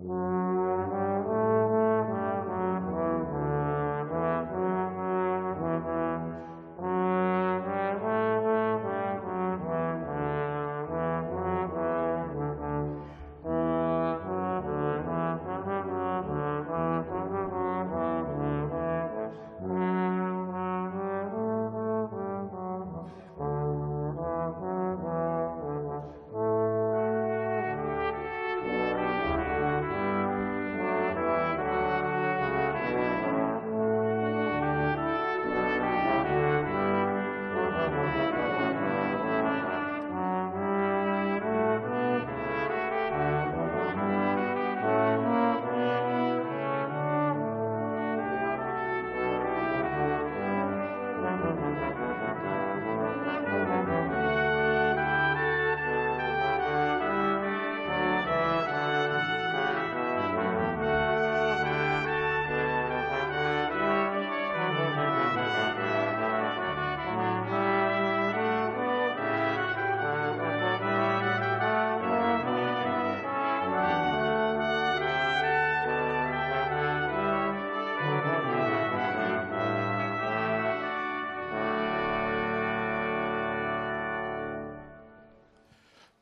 Mm-hmm.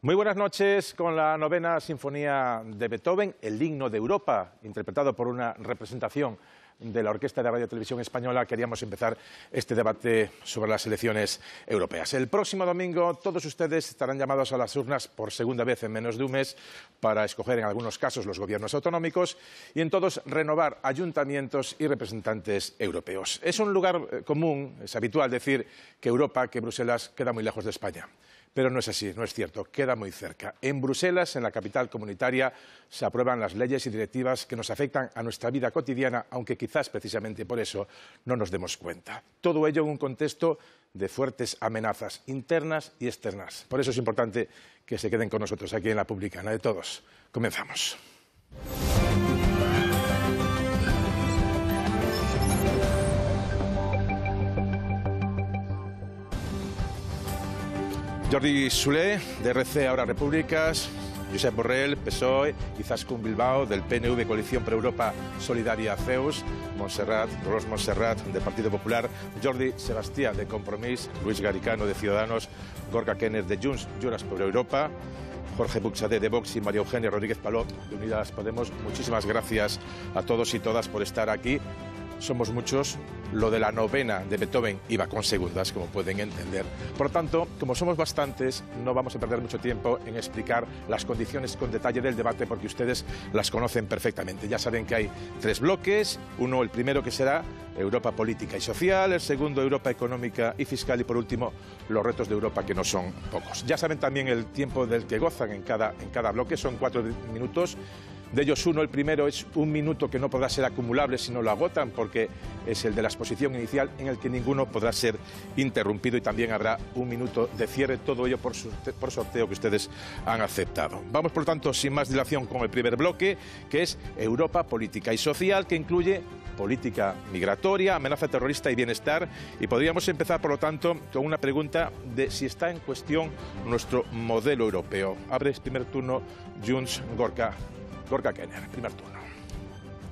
Muy buenas noches con la novena sinfonía de Beethoven, El himno de Europa, interpretado por una representación de la Orquesta de Radio Televisión Española, queríamos empezar este debate sobre las elecciones europeas. El próximo domingo todos ustedes estarán llamados a las urnas por segunda vez en menos de un mes para escoger en algunos casos los gobiernos autonómicos y en todos renovar ayuntamientos y representantes europeos. Es un lugar eh, común, es habitual decir que Europa, que Bruselas queda muy lejos de España. Pero no es así, no es cierto, queda muy cerca. En Bruselas, en la capital comunitaria, se aprueban las leyes y directivas que nos afectan a nuestra vida cotidiana, aunque quizás precisamente por eso no nos demos cuenta. Todo ello en un contexto de fuertes amenazas internas y externas. Por eso es importante que se queden con nosotros aquí en la Publicana de Todos. Comenzamos. Jordi Sulé, de RC Ahora Repúblicas, Josep Borrell, PSOE, Izaskun Bilbao, del PNV Coalición Pro Europa Solidaria CEUS, Montserrat, Ros Montserrat, del Partido Popular, Jordi Sebastián, de Compromís, Luis Garicano, de Ciudadanos, Gorka Kenner, de Junts, Juras por Europa, Jorge Buxadé de Vox y María Eugenia Rodríguez Palot, de Unidas Podemos. Muchísimas gracias a todos y todas por estar aquí somos muchos, lo de la novena de Beethoven iba con segundas, como pueden entender. Por tanto, como somos bastantes, no vamos a perder mucho tiempo en explicar las condiciones con detalle del debate, porque ustedes las conocen perfectamente. Ya saben que hay tres bloques, uno, el primero que será Europa política y social, el segundo Europa económica y fiscal y por último los retos de Europa que no son pocos. Ya saben también el tiempo del que gozan en cada, en cada bloque, son cuatro minutos de ellos uno, el primero, es un minuto que no podrá ser acumulable si no lo agotan, porque es el de la exposición inicial en el que ninguno podrá ser interrumpido y también habrá un minuto de cierre, todo ello por, sorteo que ustedes han aceptado. Vamos, por lo tanto, sin más dilación con el primer bloque, que es Europa, política y social, que incluye política migratoria, amenaza terrorista y bienestar. Y podríamos empezar, por lo tanto, con una pregunta de si está en cuestión nuestro modelo europeo. Abre el primer turno Junts Gorka. Gorka Kenner, primer turno.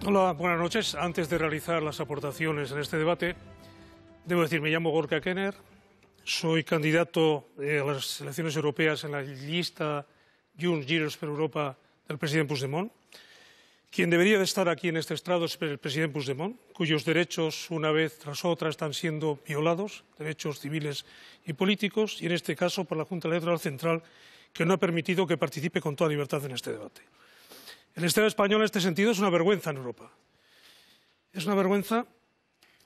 Hola, buenas noches. Antes de realizar las aportaciones en este debate, debo decir, me llamo Gorka Kenner, soy candidato eh, a las elecciones europeas en la lista Junts Giros per Europa del presidente Puigdemont. Quien debería de estar aquí en este estrado es el presidente Puigdemont, cuyos derechos una vez tras otra están siendo violados, derechos civiles y políticos, y en este caso por la Junta Electoral Central, que no ha permitido que participe con toda libertad en este debate. El Estado español en este sentido es una vergüenza en Europa. Es una vergüenza.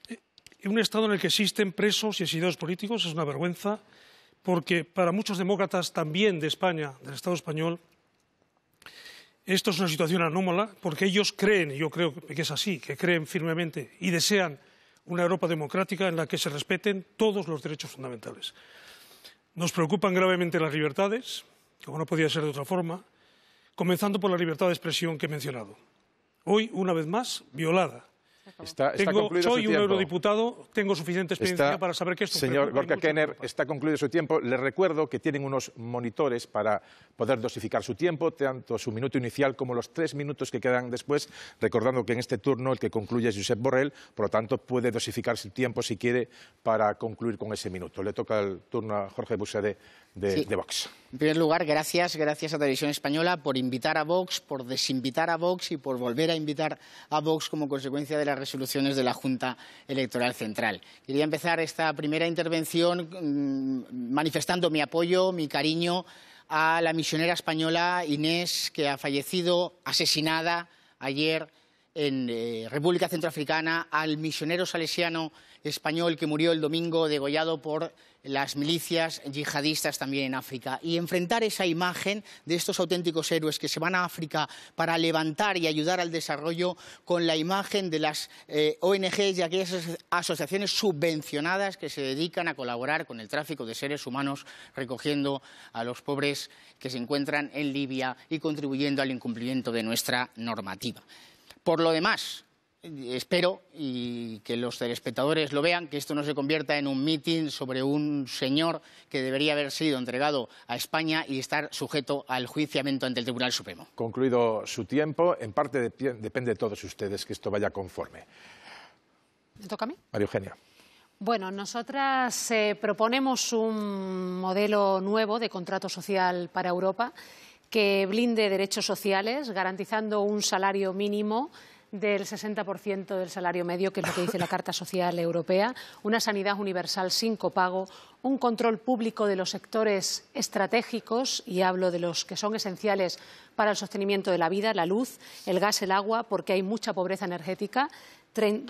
En eh, un Estado en el que existen presos y exiliados políticos es una vergüenza porque para muchos demócratas también de España, del Estado español, esto es una situación anómala porque ellos creen, y yo creo que es así, que creen firmemente y desean una Europa democrática en la que se respeten todos los derechos fundamentales. Nos preocupan gravemente las libertades, como no podía ser de otra forma, comenzando por la libertad de expresión que he mencionado. Hoy, una vez más, violada Está, soy un eurodiputado, tengo suficiente experiencia para saber que esto... Señor Gorka Kenner, está concluido su tiempo. Le recuerdo que tienen unos monitores para poder dosificar su tiempo, tanto su minuto inicial como los tres minutos que quedan después, recordando que en este turno el que concluye es Josep Borrell, por lo tanto puede dosificar su tiempo si quiere para concluir con ese minuto. Le toca el turno a Jorge Busade de, de Vox. En primer lugar, gracias, gracias a Televisión Española por invitar a Vox, por desinvitar a Vox y por volver a invitar a Vox como consecuencia de la resoluciones de la Junta Electoral Central. Quería empezar esta primera intervención mm, manifestando mi apoyo, mi cariño a la misionera española Inés, que ha fallecido asesinada ayer en eh, República Centroafricana, al misionero salesiano español que murió el domingo degollado por las milicias yihadistas también en África. Y enfrentar esa imagen de estos auténticos héroes que se van a África para levantar y ayudar al desarrollo con la imagen de las ONG eh, ONGs y aquellas asociaciones subvencionadas que se dedican a colaborar con el tráfico de seres humanos, recogiendo a los pobres que se encuentran en Libia y contribuyendo al incumplimiento de nuestra normativa. Por lo demás, espero y que los telespectadores lo vean, que esto no se convierta en un mitin sobre un señor que debería haber sido entregado a España y estar sujeto al juiciamiento ante el Tribunal Supremo. Concluido su tiempo, en parte depende de todos ustedes que esto vaya conforme. ¿Me toca a mí? María Eugenia. Bueno, nosotras eh, proponemos un modelo nuevo de contrato social para Europa que blinde derechos sociales, garantizando un salario mínimo del 60% del salario medio, que es lo que dice la Carta Social Europea, una sanidad universal sin copago, un control público de los sectores estratégicos, y hablo de los que son esenciales para el sostenimiento de la vida, la luz, el gas, el agua, porque hay mucha pobreza energética,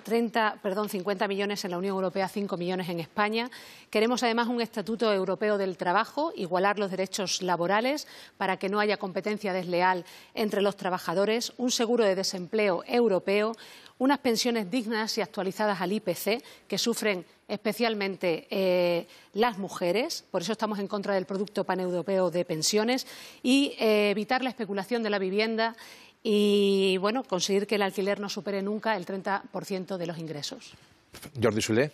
30, perdón, 50 millones en la Unión Europea, 5 millones en España. Queremos además un Estatuto Europeo del Trabajo, igualar los derechos laborales para que no haya competencia desleal entre los trabajadores, un seguro de desempleo europeo, unas pensiones dignas y actualizadas al IPC que sufren especialmente eh, las mujeres, por eso estamos en contra del producto paneuropeo de pensiones, y eh, evitar la especulación de la vivienda y bueno, conseguir que el alquiler no supere nunca el 30% de los ingresos. Jordi Sule.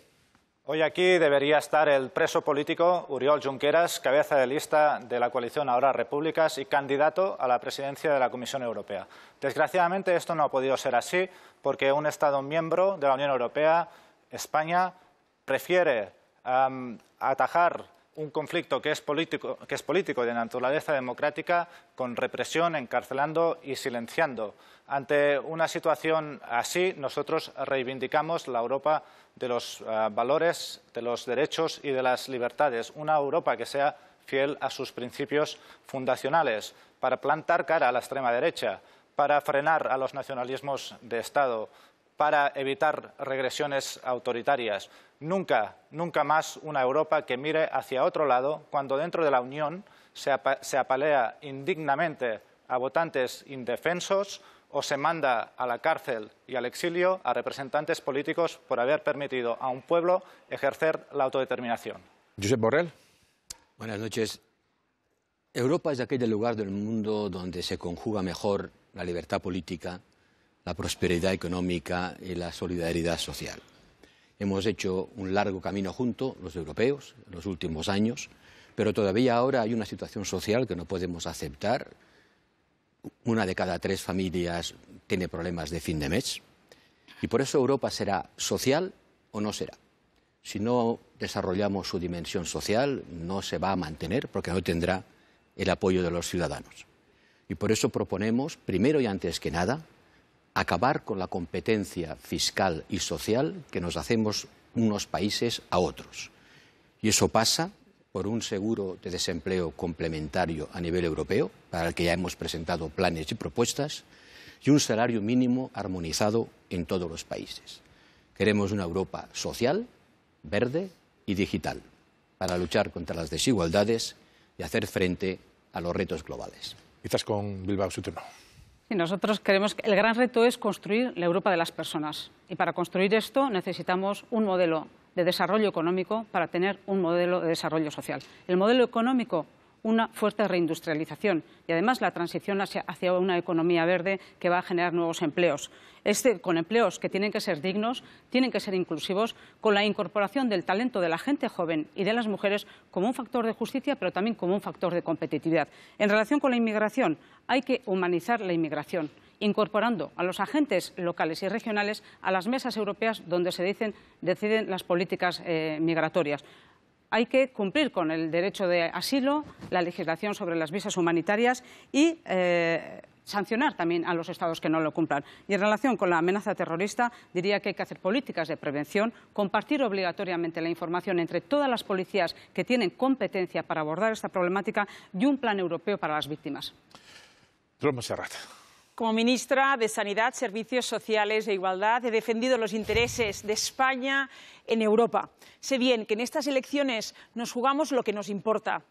Hoy aquí debería estar el preso político Uriol Junqueras, cabeza de lista de la coalición Ahora Repúblicas y candidato a la presidencia de la Comisión Europea. Desgraciadamente esto no ha podido ser así porque un Estado miembro de la Unión Europea, España, prefiere atajar un conflicto que es político, que de naturaleza democrática, con represión, encarcelando y silenciando. Ante una situación así, nosotros reivindicamos la Europa de los eh, valores, de los derechos y de las libertades, una Europa que sea fiel a sus principios fundacionales, para plantar cara a la extrema derecha, para frenar a los nacionalismos de Estado, para evitar regresiones autoritarias. Nunca, nunca más una Europa que mire hacia otro lado cuando dentro de la Unión se, apalea indignamente a votantes indefensos o se manda a la cárcel y al exilio a representantes políticos por haber permitido a un pueblo ejercer la autodeterminación. Josep Borrell. Buenas noches. Europa es aquel lugar del mundo donde se conjuga mejor la libertad política, la prosperidad económica y la solidaridad social. Hemos hecho un largo camino juntos, los europeos, en los últimos años, pero todavía ahora hay una situación social que no podemos aceptar. Una de cada tres familias tiene problemas de fin de mes. Y por eso Europa será social o no será. Si no desarrollamos su dimensión social, no se va a mantener porque no tendrá el apoyo de los ciudadanos. Y por eso proponemos, primero y antes que nada, acabar con la competencia fiscal y social que nos hacemos unos países a otros. Y eso pasa por un seguro de desempleo complementario a nivel europeo, para el que ya hemos presentado planes y propuestas, y un salario mínimo armonizado en todos los países. Queremos una Europa social, verde y digital, para luchar contra las desigualdades y hacer frente a los retos globales. Quizás con Bilbao su nosotros creemos que el gran reto es construir la Europa de las personas. Y para construir esto necesitamos un modelo de desarrollo económico para tener un modelo de desarrollo social. El modelo económico una fuerte reindustrialización y además la transición hacia, una economía verde que va a generar nuevos empleos. con empleos que tienen que ser dignos, tienen que ser inclusivos, con la incorporación del talento de la gente joven y de las mujeres como un factor de justicia, pero también como un factor de competitividad. En relación con la inmigración, hay que humanizar la inmigración incorporando a los agentes locales y regionales a las mesas europeas donde se dicen, deciden las políticas eh, migratorias hay que cumplir con el derecho de asilo, la legislación sobre las visas humanitarias y eh, sancionar también a los estados que no lo cumplan. Y en relación con la amenaza terrorista, diría que hay que hacer políticas de prevención, compartir obligatoriamente la información entre todas las policías que tienen competencia para abordar esta problemática y un plan europeo para las víctimas. Como ministra de Sanidad, Servicios Sociales e Igualdad, he defendido los intereses de España en Europa. Sé bien que en estas elecciones nos jugamos lo que nos importa.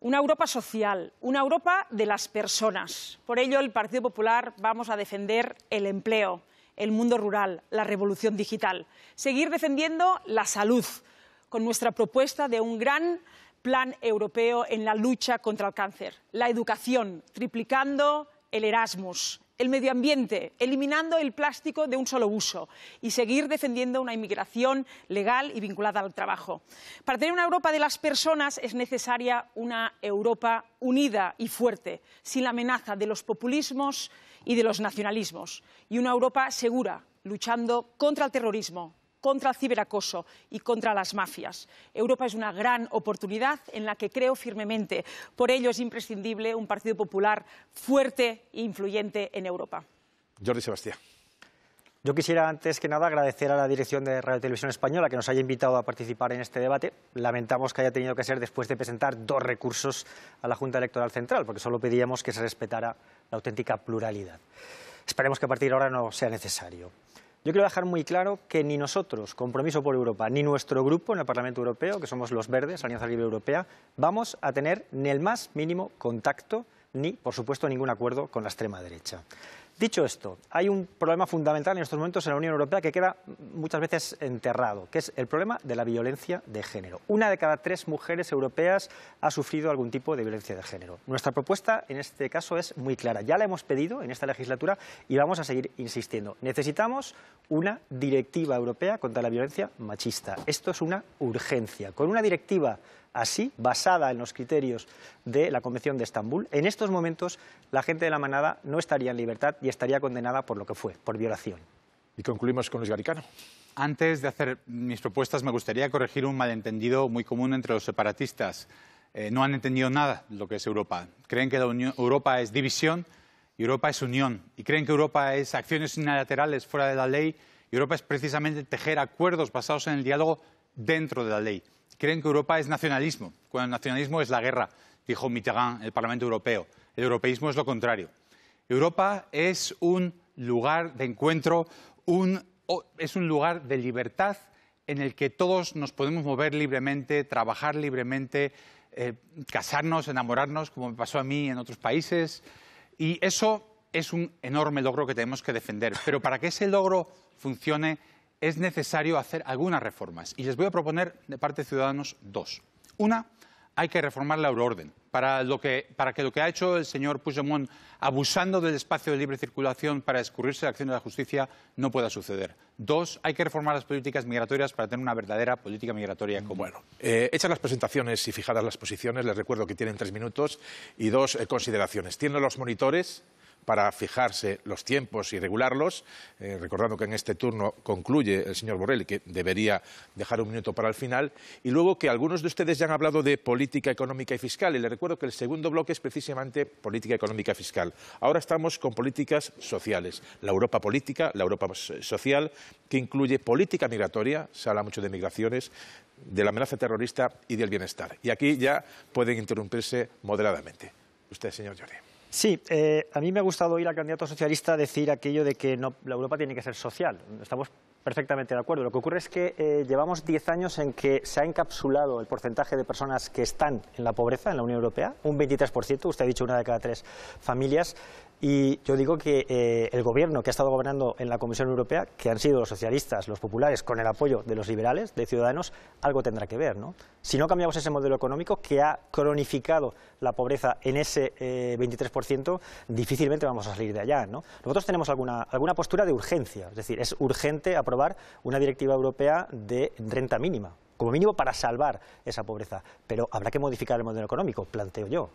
Una Europa social, una Europa de las personas. Por ello, el Partido Popular vamos a defender el empleo, el mundo rural, la revolución digital. Seguir defendiendo la salud con nuestra propuesta de un gran plan europeo en la lucha contra el cáncer. La educación, triplicando el Erasmus, el medio ambiente, eliminando el plástico de un solo uso y seguir defendiendo una inmigración legal y vinculada al trabajo. Para tener una Europa de las personas es necesaria una Europa unida y fuerte, sin la amenaza de los populismos y de los nacionalismos, y una Europa segura, luchando contra el terrorismo, contra el ciberacoso y contra las mafias. Europa es una gran oportunidad en la que creo firmemente. Por ello es imprescindible un Partido Popular fuerte e influyente en Europa. Jordi Sebastián. Yo quisiera antes que nada agradecer a la dirección de Radio Televisión Española que nos haya invitado a participar en este debate. Lamentamos que haya tenido que ser después de presentar dos recursos a la Junta Electoral Central, porque solo pedíamos que se respetara la auténtica pluralidad. Esperemos que a partir de ahora no sea necesario. Yo quiero dejar muy claro que ni nosotros, Compromiso por Europa, ni nuestro grupo en el Parlamento Europeo, que somos los verdes, Alianza Libre Europea, vamos a tener ni el más mínimo contacto ni, por supuesto, ningún acuerdo con la extrema derecha. Dicho esto, hay un problema fundamental en estos momentos en la Unión Europea que queda muchas veces enterrado, que es el problema de la violencia de género. Una de cada tres mujeres europeas ha sufrido algún tipo de violencia de género. Nuestra propuesta en este caso es muy clara. Ya la hemos pedido en esta legislatura y vamos a seguir insistiendo. Necesitamos una directiva europea contra la violencia machista. Esto es una urgencia. Con una directiva Así, basada en los criterios de la Convención de Estambul, en estos momentos la gente de la manada no estaría en libertad y estaría condenada por lo que fue, por violación. Y concluimos con Luis Garicano. Antes de hacer mis propuestas, me gustaría corregir un malentendido muy común entre los separatistas. Eh, no han entendido nada lo que es Europa. Creen que Europa es división y Europa es unión. Y creen que Europa es acciones unilaterales fuera de la ley Europa es precisamente tejer acuerdos basados en el diálogo dentro de la ley creen que Europa es nacionalismo, cuando el nacionalismo es la guerra, dijo Mitterrand en el Parlamento Europeo. El europeísmo es lo contrario. Europa es un lugar de encuentro, es un lugar de libertad en el que todos nos podemos mover libremente, trabajar libremente, eh, casarnos, enamorarnos, como me pasó a mí en otros países. Y eso es un enorme logro que tenemos que defender. Pero para que ese logro funcione, es necesario hacer algunas reformas. Y les voy a proponer, de parte de Ciudadanos, dos. Una, hay que reformar la euroorden para, que, lo que ha hecho el señor Puigdemont abusando del espacio de libre circulación para escurrirse la acción de la justicia no pueda suceder. Dos, hay que reformar las políticas migratorias para tener una verdadera política migratoria común. Bueno, hechas eh, las presentaciones y fijadas las posiciones, les recuerdo que tienen tres minutos y dos eh, consideraciones. Tienen los monitores para fijarse los tiempos y regularlos. Eh, recordando que en este turno concluye el señor Borrell, que debería dejar un minuto para el final. Y luego que algunos de ustedes ya han hablado de política económica y fiscal. Y les recuerdo que el segundo bloque es precisamente política económica y fiscal. Ahora estamos con políticas sociales. La Europa política, la Europa social, que incluye política migratoria, se habla mucho de migraciones, de la amenaza terrorista y del bienestar. Y aquí ya pueden interrumpirse moderadamente. Usted, señor Jordi. Sí, eh, a mí me ha gustado oír al candidato socialista decir aquello de que la Europa tiene que ser social. Estamos perfectamente de acuerdo. Lo que ocurre es que eh, llevamos 10 años en que se ha encapsulado el porcentaje de personas que están en la pobreza en la Unión Europea, un 23%, usted ha dicho una de cada tres familias. Y yo digo que eh, el gobierno que ha estado gobernando en la Comisión Europea, que han sido los socialistas, los populares, con el apoyo de los liberales, de Ciudadanos, algo tendrá que ver. ¿no? Si no cambiamos ese modelo económico que ha cronificado la pobreza en ese 23%, eh, difícilmente vamos a salir de allá. ¿no? Nosotros tenemos alguna, alguna postura de urgencia, es decir, es urgente aprobar una directiva europea de renta mínima, como mínimo para salvar esa pobreza. Pero habrá que modificar el modelo económico, planteo yo.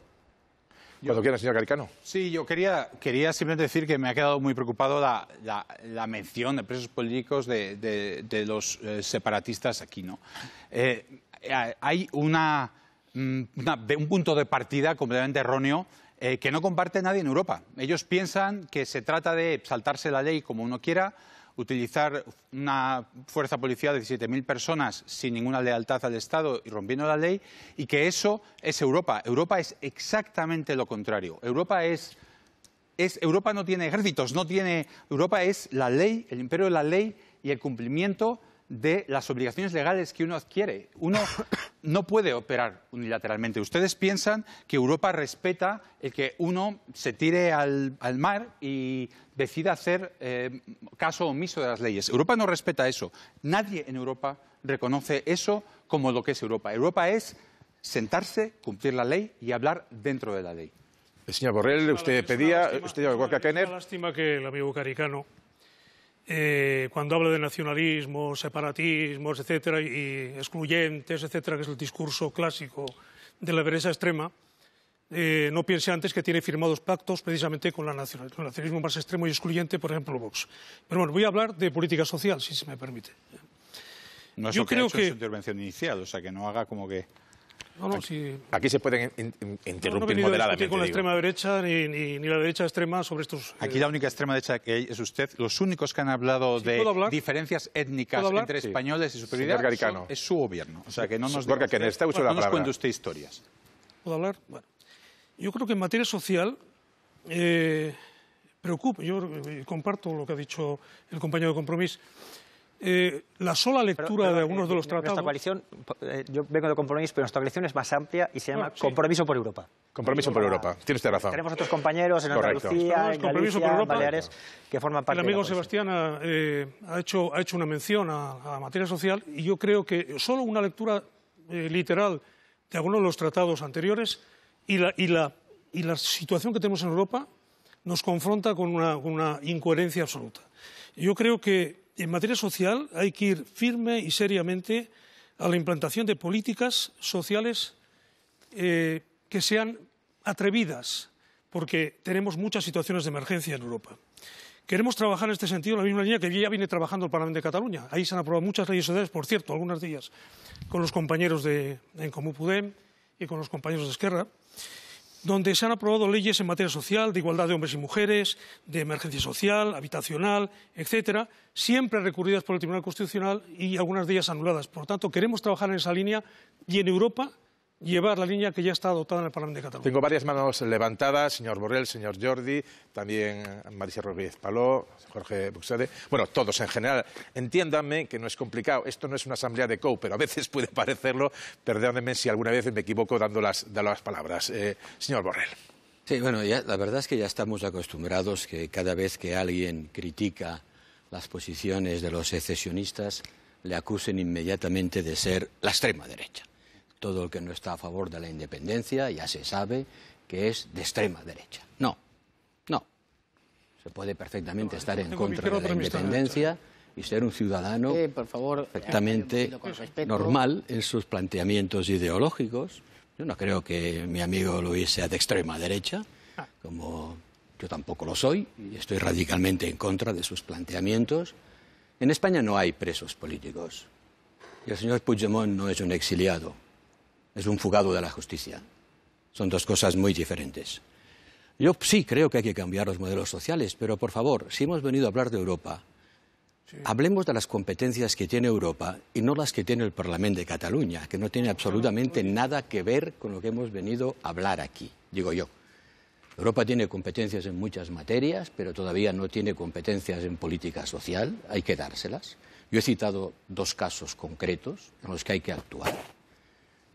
Cuando quiera, señor Caricano. Sí, yo quería, quería simplemente decir que me ha quedado muy preocupado la, la, mención de presos políticos de, de, los eh, separatistas aquí, ¿no? Eh, eh, hay una, mm, un punto de partida completamente erróneo que no comparte nadie en Europa. Ellos piensan que se trata de saltarse la ley como uno quiera, utilizar una fuerza policial de 17.000 personas sin ninguna lealtad al Estado y rompiendo la ley, y que eso es Europa. Europa es exactamente lo contrario. Europa es Europa no tiene ejércitos, no tiene... Europa es la ley, el imperio de la ley y el cumplimiento de las obligaciones legales que uno adquiere. Uno no puede operar unilateralmente. Ustedes piensan que Europa respeta el que uno se tire al, mar y decida hacer eh, caso omiso de las leyes. Europa no respeta eso. Nadie en Europa reconoce eso como lo que es Europa. Europa es sentarse, cumplir la ley y hablar dentro de la ley. Eh, señor Borrell, usted pedía, usted Lástima que el amigo caricano eh, cuando habla de nacionalismos, separatismos, etcétera, y excluyentes, etcétera, que es el discurso clásico de la derecha extrema, eh, no piense antes que tiene firmados pactos precisamente con, la el nacionalismo más extremo y excluyente, por ejemplo, Vox. Pero bueno, voy a hablar de política social, si se me permite. No es Yo lo que creo ha hecho que... su intervención inicial, o sea, que no haga como que aquí, se pueden interrumpir no, no con la extrema derecha ni, la derecha extrema sobre estos. Aquí eh, la única extrema derecha que hay es usted. Los únicos que han hablado de diferencias étnicas entre españoles y superioridad es su gobierno. O sea que no nos, usted, no nos cuente usted historias. ¿Puedo hablar? Bueno, yo creo que en materia social eh, preocupa. Yo eh, comparto lo que ha dicho el compañero de compromiso. Eh, la sola lectura de eh, algunos de eh, los tratados... Nuestra coalición, yo vengo de compromiso, pero nuestra coalición es más amplia y se llama Compromiso por Europa. Compromiso por Europa, tienes razón. Tenemos otros compañeros en Andalucía, en Baleares, que forman parte El amigo de la Sebastián ha, eh, ha, hecho, ha hecho una mención a, la materia social y yo creo que solo una lectura literal de algunos de los tratados anteriores y la, y la, y la situación que tenemos en Europa nos confronta con una, con una incoherencia absoluta. Yo creo que en materia social hay que ir firme y seriamente a la implantación de políticas sociales eh, que sean atrevidas, porque tenemos muchas situaciones de emergencia en Europa. Queremos trabajar en este sentido en la misma línea que ya viene trabajando el Parlamento de Cataluña. Ahí se han aprobado muchas leyes sociales, por cierto, algunas de ellas con los compañeros de En Comú y con los compañeros de Esquerra donde se han aprobado leyes en materia social, de igualdad de hombres y mujeres, de emergencia social, habitacional, etcétera, siempre recurridas por el Tribunal Constitucional y algunas de ellas anuladas. Por tanto, queremos trabajar en esa línea y en Europa llevar la línea que ya está adoptada en el Parlamento de Cataluña. Tengo varias manos levantadas, señor Borrell, señor Jordi, también Marisa Rodríguez Paló, Jorge Buxade, bueno, todos en general. Entiéndanme que no es complicado, esto no es una asamblea de COU, pero a veces puede parecerlo, perdónenme si alguna vez me equivoco dando las, dando las palabras. Eh, señor Borrell. Sí, bueno, la verdad es que ya estamos acostumbrados que cada vez que alguien critica las posiciones de los secesionistas, le acusen inmediatamente de ser la extrema derecha todo el que no está a favor de la independencia ya se sabe que es de extrema derecha. No, no. Se puede perfectamente estar en contra de la independencia ¿eh? y ser un ciudadano eh, perfectamente eh, normal en sus planteamientos ideológicos. Yo no creo que mi amigo Luis sea de extrema derecha, ah. como yo tampoco lo soy y estoy radicalmente en contra de sus planteamientos. En España no hay presos políticos. Y el señor Puigdemont no es un exiliado, es un fugado de la justicia. Son dos cosas muy diferentes. Yo sí creo que hay que cambiar los modelos sociales, pero por favor, si hemos venido a hablar de Europa, hablemos de las competencias que tiene Europa y no las que tiene el Parlamento de Cataluña, que no tiene absolutamente nada que ver con lo que hemos venido a hablar aquí, digo yo. Europa tiene competencias en muchas materias, pero todavía no tiene competencias en política social, hay que dárselas. Yo he citado dos casos concretos en los que hay que actuar.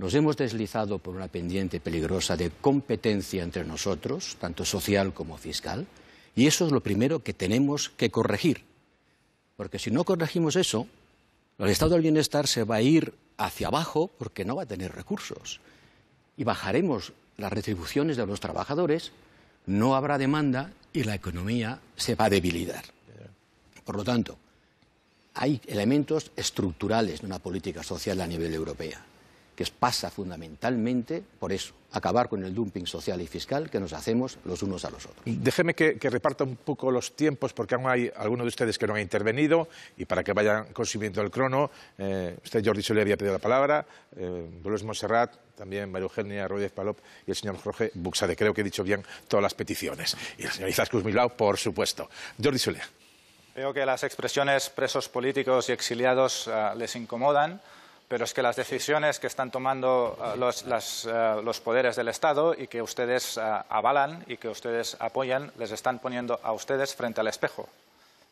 Nos hemos deslizado por una pendiente peligrosa de competencia entre nosotros, tanto social como fiscal, y eso es lo primero que tenemos que corregir. Porque si no corregimos eso, el estado del bienestar se va a ir hacia abajo porque no va a tener recursos. Y bajaremos las retribuciones de los trabajadores, no habrá demanda y la economía se va a debilitar. Por lo tanto, hay elementos estructurales de una política social a nivel europeo pasa fundamentalmente por eso, acabar con el dumping social y fiscal que nos hacemos los unos a los otros. Déjeme que, reparta un poco los tiempos, porque aún hay algunos de ustedes que no han intervenido, y para que vayan consumiendo el crono, eh, usted, Jordi Soler, había pedido la palabra, eh, Dolores Monserrat, también María Eugenia Rodríguez Palop y el señor Jorge Buxade. Creo que he dicho bien todas las peticiones. Y el señor Izaskus Mislao, por supuesto. Jordi Soler. Veo que las expresiones presos políticos y exiliados eh, les incomodan pero es que las decisiones que están tomando eh, eh, los, poderes del Estado y que ustedes eh, avalan y que ustedes apoyan, les están poniendo a ustedes frente al espejo,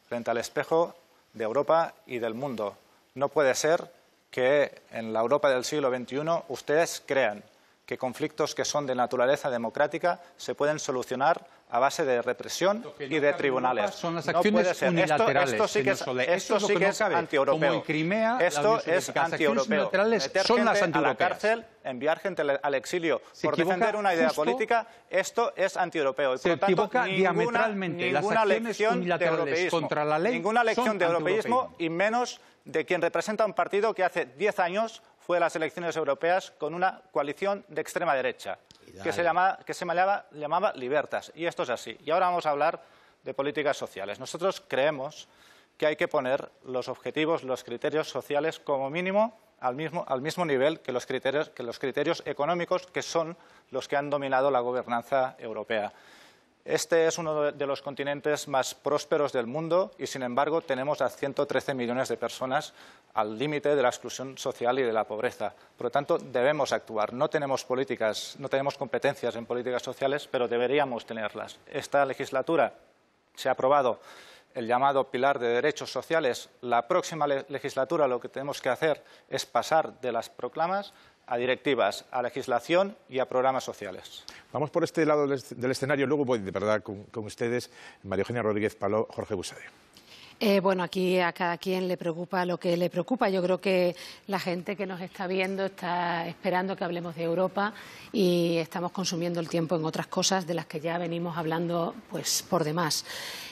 frente al espejo de Europa y del mundo. No puede ser que en la Europa del siglo XXI ustedes crean que conflictos que son de naturaleza democrática se pueden solucionar a base de represión y de tribunales. Esto, esto, sí que es, esto es, antieuropeo. en esto es antieuropeo. a la cárcel, enviar gente al exilio por defender una idea política, esto es antieuropeo. Y por lo tanto, ninguna, elección lección de europeísmo, ninguna lección de europeísmo y menos de quien representa un partido que hace diez años fue a las elecciones europeas con una coalición de extrema derecha que se, llamaba, que se llamaba Libertas. Y esto es así. Y ahora vamos a hablar de políticas sociales. Nosotros creemos que hay que poner los objetivos, los criterios sociales como mínimo al mismo, al mismo nivel que los, criterios, que los criterios económicos que son los que han dominado la gobernanza europea. Este es uno de los continentes más prósperos del mundo y, sin embargo, tenemos a 113 millones de personas al límite de la exclusión social y de la pobreza. Por lo tanto, debemos actuar. No tenemos políticas, no tenemos competencias en políticas sociales, pero deberíamos tenerlas. Esta legislatura se ha aprobado el llamado pilar de derechos sociales. La próxima legislatura lo que tenemos que hacer es pasar de las proclamas a directivas, a legislación y a programas sociales. Vamos por este lado del escenario, luego voy de verdad con, ustedes, María Eugenia Rodríguez Paló, Jorge Busadio. Eh, bueno, aquí a cada quien le preocupa lo que le preocupa. Yo creo que la gente que nos está viendo está esperando que hablemos de Europa y estamos consumiendo el tiempo en otras cosas de las que ya venimos hablando pues, por demás.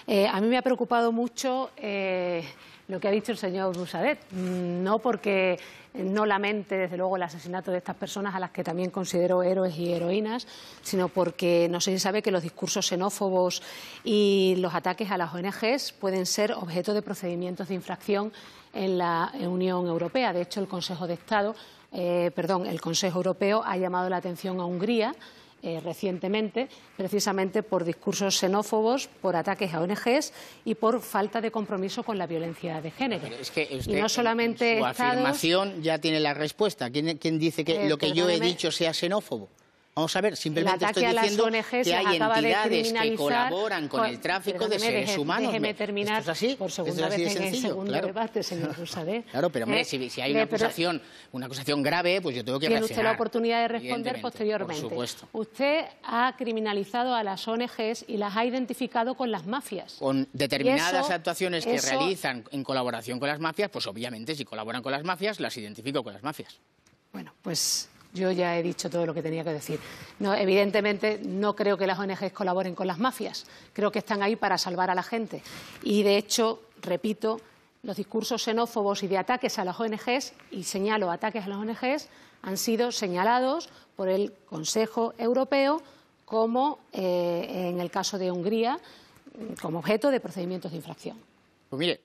Eh, a mí me ha preocupado mucho. Eh, lo que ha dicho el señor Busadet, mm, no porque eh, no lamente, desde luego, el asesinato de estas personas a las que también considero héroes y heroínas, sino porque no sé se sabe que los discursos xenófobos y los ataques a las ONGs pueden ser objeto de procedimientos de infracción en la Unión Europea. De hecho, el Consejo de Estado, eh, perdón, el Consejo Europeo ha llamado la atención a Hungría eh, recientemente, precisamente por discursos xenófobos, por ataques a ONGs y por falta de compromiso con la violencia de género. y no eh, solamente la afirmación ya tiene la respuesta. ¿Quién, dice que eh, lo que yo he dicho sea xenófobo? Vamos a ver, simplemente estoy diciendo que hay entidades que colaboran con, el tráfico de seres humanos. Déjeme terminar es así? por segunda vez en el segundo claro. debate, señor Claro, pero hombre, eh, si, hay eh, una acusación, una acusación grave, pues yo tengo que Tiene usted la oportunidad de responder posteriormente. Por supuesto. Usted ha criminalizado a las ONGs y las ha identificado con las mafias. Con determinadas actuaciones que realizan en colaboración con las mafias, pues obviamente si colaboran con las mafias, las identifico con las mafias. Bueno, pues yo ya he dicho todo lo que tenía que decir. evidentemente, no creo que las ONGs colaboren con las mafias. Creo que están ahí para salvar a la gente. Y, de hecho, repito, los discursos xenófobos y de ataques a las ONGs, y señalo ataques a las ONGs, han sido señalados por el Consejo Europeo como, eh, en el caso de Hungría, como objeto de procedimientos de infracción. Pues mire,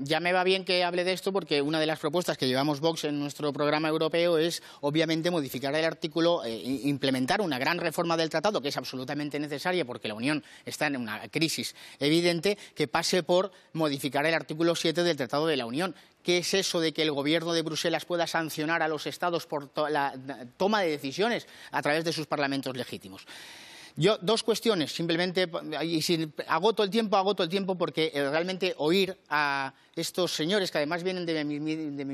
ya me va bien que hable de esto porque una de las propuestas que llevamos Vox en nuestro programa europeo es, obviamente, modificar el artículo, eh, implementar una gran reforma del tratado que es absolutamente necesaria porque la Unión está en una crisis evidente que pase por modificar el artículo 7 del Tratado de la Unión. ¿Qué es eso de que el gobierno de Bruselas pueda sancionar a los estados por la toma de decisiones a través de sus parlamentos legítimos? Yo, dos cuestiones, simplemente, y si agoto el tiempo, agoto el tiempo porque eh, realmente oír a estos señores que además vienen de mi,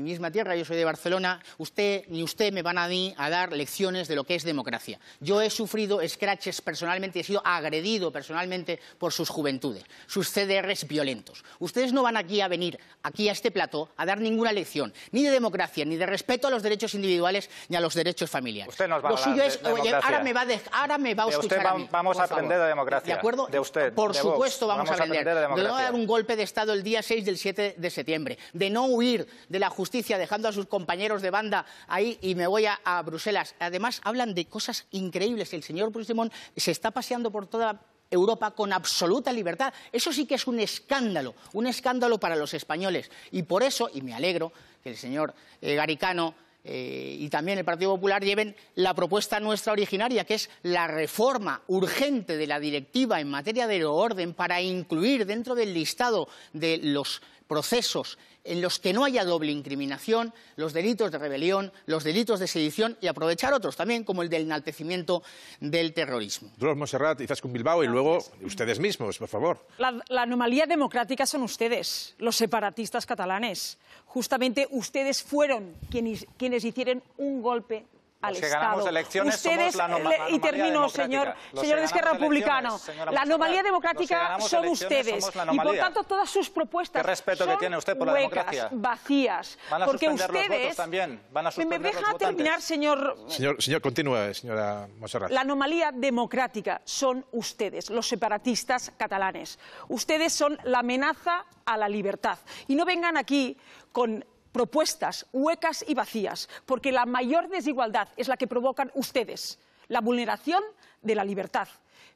misma tierra, yo soy de Barcelona, usted ni usted me van a mí a dar lecciones de lo que es democracia. Yo he sufrido escraches personalmente, he sido agredido personalmente por sus juventudes, sus CDRs violentos. Ustedes no van aquí a venir, aquí a este plato a dar ninguna lección, ni de democracia, ni de respeto a los derechos individuales, ni a los derechos familiares. Usted nos va a suyo es, oye, ahora me va, ahora me a usted a mí, vamos a aprender de democracia. ¿De acuerdo? De usted. Por supuesto, vamos, a aprender. de democracia. a dar un golpe de Estado el día 6 del 7 de septiembre, de no huir de la justicia dejando a sus compañeros de banda ahí y me voy a, Bruselas. Además, hablan de cosas increíbles. El señor Puigdemont se está paseando por toda Europa con absoluta libertad. Eso sí que es un escándalo, un escándalo para los españoles. Y por eso, y me alegro que el señor eh, Garicano eh, y también el Partido Popular lleven la propuesta nuestra originaria, que es la reforma urgente de la directiva en materia de orden para incluir dentro del listado de los procesos en los que no haya doble incriminación, los delitos de rebelión, los delitos de sedición y aprovechar otros también, como el del enaltecimiento del terrorismo. Dolores Monserrat, con Bilbao y luego ustedes mismos, por favor. La, anomalía democrática son ustedes, los separatistas catalanes. Justamente ustedes fueron quienes hicieron un golpe al Ustedes, eh, y termino, señor, señor de Esquerra Republicano, la anomalía democrática son ustedes. y por tanto, todas sus propuestas respeto son huecas, vacías. porque ustedes. también. me deja terminar, señor. Señor, continúe, señora La anomalía democrática son ustedes, los separatistas catalanes. Ustedes son la amenaza a la libertad. Y no vengan aquí con propuestas huecas y vacías, porque la mayor desigualdad es la que provocan ustedes, la vulneración de la libertad.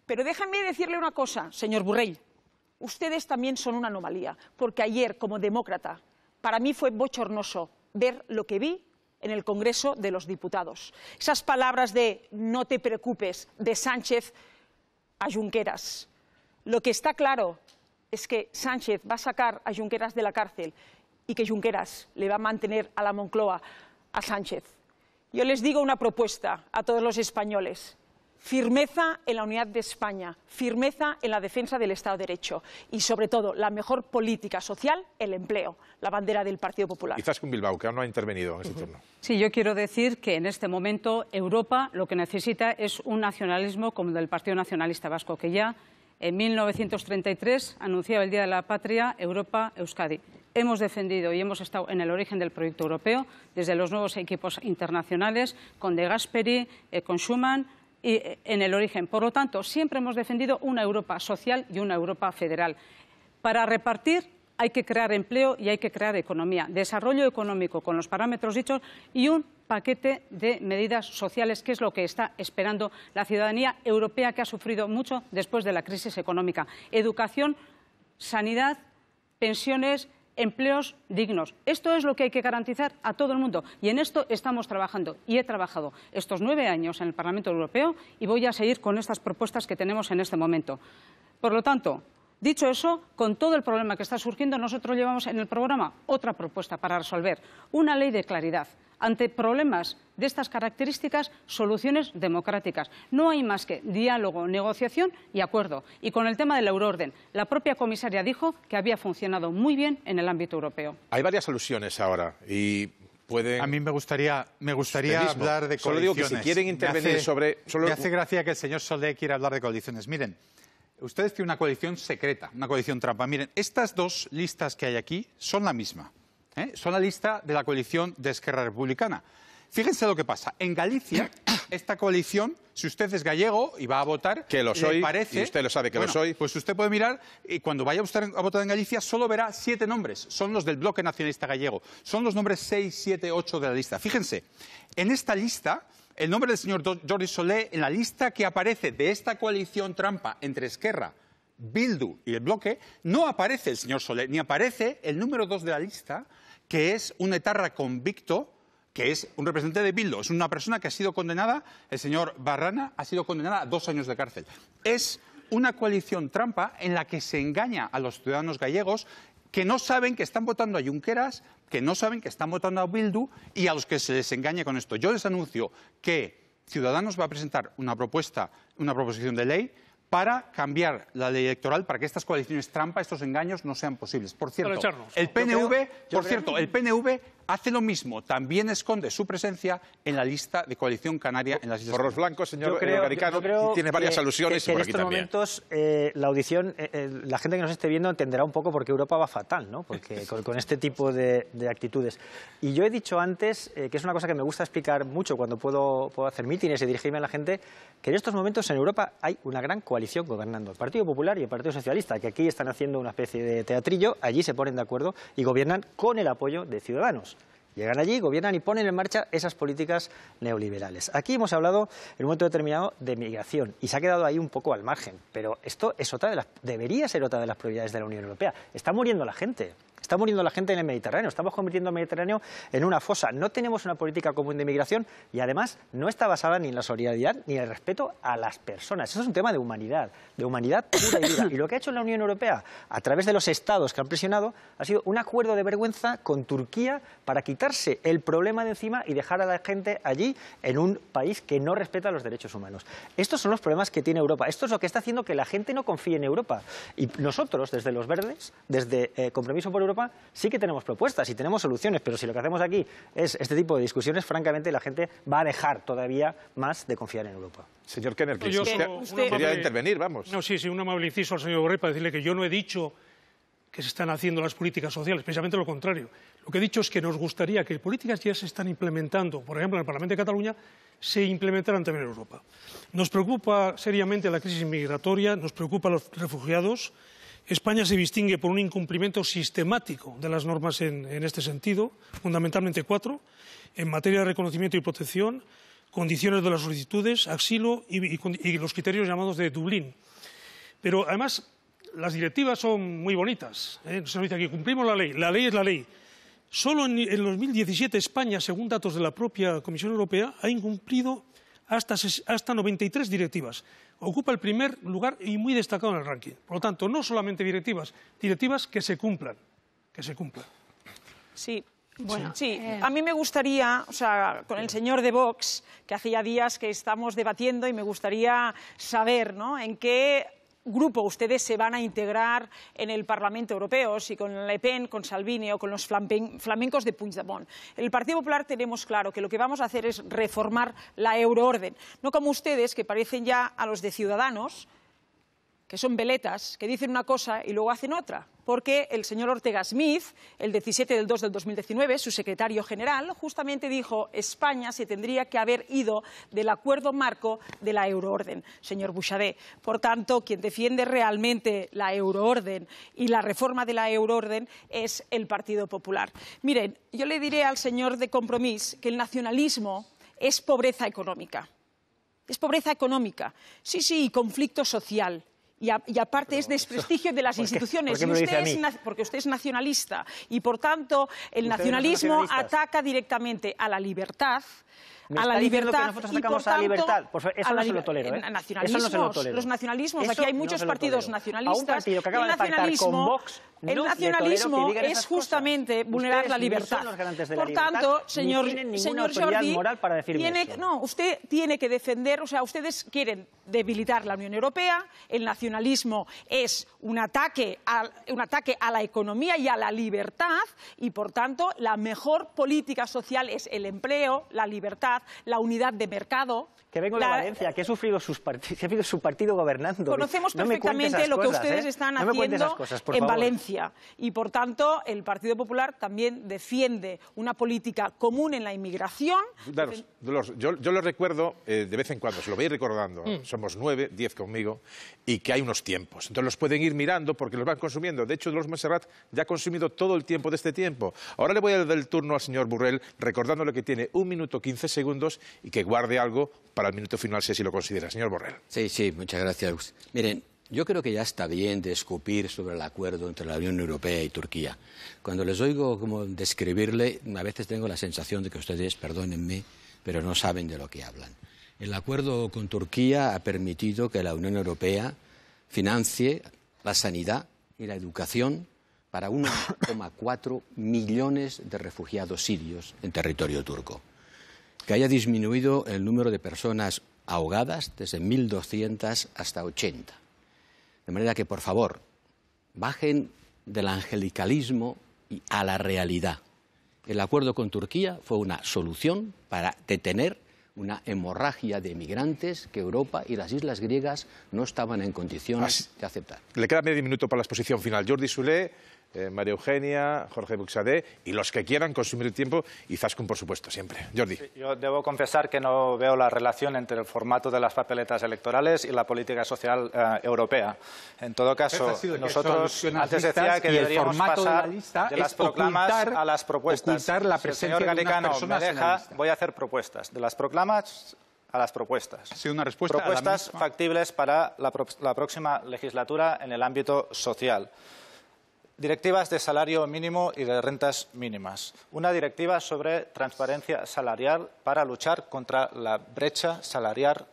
Pero déjenme decirle una cosa, señor Burrell. Ustedes también son una anomalía, porque ayer, como demócrata, para mí fue bochornoso ver lo que vi en el Congreso de los Diputados. Esas palabras de no te preocupes de Sánchez a Junqueras. Lo que está claro es que Sánchez va a sacar a Junqueras de la cárcel y que Junqueras le va a mantener a la Moncloa, a Sánchez. Yo les digo una propuesta a todos los españoles. Firmeza en la unidad de España, firmeza en la defensa del Estado de Derecho y, sobre todo, la mejor política social, el empleo, la bandera del Partido Popular. Quizás con Bilbao, que aún no ha intervenido en este turno. Sí, yo quiero decir que en este momento Europa lo que necesita es un nacionalismo como el del Partido Nacionalista Vasco, que ya en 1933 anunciaba el Día de la Patria Europa Euskadi. Hemos defendido y hemos estado en el origen del proyecto europeo, desde los nuevos equipos internacionales, con De Gasperi, eh, con Schuman, y, eh, en el origen. Por lo tanto, siempre hemos defendido una Europa social y una Europa federal. Para repartir hay que crear empleo y hay que crear economía, desarrollo económico con los parámetros dichos y un paquete de medidas sociales, que es lo que está esperando la ciudadanía europea que ha sufrido mucho después de la crisis económica. Educación, sanidad, pensiones, empleos dignos. Esto es lo que hay que garantizar a todo el mundo y en esto estamos trabajando y he trabajado estos nueve años en el Parlamento Europeo y voy a seguir con estas propuestas que tenemos en este momento. Por lo tanto, Dicho eso, con todo el problema que está surgiendo, nosotros llevamos en el programa otra propuesta para resolver, una ley de claridad. Ante problemas de estas características, soluciones democráticas. No hay más que diálogo, negociación y acuerdo. Y con el tema del euroorden, la propia comisaria dijo que había funcionado muy bien en el ámbito europeo. Hay varias alusiones ahora y Pueden... A mí me gustaría, me hablar de condiciones. Solo digo que si quieren intervenir sobre... Me hace gracia que el señor Solé quiera hablar de coaliciones. Miren, ustedes tienen una coalición secreta, una coalición trampa. Miren, estas dos listas que hay aquí son la misma. ¿eh? Son la lista de la coalición de Esquerra Republicana. Fíjense lo que pasa. En Galicia, esta coalición, si usted es gallego y va a votar, que lo soy, parece, usted lo sabe que lo soy. Pues usted puede mirar y cuando vaya a votar en Galicia solo verá siete nombres. Son los del bloque nacionalista gallego. Son los nombres 6, 7, 8 de la lista. Fíjense, en esta lista el nombre del señor Jordi Solé en la lista que aparece de esta coalición trampa entre Esquerra, Bildu y el bloque, no aparece el señor Solé, ni aparece el número dos de la lista, que es un etarra convicto, que es un representante de Bildu, es una persona que ha sido condenada, el señor Barrana ha sido condenada a dos años de cárcel. Es una coalición trampa en la que se engaña a los ciudadanos gallegos que no saben que están votando a Junqueras, que no saben que están votando a Bildu y a los que se les engañe con esto. Yo les anuncio que Ciudadanos va a presentar una propuesta, una proposición de ley para cambiar la ley electoral para que estas coaliciones trampa, estos engaños no sean posibles. Por cierto, el PNV, por cierto, el PNV hace lo mismo, también esconde su presencia en la lista de coalición canaria en las Islas los Blancos, señor Garicano, tiene varias alusiones en estos momentos eh, la audición, eh, eh, la gente que nos esté viendo entenderá un poco porque Europa va fatal, ¿no? Porque con, este tipo de, actitudes. Y yo he dicho antes, que es una cosa que me gusta explicar mucho cuando puedo, puedo hacer mítines y dirigirme a la gente, que en estos momentos en Europa hay una gran coalición gobernando el Partido Popular y el Partido Socialista, que aquí están haciendo una especie de teatrillo, allí se ponen de acuerdo y gobiernan con el apoyo de Ciudadanos. Llegan allí, gobiernan y ponen en marcha esas políticas neoliberales. Aquí hemos hablado en un momento determinado de migración y se ha quedado ahí un poco al margen, pero esto es otra de las, debería ser otra de las prioridades de la Unión Europea. Está muriendo la gente. Está muriendo la gente en el Mediterráneo, estamos convirtiendo el Mediterráneo en una fosa. No tenemos una política común de inmigración y además no está basada ni en la solidaridad ni en el respeto a las personas. Eso es un tema de humanidad, de humanidad pura y Y lo que ha hecho la Unión Europea a través de los estados que han presionado ha sido un acuerdo de vergüenza con Turquía para quitarse el problema de encima y dejar a la gente allí en un país que no respeta los derechos humanos. Estos son los problemas que tiene Europa. Esto es lo que está haciendo que la gente no confíe en Europa. Y nosotros, desde los verdes, desde eh, Compromiso por Europa, sí que tenemos propuestas y tenemos soluciones, pero si lo que hacemos aquí es este tipo de discusiones, francamente la gente va a dejar todavía más de confiar en Europa. Señor Kenner, quería intervenir, vamos. No, sí, sí, un amable inciso al señor Borrell para decirle que yo no he dicho que se están haciendo las políticas sociales, precisamente lo contrario. Lo que he dicho es que nos gustaría que políticas ya se están implementando, por ejemplo, en el Parlamento de Cataluña, se implementaran también en Europa. Nos preocupa seriamente la crisis migratoria, nos preocupa los refugiados, España se distingue por un incumplimiento sistemático de las normas en, este sentido, fundamentalmente cuatro, en materia de reconocimiento y protección, condiciones de las solicitudes, asilo y, los criterios llamados de Dublín. Pero además, las directivas son muy bonitas. Se nos dice aquí, cumplimos la ley, la ley es la ley. Solo en, en 2017 España, según datos de la propia Comisión Europea, ha incumplido hasta, hasta 93 directivas. Ocupa el primer lugar y muy destacado en el ranking. Por lo tanto, no solamente directivas, directivas que se cumplan. Que se cumplan. Sí, bueno, sí, eh. a mí me gustaría, o sea, con el señor de Vox, que hacía días que estamos debatiendo y me gustaría saber, ¿no? En qué grupo ustedes se van a integrar en el Parlamento Europeo, si con Le Pen, con Salvini o con los flamencos de Puigdemont. En el Partido Popular tenemos claro que lo que vamos a hacer es reformar la euroorden, no como ustedes que parecen ya a los de Ciudadanos, que son veletas, que dicen una cosa y luego hacen otra. Porque el señor Ortega Smith, el 17 del 2 del 2019, su secretario general, justamente dijo España se tendría que haber ido del acuerdo marco de la euroorden, señor Bouchardet. Por tanto, quien defiende realmente la euroorden y la reforma de la euroorden es el Partido Popular. Miren, yo le diré al señor de Compromís que el nacionalismo es pobreza económica. Es pobreza económica, sí, sí, conflicto social y, aparte es desprestigio de las instituciones. Porque, usted es, porque usted es nacionalista y, por tanto, el nacionalismo ataca directamente a la libertad a la libertad. nosotros atacamos y por tanto, a la libertad. eso no tolero. Los nacionalismos. aquí hay muchos partidos nacionalistas. un el nacionalismo es justamente vulnerar la libertad. por tanto, señor, señor Jordi, no, usted tiene que defender, o sea, ustedes quieren debilitar la Unión Europea. El nacionalismo es un ataque a, un ataque a la economía y a la libertad, y por tanto, la mejor política social es el empleo, la libertad la unidad de mercado que vengo de Valencia, que he sufrido, su partido gobernando. Conocemos perfectamente lo que ustedes ¿eh? están haciendo en Valencia. Y, por tanto, el Partido Popular también defiende una política común en la inmigración. yo, yo, lo recuerdo eh, de vez en cuando, se lo voy recordando. Mm. Somos nueve, diez conmigo, y que hay unos tiempos. Entonces los pueden ir mirando porque los van consumiendo. De hecho, Dolores Monserrat ya ha consumido todo el tiempo de este tiempo. Ahora le voy a dar el turno al señor Burrell recordándole que tiene un minuto quince segundos y que guarde algo para al minuto final, si lo considera. Señor Borrell. Sí, sí, muchas gracias. Miren, yo creo que ya está bien de escupir sobre el acuerdo entre la Unión Europea y Turquía. Cuando les oigo como describirle, a veces tengo la sensación de que ustedes, perdónenme, pero no saben de lo que hablan. El acuerdo con Turquía ha permitido que la Unión Europea financie la sanidad y la educación para 1,4 millones de refugiados sirios en territorio turco que haya disminuido el número de personas ahogadas desde 1.200 hasta 80. De manera que, por favor, bajen del angelicalismo a la realidad. El acuerdo con Turquía fue una solución para detener una hemorragia de migrantes que Europa y las islas griegas no estaban en condiciones de aceptar. Le queda medio minuto para la exposición final. Jordi eh, María Eugenia, Jorge Buxadé y los que quieran consumir tiempo y Zascun, por supuesto, siempre. Jordi. yo debo confesar que no veo la relación entre el formato de las papeletas electorales y la política social eh, europea. En todo caso, nosotros antes decía que deberíamos pasar de, las proclamas a las propuestas. señor Garicano me deja, voy a hacer propuestas. De las proclamas a las propuestas. propuestas factibles para la próxima legislatura en el ámbito social. Directivas de salario mínimo y de rentas mínimas. Una directiva sobre transparencia salarial para luchar contra la brecha salarial,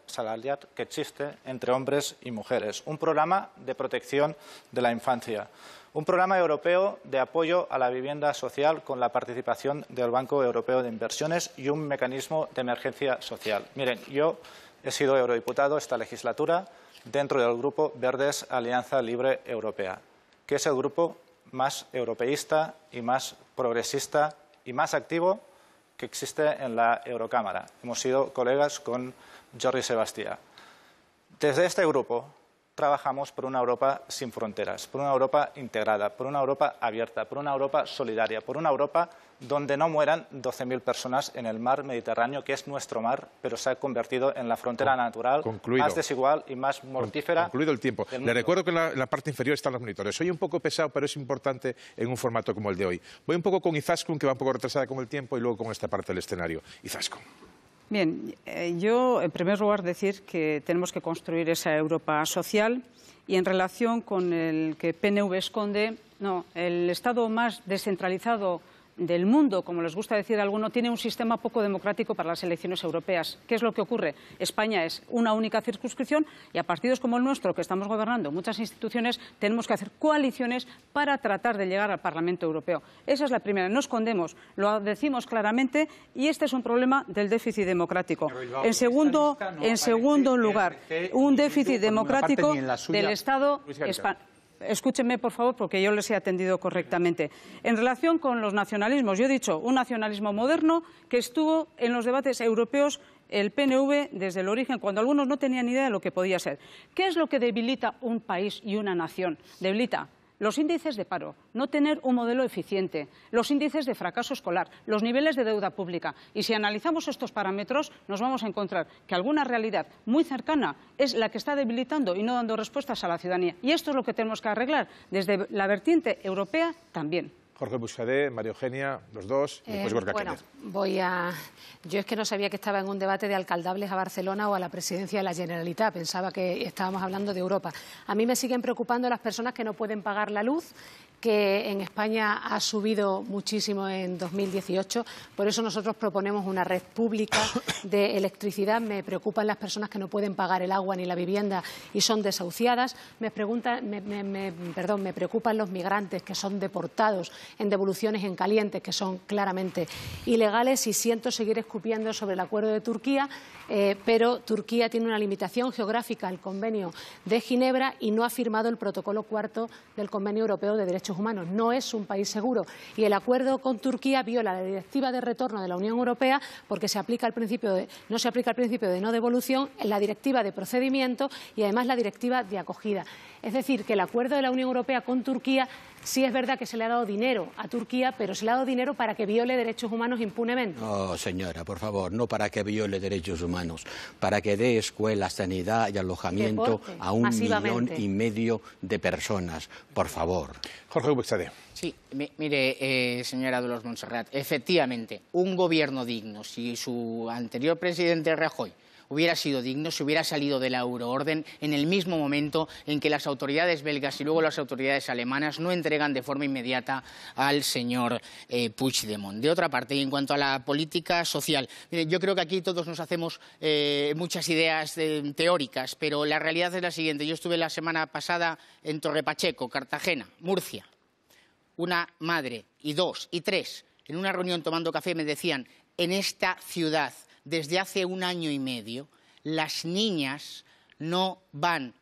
que existe entre hombres y mujeres. Un programa de protección de la infancia. Un programa europeo de apoyo a la vivienda social con la participación del Banco Europeo de Inversiones y un mecanismo de emergencia social. Miren, yo he sido eurodiputado esta legislatura dentro del Grupo Verdes Alianza Libre Europea, que es el grupo más europeísta y más progresista y más activo que existe en la Eurocámara. Hemos sido colegas con Jordi Sebastián. Desde este grupo, trabajamos por una Europa sin fronteras, por una Europa integrada, por una Europa abierta, por una Europa solidaria, por una Europa donde no mueran 12.000 personas en el mar Mediterráneo, que es nuestro mar, pero se ha convertido en la frontera natural más desigual y más mortífera. Concluido el tiempo. Le recuerdo que en la, la, parte inferior están los monitores. Soy un poco pesado, pero es importante en un formato como el de hoy. Voy un poco con Izaskun, que va un poco retrasada con el tiempo, y luego con esta parte del escenario. Izaskun. Bien, eh, yo en primer lugar decir que tenemos que construir esa Europa social y en relación con el que PNV esconde, no, el Estado más descentralizado del mundo, como les gusta decir alguno, tiene un sistema poco democrático para las elecciones europeas. ¿Qué es lo que ocurre? España es una única circunscripción y a partidos como el nuestro, que estamos gobernando muchas instituciones, tenemos que hacer coaliciones para tratar de llegar al Parlamento Europeo. Esa es la primera. No escondemos, lo decimos claramente y este es un problema del déficit democrático. en segundo, lugar, este un déficit democrático del Estado español escúchenme, por favor, porque yo les he atendido correctamente. En relación con los nacionalismos, yo he dicho un nacionalismo moderno que estuvo en los debates europeos el PNV desde el origen, cuando algunos no tenían idea de lo que podía ser. ¿Qué es lo que debilita un país y una nación? Debilita los índices de paro, no tener un modelo eficiente, los índices de fracaso escolar, los niveles de deuda pública. Y si analizamos estos parámetros, nos vamos a encontrar que alguna realidad muy cercana es la que está debilitando y no dando respuestas a la ciudadanía. Y esto es lo que tenemos que arreglar desde la vertiente europea también. Jorge Buscadé, María Eugenia, los dos, eh, Bueno, voy a... Yo es que no sabía que estaba en un debate de alcaldables a Barcelona o a la presidencia de la Generalitat, pensaba que estábamos hablando de Europa. A mí me siguen preocupando las personas que no pueden pagar la luz que en España ha subido muchísimo en 2018. Por eso nosotros proponemos una red pública de electricidad. Me preocupan las personas que no pueden pagar el agua ni la vivienda y son desahuciadas. Me, me, preocupan los migrantes que son deportados en devoluciones en calientes, que son claramente ilegales. Y siento seguir escupiendo sobre el acuerdo de Turquía, eh, pero Turquía tiene una limitación geográfica al convenio de Ginebra y no ha firmado el protocolo cuarto del convenio europeo de derechos humanos. No es un país seguro. Y el acuerdo con Turquía viola la directiva de retorno de la Unión Europea porque no se aplica el principio de no devolución, la directiva de procedimiento y además la directiva de acogida. Es decir, que el acuerdo de la Unión Europea con Turquía Sí es verdad que se le ha dado dinero a Turquía, pero se le ha dado dinero para que viole derechos humanos impunemente. No, señora, por favor, no para que viole derechos humanos, para que dé escuela, sanidad y alojamiento a un millón y medio de personas, por favor. Jorge Ubexade. Sí, mire, eh, señora Dolores Montserrat, efectivamente, un gobierno digno, si su anterior presidente Rajoy hubiera sido digno si hubiera salido de la euroorden en el mismo momento en que las autoridades belgas y luego las autoridades alemanas no entregan de forma inmediata al señor eh, Puigdemont. De otra parte, y en cuanto a la política social, yo creo que aquí todos nos hacemos eh, muchas ideas eh, teóricas, pero la realidad es la siguiente. Yo estuve la semana pasada en Torrepacheco, Cartagena, Murcia. Una madre y dos y tres en una reunión tomando café me decían, en esta ciudad desde hace un año y medio, las niñas no van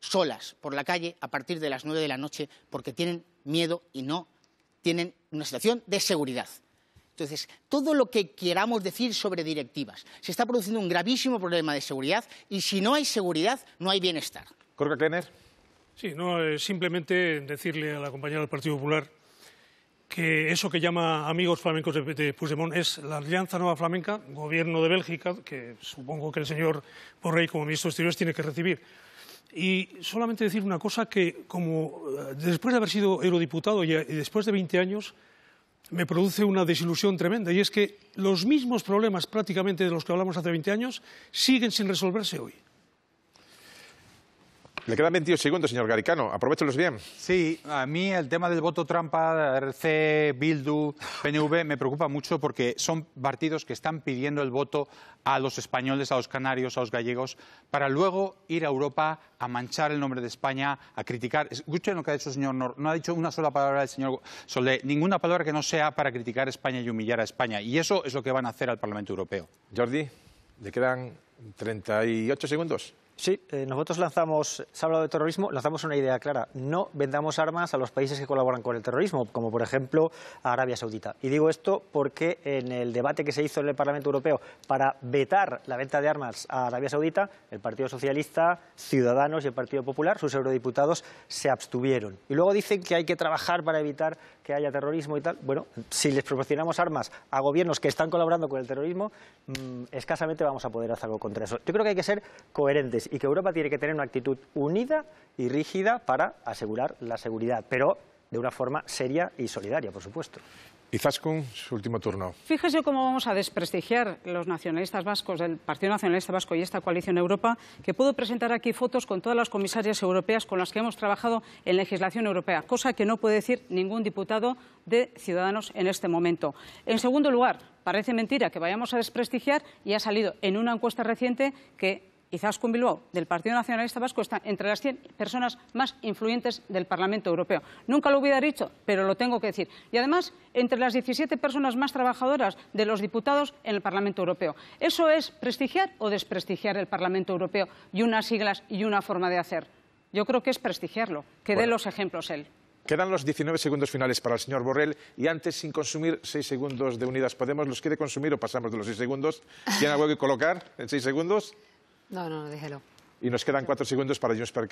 solas por la calle a partir de las nueve de la noche porque tienen miedo y no tienen una situación de seguridad. Entonces, todo lo que queramos decir sobre directivas, se está produciendo un gravísimo problema de seguridad y si no hay seguridad, no hay bienestar. Sí, no, eh, simplemente decirle a la compañera del Partido Popular que eso que llama Amigos Flamencos de, Puigdemont es la Alianza Nueva Flamenca, gobierno de Bélgica, que supongo que el señor Borrell, como ministro de Exteriores, tiene que recibir. Y solamente decir una cosa que, como eh, después de haber sido eurodiputado y después de 20 años, me produce una desilusión tremenda, y es que los mismos problemas prácticamente de los que hablamos hace 20 años siguen sin resolverse hoy. Le quedan 22 segundos, señor Garicano. Aprovechelos bien. Sí, a mí el tema del voto trampa, RC, Bildu, PNV, me preocupa mucho porque son partidos que están pidiendo el voto a los españoles, a los canarios, a los gallegos, para luego ir a Europa a manchar el nombre de España, a criticar. Escuchen lo que ha dicho el señor Nor. No ha dicho una sola palabra el señor Solé, ninguna palabra que no sea para criticar a España y humillar a España. Y eso es lo que van a hacer al Parlamento Europeo. Jordi, le quedan 38 segundos. Sí, eh, nosotros lanzamos, se ha hablado de terrorismo, lanzamos una idea clara. No vendamos armas a los países que colaboran con el terrorismo, como por ejemplo a Arabia Saudita. Y digo esto porque en el debate que se hizo en el Parlamento Europeo para vetar la venta de armas a Arabia Saudita, el Partido Socialista, Ciudadanos y el Partido Popular, sus eurodiputados, se abstuvieron. Y luego dicen que hay que trabajar para evitar que haya terrorismo y tal. Bueno, si les proporcionamos armas a gobiernos que están colaborando con el terrorismo, mm, escasamente vamos a poder hacer algo contra eso. Yo creo que hay que ser coherentes y que Europa tiene que tener una actitud unida y rígida para asegurar la seguridad, pero de una forma seria y solidaria, por supuesto. Izaskun, su último turno. Fíjese cómo vamos a desprestigiar los nacionalistas vascos, el Partido Nacionalista Vasco y esta coalición Europa, que puedo presentar aquí fotos con todas las comisarias europeas con las que hemos trabajado en legislación europea, cosa que no puede decir ningún diputado de Ciudadanos en este momento. En segundo lugar, parece mentira que vayamos a desprestigiar y ha salido en una encuesta reciente que Quizás Bilbao, del Partido Nacionalista Vasco, está entre las 100 personas más influyentes del Parlamento Europeo. Nunca lo hubiera dicho, pero lo tengo que decir. Y además, entre las 17 personas más trabajadoras de los diputados en el Parlamento Europeo. ¿Eso es prestigiar o desprestigiar el Parlamento Europeo y unas siglas y una forma de hacer? Yo creo que es prestigiarlo, que dé los ejemplos él. Quedan los 19 segundos finales para el señor Borrell y antes, sin consumir 6 segundos de Unidas Podemos, ¿los quiere consumir o pasamos de los 6 segundos? ¿Tiene algo que colocar en 6 segundos? No, no, déjelo. Y nos quedan cuatro segundos para Junts per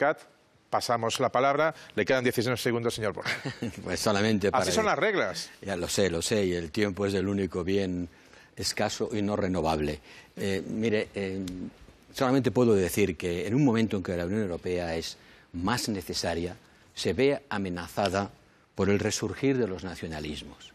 Pasamos la palabra. Le quedan 16 segundos, señor Borja. pues solamente para... Así son las reglas. Ya lo sé, lo sé. Y el tiempo es el único bien escaso y no renovable. Eh, mire, eh, solamente puedo decir que en un momento en que la Unión Europea es más necesaria, se ve amenazada por el resurgir de los nacionalismos.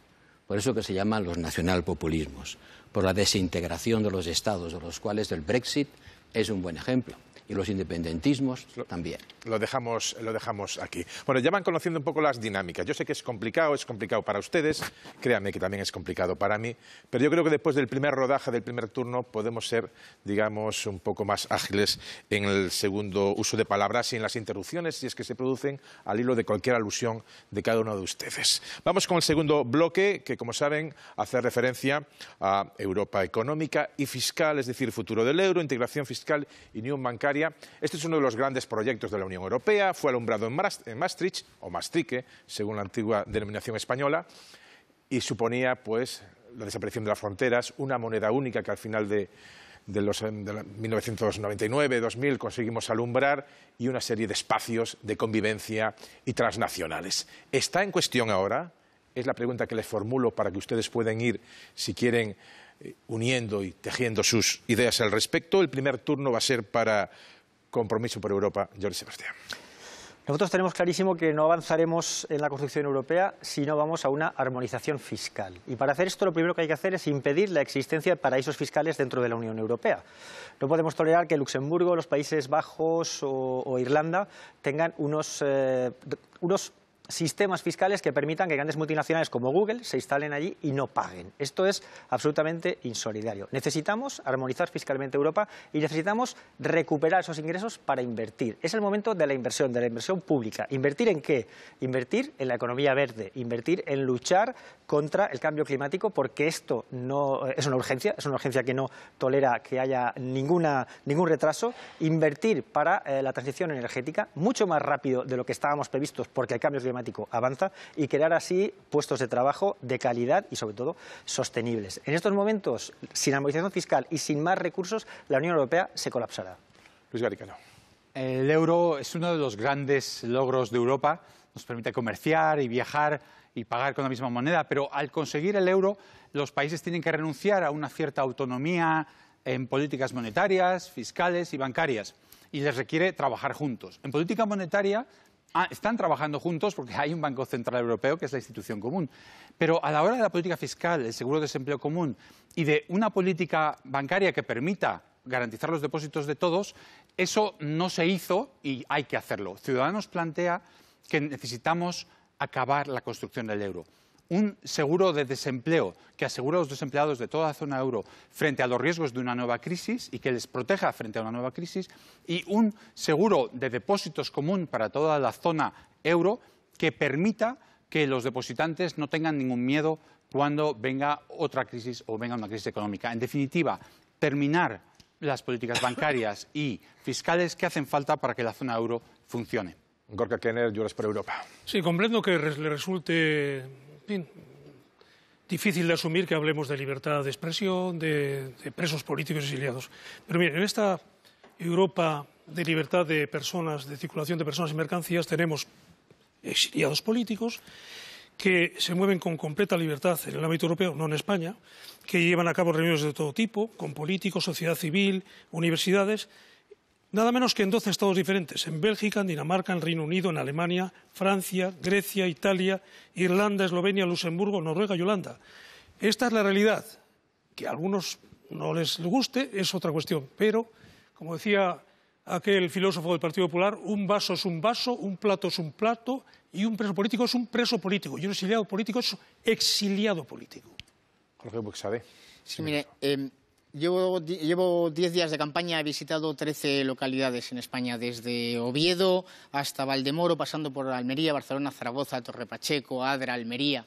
Por eso que se llaman los nacionalpopulismos, por la desintegración de los estados, de los cuales el Brexit es un buen ejemplo y los independentismos también. Lo dejamos, aquí. Bueno, ya van conociendo un poco las dinámicas. Yo sé que es complicado, es complicado para ustedes, créanme que también es complicado para mí, pero yo creo que después del primer rodaje, del primer turno, podemos ser, digamos, un poco más ágiles en el segundo uso de palabras y en las interrupciones, si es que se producen al hilo de cualquier alusión de cada uno de ustedes. Vamos con el segundo bloque, que como saben, hace referencia a Europa económica y fiscal, es decir, futuro del euro, integración fiscal y unión bancaria este es uno de los grandes proyectos de la Unión Europea, fue alumbrado en, Maastricht, o Maastrique, según la antigua denominación española, y suponía pues, la desaparición de las fronteras, una moneda única que al final de, de 1999-2000 conseguimos alumbrar y una serie de espacios de convivencia y transnacionales. ¿Está en cuestión ahora? Es la pregunta que les formulo para que ustedes puedan ir, si quieren, eh, uniendo y tejiendo sus ideas al respecto. El primer turno va a ser para Compromiso por Europa, Jordi Sebastián. Nosotros tenemos clarísimo que no avanzaremos en la construcción europea si no vamos a una armonización fiscal. Y para hacer esto lo primero que hay que hacer es impedir la existencia de paraísos fiscales dentro de la Unión Europea. No podemos tolerar que Luxemburgo, los Países Bajos o, Irlanda tengan unos, eh, unos sistemas fiscales que permitan que grandes multinacionales como Google se instalen allí y no paguen. Esto es absolutamente insolidario. Necesitamos armonizar fiscalmente Europa y necesitamos recuperar esos ingresos para invertir. Es el momento de la inversión, de la inversión pública. ¿Invertir en qué? Invertir en la economía verde, invertir en luchar contra el cambio climático porque esto es una urgencia, es una urgencia que no tolera que haya ningún retraso, invertir para eh, la transición energética mucho más rápido de lo que estábamos previstos porque el cambio climático avanza y crear así puestos de trabajo de calidad y sobre todo sostenibles. En estos momentos, sin armonización fiscal y sin más recursos, la Unión Europea se colapsará. Luis Garicano. El euro es uno de los grandes logros de Europa. Nos permite comerciar y viajar y pagar con la misma moneda, pero al conseguir el euro, los países tienen que renunciar a una cierta autonomía en políticas monetarias, fiscales y bancarias y les requiere trabajar juntos. En política monetaria, Ah, están trabajando juntos porque hay un Banco Central Europeo que es la institución común. Pero a la hora de la política fiscal, el seguro de desempleo común y de una política bancaria que permita garantizar los depósitos de todos, eso no se hizo y hay que hacerlo. Ciudadanos plantea que necesitamos acabar la construcción del euro un seguro de desempleo que asegure a los desempleados de toda la zona euro frente a los riesgos de una nueva crisis y que les proteja frente a una nueva crisis, y un seguro de depósitos común para toda la zona euro que permita que los depositantes no tengan ningún miedo cuando venga otra crisis o venga una crisis económica. En definitiva, terminar las políticas bancarias y fiscales que hacen falta para que la zona euro funcione. Gorka Kenner, por Europa. Sí, comprendo que le resulte difícil de asumir que hablemos de libertad de expresión, de, presos políticos exiliados. Pero miren, en esta Europa de libertad de personas, de circulación de personas y mercancías, tenemos exiliados políticos que se mueven con completa libertad en el ámbito europeo, no en España, que llevan a cabo reuniones de todo tipo, con políticos, sociedad civil, universidades, nada menos que en 12 estados diferentes, en Bélgica, en Dinamarca, en Reino Unido, en Alemania, Francia, Grecia, Italia, Irlanda, Eslovenia, Luxemburgo, Noruega y Holanda. Esta es la realidad. Que a algunos no les guste es otra cuestión, pero, como decía aquel filósofo del Partido Popular, un vaso es un vaso, un plato es un plato y un preso político es un preso político. Y un exiliado político es exiliado político. Sí, mire, em, Llevo 10 días de campaña, he visitado 13 localidades en España, desde Oviedo hasta Valdemoro, pasando por Almería, Barcelona, Zaragoza, Torre Pacheco, Adra, Almería.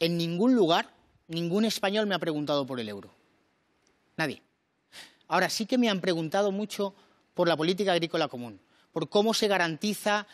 En ningún lugar, ningún español me ha preguntado por el euro. Nadie. Ahora sí que me han preguntado mucho por la política agrícola común, por cómo se garantiza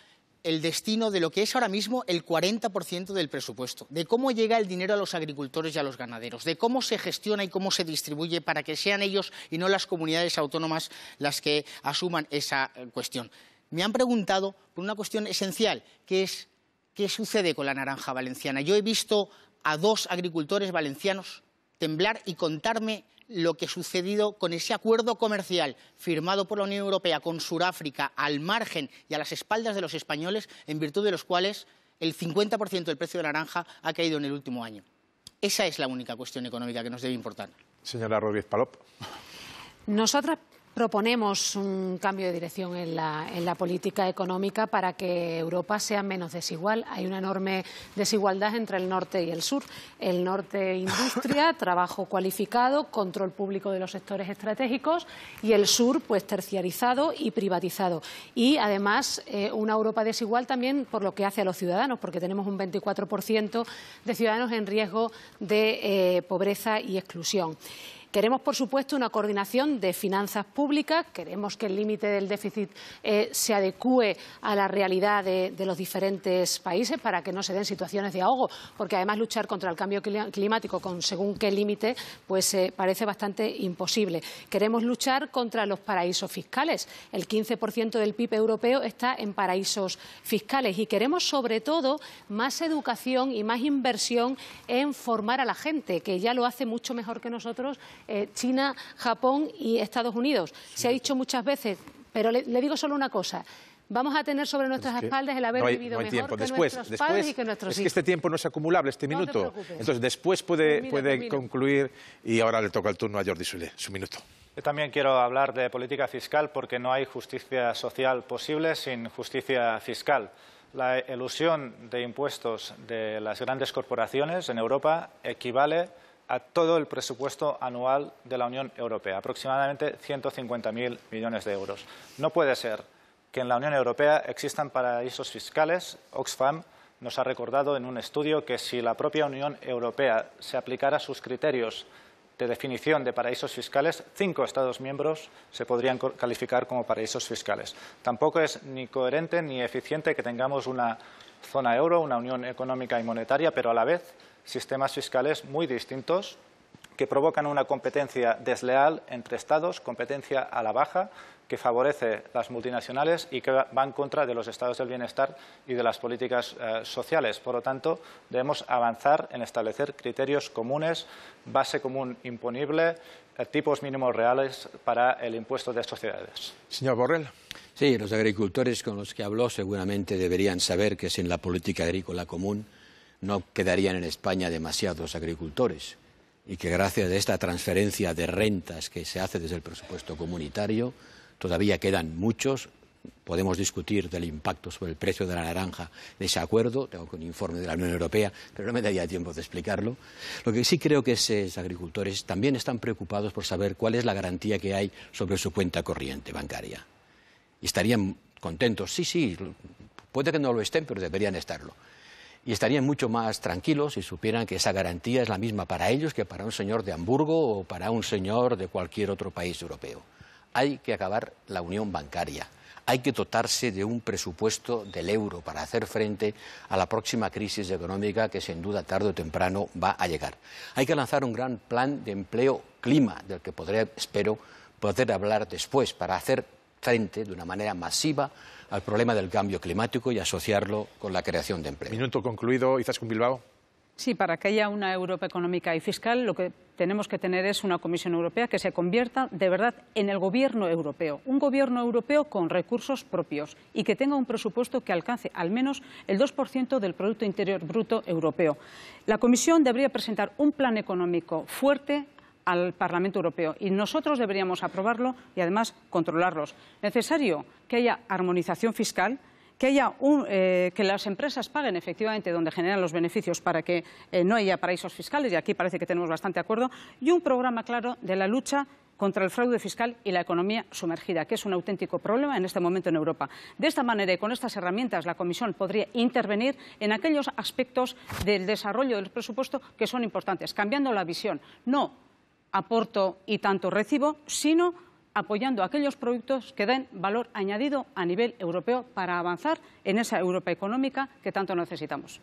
el destino de lo que es ahora mismo el 40% del presupuesto, de cómo llega el dinero a los agricultores y a los ganaderos, de cómo se gestiona y cómo se distribuye para que sean ellos y no las comunidades autónomas las que asuman esa eh, cuestión. Me han preguntado por una cuestión esencial, que es qué sucede con la naranja valenciana. Yo he visto a dos agricultores valencianos temblar y contarme lo que ha sucedido con ese acuerdo comercial firmado por la Unión Europea con Sudáfrica al margen y a las espaldas de los españoles, en virtud de los cuales el 50% del precio de la naranja ha caído en el último año. Esa es la única cuestión económica que nos debe importar. Señora Rodríguez Palop. Proponemos un cambio de dirección en la, en la, política económica para que Europa sea menos desigual. Hay una enorme desigualdad entre el norte y el sur. El norte, industria, trabajo cualificado, control público de los sectores estratégicos y el sur, pues terciarizado y privatizado. Y además, eh, una Europa desigual también por lo que hace a los ciudadanos, porque tenemos un 24% de ciudadanos en riesgo de eh, pobreza y exclusión. Queremos, por supuesto, una coordinación de finanzas públicas, queremos que el límite del déficit eh, se adecue a la realidad de, los diferentes países para que no se den situaciones de ahogo, porque además luchar contra el cambio climático con según qué límite pues eh, parece bastante imposible. Queremos luchar contra los paraísos fiscales. El 15% del PIB europeo está en paraísos fiscales y queremos sobre todo más educación y más inversión en formar a la gente, que ya lo hace mucho mejor que nosotros eh, China, Japón y Estados Unidos. Se ha dicho muchas veces, pero le, digo solo una cosa vamos a tener sobre nuestras espaldas el haber vivido mejor tiempo. que después, nuestros después, y que es que este tiempo no es acumulable, este minuto. Entonces, después puede, puede concluir y ahora le toca el turno a Jordi Sule, su minuto. Yo también quiero hablar de política fiscal porque no hay justicia social posible sin justicia fiscal. La elusión de impuestos de las grandes corporaciones en Europa equivale a todo el presupuesto anual de la Unión Europea, aproximadamente 150.000 millones de euros. No puede ser que en la Unión Europea existan paraísos fiscales. Oxfam nos ha recordado en un estudio que si la propia Unión Europea se aplicara sus criterios de definición de paraísos fiscales, cinco Estados miembros se podrían calificar como paraísos fiscales. Tampoco es ni coherente ni eficiente que tengamos una zona euro, una unión económica y monetaria, pero a la vez sistemas fiscales muy distintos que provocan una competencia desleal entre Estados, competencia a la baja, que favorece las multinacionales y que va en contra de los estados del bienestar y de las políticas eh, sociales. Por lo tanto, debemos avanzar en establecer criterios comunes, base común imponible, eh, tipos mínimos reales para el impuesto de sociedades. Señor Borrell. Sí, los agricultores con los que habló seguramente deberían saber que sin la política agrícola común no quedarían en España demasiados agricultores y que gracias a esta transferencia de rentas que se hace desde el presupuesto comunitario, todavía quedan muchos. Podemos discutir del impacto sobre el precio de la naranja de ese acuerdo, tengo un informe de la Unión Europea, pero no me daría tiempo de explicarlo. Lo que sí creo que esos agricultores también están preocupados por saber cuál es la garantía que hay sobre su cuenta corriente bancaria. Y estarían contentos, sí, sí, puede que no lo estén, pero deberían estarlo y estarían mucho más tranquilos si supieran que esa garantía es la misma para ellos que para un señor de Hamburgo o para un señor de cualquier otro país europeo. Hay que acabar la unión bancaria. Hay que dotarse de un presupuesto del euro para hacer frente a la próxima crisis económica que sin duda tarde o temprano va a llegar. Hay que lanzar un gran plan de empleo clima del que espero, poder hablar después para hacer frente de una manera masiva al problema del cambio climático y asociarlo con la creación de empleo. Minuto concluido, Bilbao. Sí, para que haya una Europa económica y fiscal, lo que tenemos que tener es una Comisión Europea que se convierta de verdad en el gobierno europeo, un gobierno europeo con recursos propios y que tenga un presupuesto que alcance al menos el 2% del producto interior bruto europeo. La Comisión debería presentar un plan económico fuerte, al Parlamento Europeo y nosotros deberíamos aprobarlo y además controlarlos. Necesario que haya armonización fiscal, que, haya eh, que las empresas paguen efectivamente donde generan los beneficios para que eh, no haya paraísos fiscales, y aquí parece que tenemos bastante acuerdo, y un programa claro de la lucha contra el fraude fiscal y la economía sumergida, que es un auténtico problema en este momento en Europa. De esta manera y con estas herramientas, la Comisión podría intervenir en aquellos aspectos del desarrollo del presupuesto que son importantes, cambiando la visión, no aporto y tanto recibo, sino apoyando aquellos productos que den valor añadido a nivel europeo para avanzar en esa Europa económica que tanto necesitamos.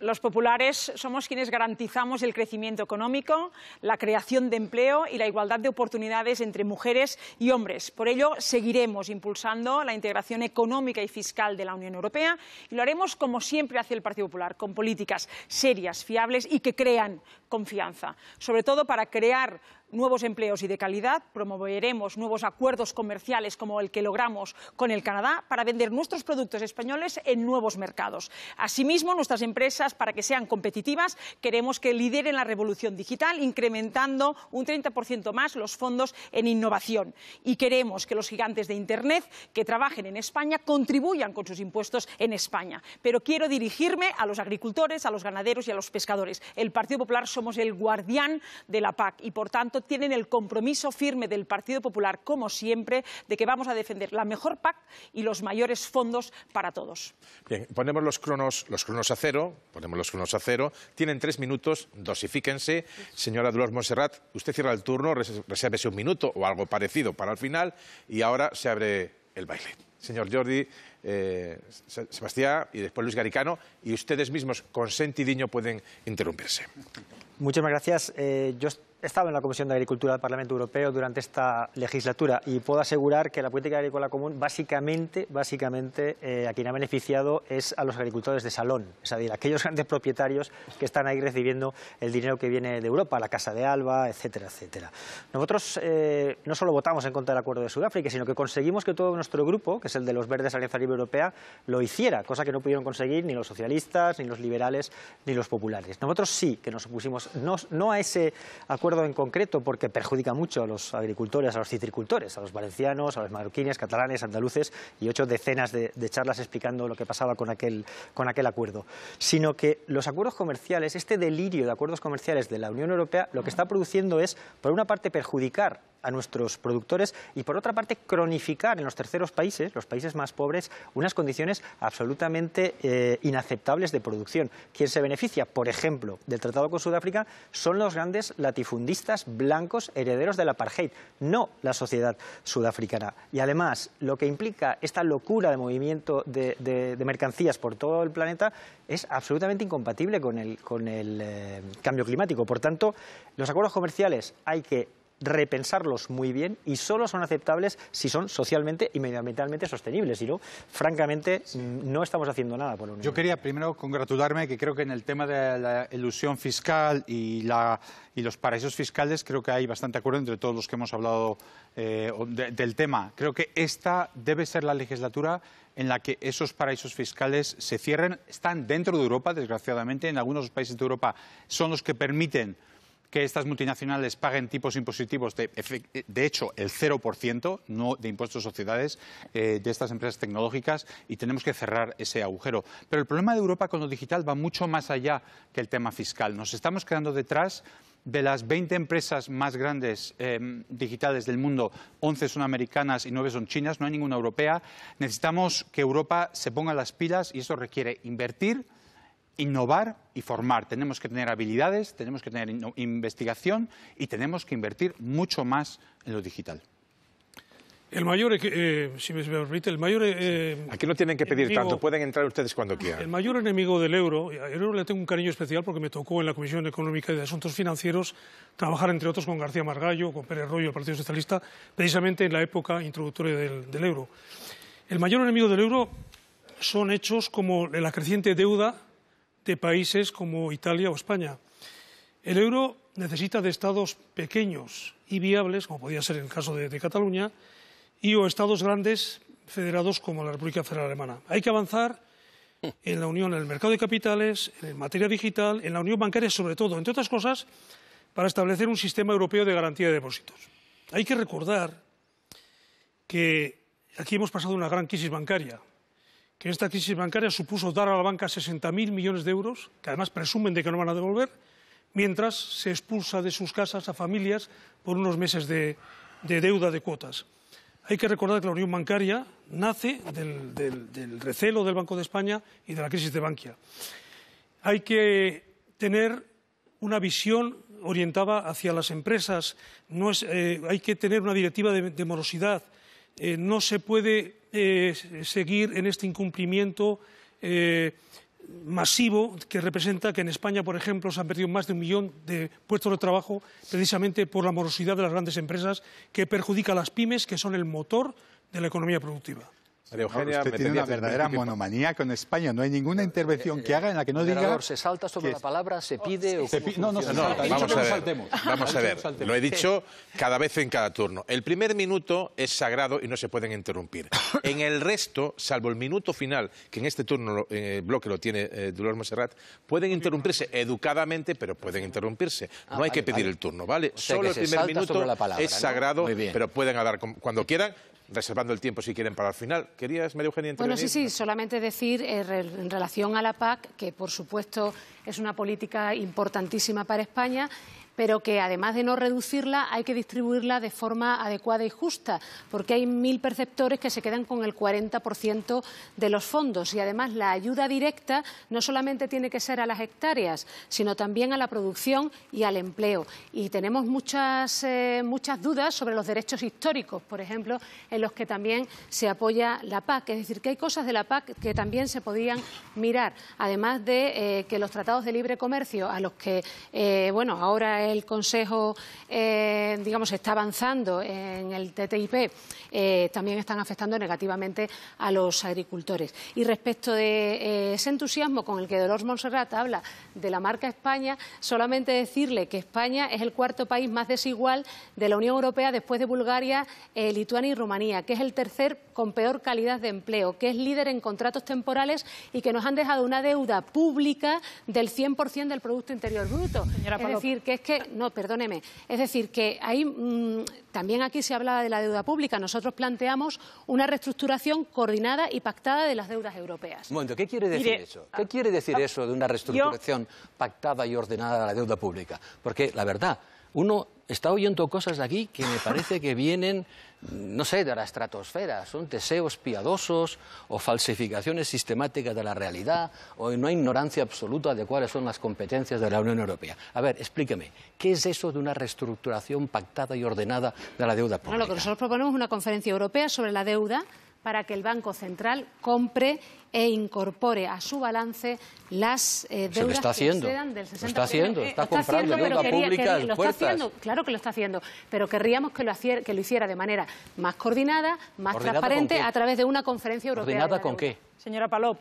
Los populares somos quienes garantizamos el crecimiento económico, la creación de empleo y la igualdad de oportunidades entre mujeres y hombres. Por ello, seguiremos impulsando la integración económica y fiscal de la Unión Europea y lo haremos como siempre hace el Partido Popular, con políticas serias, fiables y que crean confianza, sobre todo para crear nuevos empleos y de calidad, promoveremos nuevos acuerdos comerciales como el que logramos con el Canadá para vender nuestros productos españoles en nuevos mercados. Asimismo, nuestras empresas, para que sean competitivas, queremos que lideren la revolución digital, incrementando un 30% más los fondos en innovación. Y queremos que los gigantes de Internet que trabajen en España contribuyan con sus impuestos en España. Pero quiero dirigirme a los agricultores, a los ganaderos y a los pescadores. El Partido Popular somos el guardián de la PAC y, por tanto, tienen el compromiso firme del Partido Popular, como siempre, de que vamos a defender la mejor PAC y los mayores fondos para todos. Bien, ponemos los cronos, a cero, ponemos los cronos a cero. Tienen tres minutos, dosifíquense. Señora Dolores Monserrat, usted cierra el turno, resérvese un minuto o algo parecido para el final y ahora se abre el baile. Señor Jordi, eh, Sebastián y después Luis Garicano, y ustedes mismos con sentidiño pueden interrumpirse. Muchas gracias. Eh, yo He estado en la Comisión de Agricultura del Parlamento Europeo durante esta legislatura y puedo asegurar que la política agrícola común básicamente, básicamente eh, a quien ha beneficiado es a los agricultores de salón, es decir, aquellos grandes propietarios que están ahí recibiendo el dinero que viene de Europa, la Casa de Alba, etcétera, etcétera. Nosotros eh, no solo votamos en contra del Acuerdo de Sudáfrica, sino que conseguimos que todo nuestro grupo, que es el de los Verdes Alianza Libre Europea, lo hiciera, cosa que no pudieron conseguir ni los socialistas, ni los liberales, ni los populares. Nosotros sí que nos opusimos no a ese acuerdo en concreto porque perjudica mucho a los agricultores, a los citricultores, a los valencianos, a los marroquines, catalanes, andaluces y ocho decenas de, de charlas explicando lo que pasaba con aquel, con aquel acuerdo, sino que los acuerdos comerciales, este delirio de acuerdos comerciales de la Unión Europea, lo que está produciendo es, por una parte, perjudicar a nuestros productores y, por otra parte, cronificar en los terceros países, los países más pobres, unas condiciones absolutamente eh, inaceptables de producción. Quien se beneficia, por ejemplo, del tratado con Sudáfrica son los grandes latifundistas blancos herederos del apartheid, no la sociedad sudafricana. Y además, lo que implica esta locura de movimiento de, mercancías por todo el planeta es absolutamente incompatible con el, eh, cambio climático. Por tanto, los acuerdos comerciales hay que repensarlos muy bien y solo son aceptables si son socialmente y medioambientalmente sostenibles. Y no, francamente, mm, no estamos haciendo nada por la Unión Yo quería primero congratularme que creo que en el tema de la ilusión fiscal y, los paraísos fiscales creo que hay bastante acuerdo entre todos los que hemos hablado eh, del tema. Creo que esta debe ser la legislatura en la que esos paraísos fiscales se cierren. Están dentro de Europa, desgraciadamente, en algunos países de Europa son los que permiten que estas multinacionales paguen tipos impositivos de, de hecho, el 0%, no de impuestos a sociedades, eh, de estas empresas tecnológicas y tenemos que cerrar ese agujero. Pero el problema de Europa con lo digital va mucho más allá que el tema fiscal. Nos estamos quedando detrás de las 20 empresas más grandes em, digitales del mundo, 11 son americanas y 9 son chinas, no hay ninguna europea. Necesitamos que Europa se ponga las pilas y eso requiere invertir, innovar y formar. Tenemos que tener habilidades, tenemos que tener investigación y tenemos que invertir mucho más en lo digital. El mayor, eh, si me permite, el mayor... Eh, Aquí no tienen que pedir tanto, pueden entrar ustedes cuando quieran. El mayor enemigo del euro, El euro le tengo un cariño especial porque me tocó en la Comisión Económica y de Asuntos Financieros trabajar, entre otros, con García Margallo, con Pérez Royo, el Partido Socialista, precisamente en la época introductoria del euro. El mayor enemigo del euro son hechos como la creciente deuda de países como Italia o España. El euro necesita de estados pequeños y viables, como podía ser el caso de, Cataluña, y o estados grandes federados como la República Federal Alemana. Hay que avanzar en la Unión en el mercado de capitales, en materia digital, en la Unión bancaria sobre todo, entre otras cosas, para establecer un sistema europeo de garantía de depósitos. Hay que recordar que aquí hemos pasado una gran crisis bancaria que esta crisis bancaria supuso dar a la banca 60.000 millones de euros, que además presumen de que no van a devolver, mientras se expulsa de sus casas a familias por unos meses de, deuda de cuotas. Hay que recordar que la Unión Bancaria nace del, recelo del Banco de España y de la crisis de Bankia. Hay que tener una visión orientada hacia las empresas, eh, hay que tener una directiva de, morosidad, eh, no se puede seguir en este incumplimiento eh, masivo que representa que en España, por ejemplo, se han perdido más de un millón de puestos de trabajo precisamente por la morosidad de las grandes empresas que perjudica a las pymes, que son el motor de la economía productiva. María tiene una verdadera monomanía con España. No hay ninguna eh, intervención eh, que haga en la que no diga... Se salta sobre la palabra, se oh, pide... O No, no, se salta. no, vamos a ver, Vamos a ver, lo he dicho cada vez en cada turno. El primer minuto es sagrado y no se pueden interrumpir. En el resto, salvo el minuto final, que en este turno el bloque lo tiene eh, Dolores Monserrat, pueden interrumpirse educadamente, pero pueden interrumpirse. Ah, no hay que pedir el turno, ¿vale? Solo el primer minuto es sagrado, pero pueden hablar cuando quieran reservando el tiempo si quieren para el final. ¿Querías, María Eugenia, intervenir? Bueno, sí, sí, solamente decir eh, en relación a la PAC, que por supuesto es una política importantísima para España, pero que además de no reducirla hay que distribuirla de forma adecuada y justa, porque hay mil perceptores que se quedan con el 40% de los fondos y además la ayuda directa no solamente tiene que ser a las hectáreas, sino también a la producción y al empleo. Y tenemos muchas, eh, muchas dudas sobre los derechos históricos, por ejemplo, en los que también se apoya la PAC. Es decir, que hay cosas de la PAC que también se podían mirar, además de eh, que los tratados de libre comercio a los que, eh, bueno, ahora el Consejo, eh, digamos, está avanzando en el TTIP, eh, también están afectando negativamente a los agricultores. Y respecto de eh, ese entusiasmo con el que Dolores Monserrat habla de la marca España, solamente decirle que España es el cuarto país más desigual de la Unión Europea después de Bulgaria, Lituania y Rumanía, que es el tercer con peor calidad de empleo, que es líder en contratos temporales y que nos han dejado una deuda pública del 100% del Producto Interior Bruto. es decir, que es que no, perdóneme, es decir, que mm, también aquí se hablaba de la deuda pública. Nosotros planteamos una reestructuración coordinada y pactada de las deudas europeas. ¿qué quiere decir eso? Ah, ¿Qué quiere decir eso de una reestructuración pactada y ordenada de la deuda pública? Porque, la verdad, uno está oyendo cosas de aquí que me parece que vienen, no sé, de la estratosfera. Son deseos piadosos o falsificaciones sistemáticas de la realidad o no hay ignorancia absoluta de cuáles son las competencias de la Unión Europea. A ver, explíqueme, ¿qué es eso de una reestructuración pactada y ordenada de la deuda pública? Bueno, lo que nosotros proponemos es una conferencia europea sobre la deuda para que el Banco Central compre e incorpore a su balance las eh, deudas que del 60%. Lo está haciendo, eh, está, comprando lo está haciendo, Claro que lo está haciendo, pero querríamos que lo, hiciera de manera más coordinada, más transparente, a través de una conferencia europea. ¿Coordinada con qué? Señora Palop.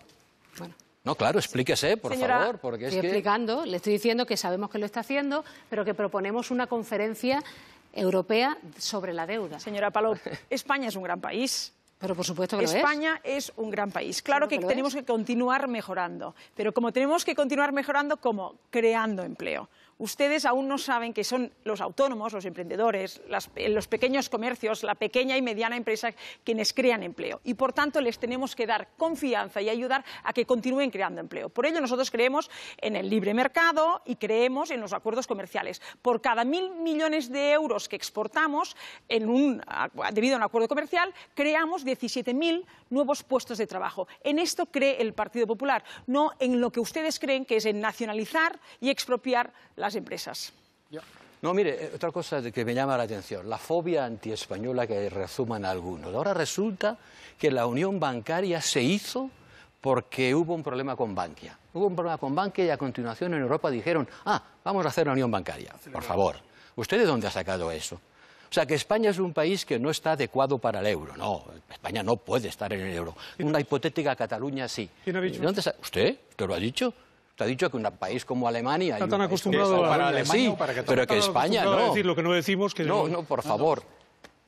No, claro, explíquese, por favor, estoy explicando, le estoy diciendo que sabemos que lo está haciendo, pero que proponemos una conferencia europea sobre la deuda. Señora Palop, España es un gran país, pero por supuesto España es. un gran país. Claro que, tenemos que continuar mejorando, pero como tenemos que continuar mejorando, como Creando empleo ustedes aún no saben que son los autónomos, los emprendedores, los pequeños comercios, la pequeña y mediana empresa quienes crean empleo. Y por tanto les tenemos que dar confianza y ayudar a que continúen creando empleo. Por ello nosotros creemos en el libre mercado y creemos en los acuerdos comerciales. Por cada mil millones de euros que exportamos debido a un acuerdo comercial, creamos 17.000 nuevos puestos de trabajo. En esto cree el Partido Popular, no en lo que ustedes creen que es en nacionalizar y expropiar la las empresas. No, mire, eh, otra cosa que me llama la atención, la fobia antiespañola que resuman algunos. Ahora resulta que la unión bancaria se hizo porque hubo un problema con Bankia. Hubo un problema con Bankia y a continuación en Europa dijeron, ah, vamos a hacer la unión bancaria, por favor. ¿Usted de dónde ha sacado eso? O sea, que España es un país que no está adecuado para el euro. No, España no puede estar en el euro. Una hipotética Cataluña sí. ¿Quién ha dicho? ¿Usted? te lo ha dicho? Te ha dicho que un país como Alemania... Está tan acostumbrado a para Alemania, sí, que pero que España no. decir lo que no decimos que... No, no, por favor.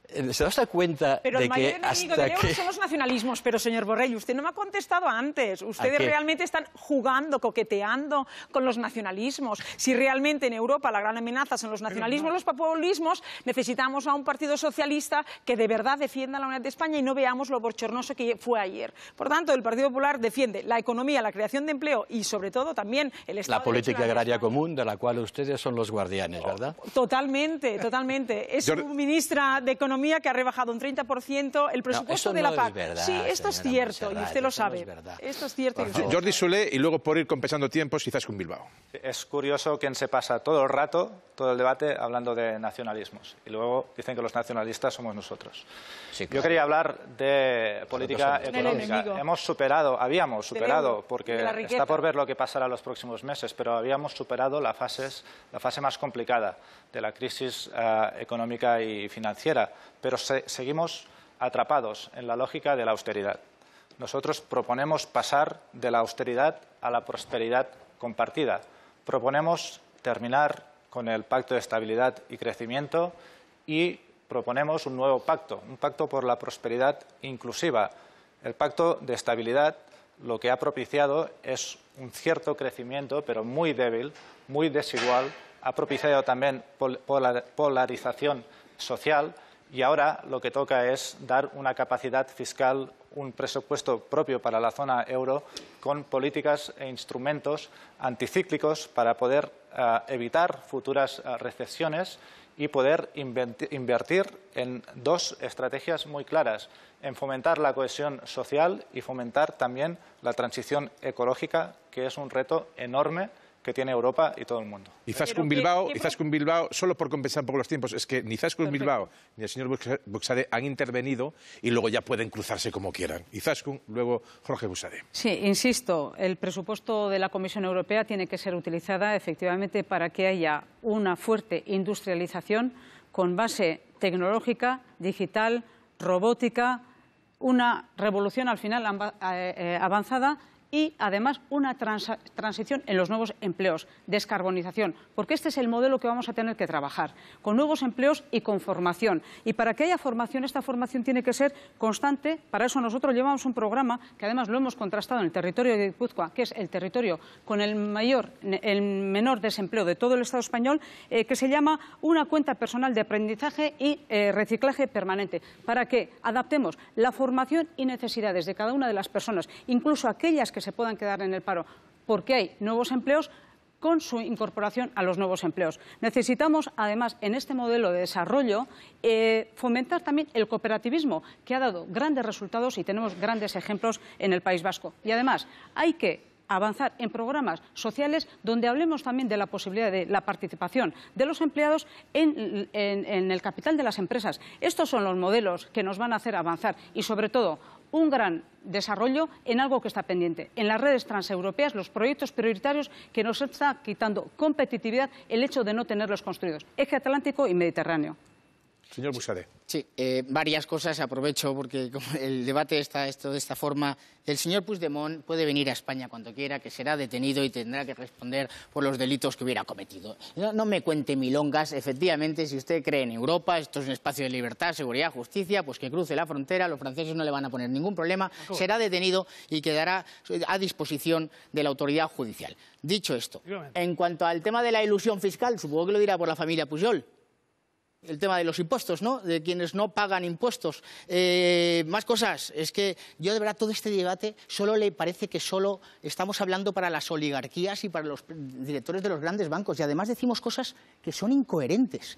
Eh, ¿Se da cuenta de que hasta del euro son los nacionalismos, pero señor Borrell, usted no me ha contestado antes. Ustedes realmente están jugando, coqueteando con los nacionalismos. Si realmente en Europa la gran amenaza son los nacionalismos, los populismos, necesitamos a un partido socialista que de verdad defienda la unidad de España y no veamos lo borchornoso que fue ayer. Por tanto, el Partido Popular defiende la economía, la creación de empleo y sobre todo también el Estado. La política agraria común de la cual ustedes son los guardianes, ¿verdad? Totalmente, totalmente. Es ministra de Economía que ha rebajado un 30% el presupuesto de la PAC. sí, esto es cierto, y usted lo sabe. esto es cierto. Jordi Solé, y luego por ir compensando tiempos, quizás con Bilbao. Es curioso quien se pasa todo el rato, todo el debate, hablando de nacionalismos. Y luego dicen que los nacionalistas somos nosotros. Yo quería hablar de política económica. Hemos superado, habíamos superado, porque está por ver lo que pasará los próximos meses, pero habíamos superado la fase, la fase más complicada de la crisis eh, económica y financiera pero seguimos atrapados en la lógica de la austeridad. Nosotros proponemos pasar de la austeridad a la prosperidad compartida. Proponemos terminar con el Pacto de Estabilidad y Crecimiento y proponemos un nuevo pacto, un pacto por la prosperidad inclusiva. El Pacto de Estabilidad lo que ha propiciado es un cierto crecimiento, pero muy débil, muy desigual. Ha propiciado también polarización social y ahora lo que toca es dar una capacidad fiscal, un presupuesto propio para la zona euro con políticas e instrumentos anticíclicos para poder eh, evitar futuras eh, recesiones y poder invertir en dos estrategias muy claras, en fomentar la cohesión social y fomentar también la transición ecológica, que es un reto enorme que tiene Europa y todo el mundo. Y Zaskun Bilbao, Bilbao, solo por compensar un poco los tiempos, es que ni Zaskun Bilbao ni el señor Buxade han intervenido y luego ya pueden cruzarse como quieran. Y Zaskun, luego Jorge Buxade. Sí, insisto, el presupuesto de la Comisión Europea tiene que ser utilizada efectivamente para que haya una fuerte industrialización con base tecnológica, digital, robótica, una revolución al final eh, eh, avanzada y además una transición en los nuevos empleos, descarbonización, porque este es el modelo que vamos a tener que trabajar, con nuevos empleos y con formación. Y para que haya formación, esta formación tiene que ser constante, para eso nosotros llevamos un programa que además lo hemos contrastado en el territorio de Guipúzcoa, que es el territorio con el, mayor, el menor desempleo de todo el Estado español, eh, que se llama una cuenta personal de aprendizaje y eh, reciclaje permanente, para que adaptemos la formación y necesidades de cada una de las personas, incluso aquellas que que se puedan quedar en el paro, porque hay nuevos empleos con su incorporación a los nuevos empleos. Necesitamos, además, en este modelo de desarrollo, eh, fomentar también el cooperativismo, que ha dado grandes resultados y tenemos grandes ejemplos en el País Vasco. Y además, hay que avanzar en programas sociales donde hablemos también de la posibilidad de la participación de los empleados en, el capital de las empresas. Estos son los modelos que nos van a hacer avanzar y, sobre todo, un gran desarrollo en algo que está pendiente, en las redes transeuropeas, los proyectos prioritarios que nos está quitando competitividad el hecho de no tenerlos construidos, eje atlántico y mediterráneo. Señor Busade. Sí, eh, varias cosas aprovecho porque el debate está esto de esta forma. El señor Puigdemont puede venir a España cuando quiera, que será detenido y tendrá que responder por los delitos que hubiera cometido. No, me cuente milongas. Efectivamente, si usted cree en Europa, esto es un espacio de libertad, seguridad, justicia, pues que cruce la frontera, los franceses no le van a poner ningún problema, ah, será detenido y quedará a disposición de la autoridad judicial. Dicho esto, en cuanto al tema de la ilusión fiscal, supongo que lo dirá por la familia Pujol el tema de los impuestos, ¿no? De quienes no pagan impuestos. Eh, más cosas. Es que yo de verdad todo este debate solo le parece que solo estamos hablando para las oligarquías y para los directores de los grandes bancos. Y además decimos cosas que son incoherentes.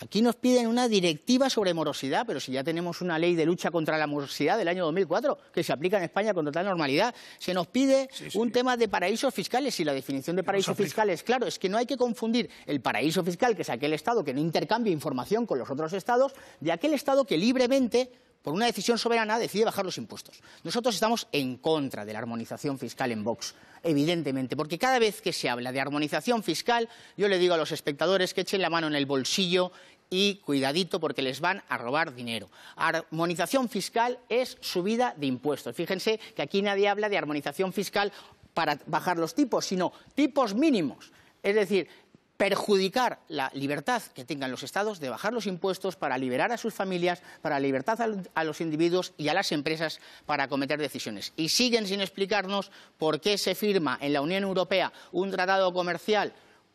Aquí nos piden una directiva sobre morosidad, pero si ya tenemos una ley de lucha contra la morosidad del año 2004 que se aplica en España con total normalidad, se nos pide un tema de paraísos fiscales y la definición de paraísos fiscales, claro, es que no hay que confundir el paraíso fiscal, que es aquel Estado que no intercambia información con los otros Estados, de aquel Estado que libremente por una decisión soberana, decide bajar los impuestos. Nosotros estamos en contra de la armonización fiscal en Vox, evidentemente, porque cada vez que se habla de armonización fiscal, yo le digo a los espectadores que echen la mano en el bolsillo y cuidadito porque les van a robar dinero. Armonización fiscal es subida de impuestos. Fíjense que aquí nadie habla de armonización fiscal para bajar los tipos, sino tipos mínimos. Es decir, perjudicar la libertad que tengan los estados de bajar los impuestos para liberar a sus familias, para libertad a los individuos y a las empresas para cometer decisiones. Y siguen sin explicarnos por qué se firma en la Unión Europea un tratado comercial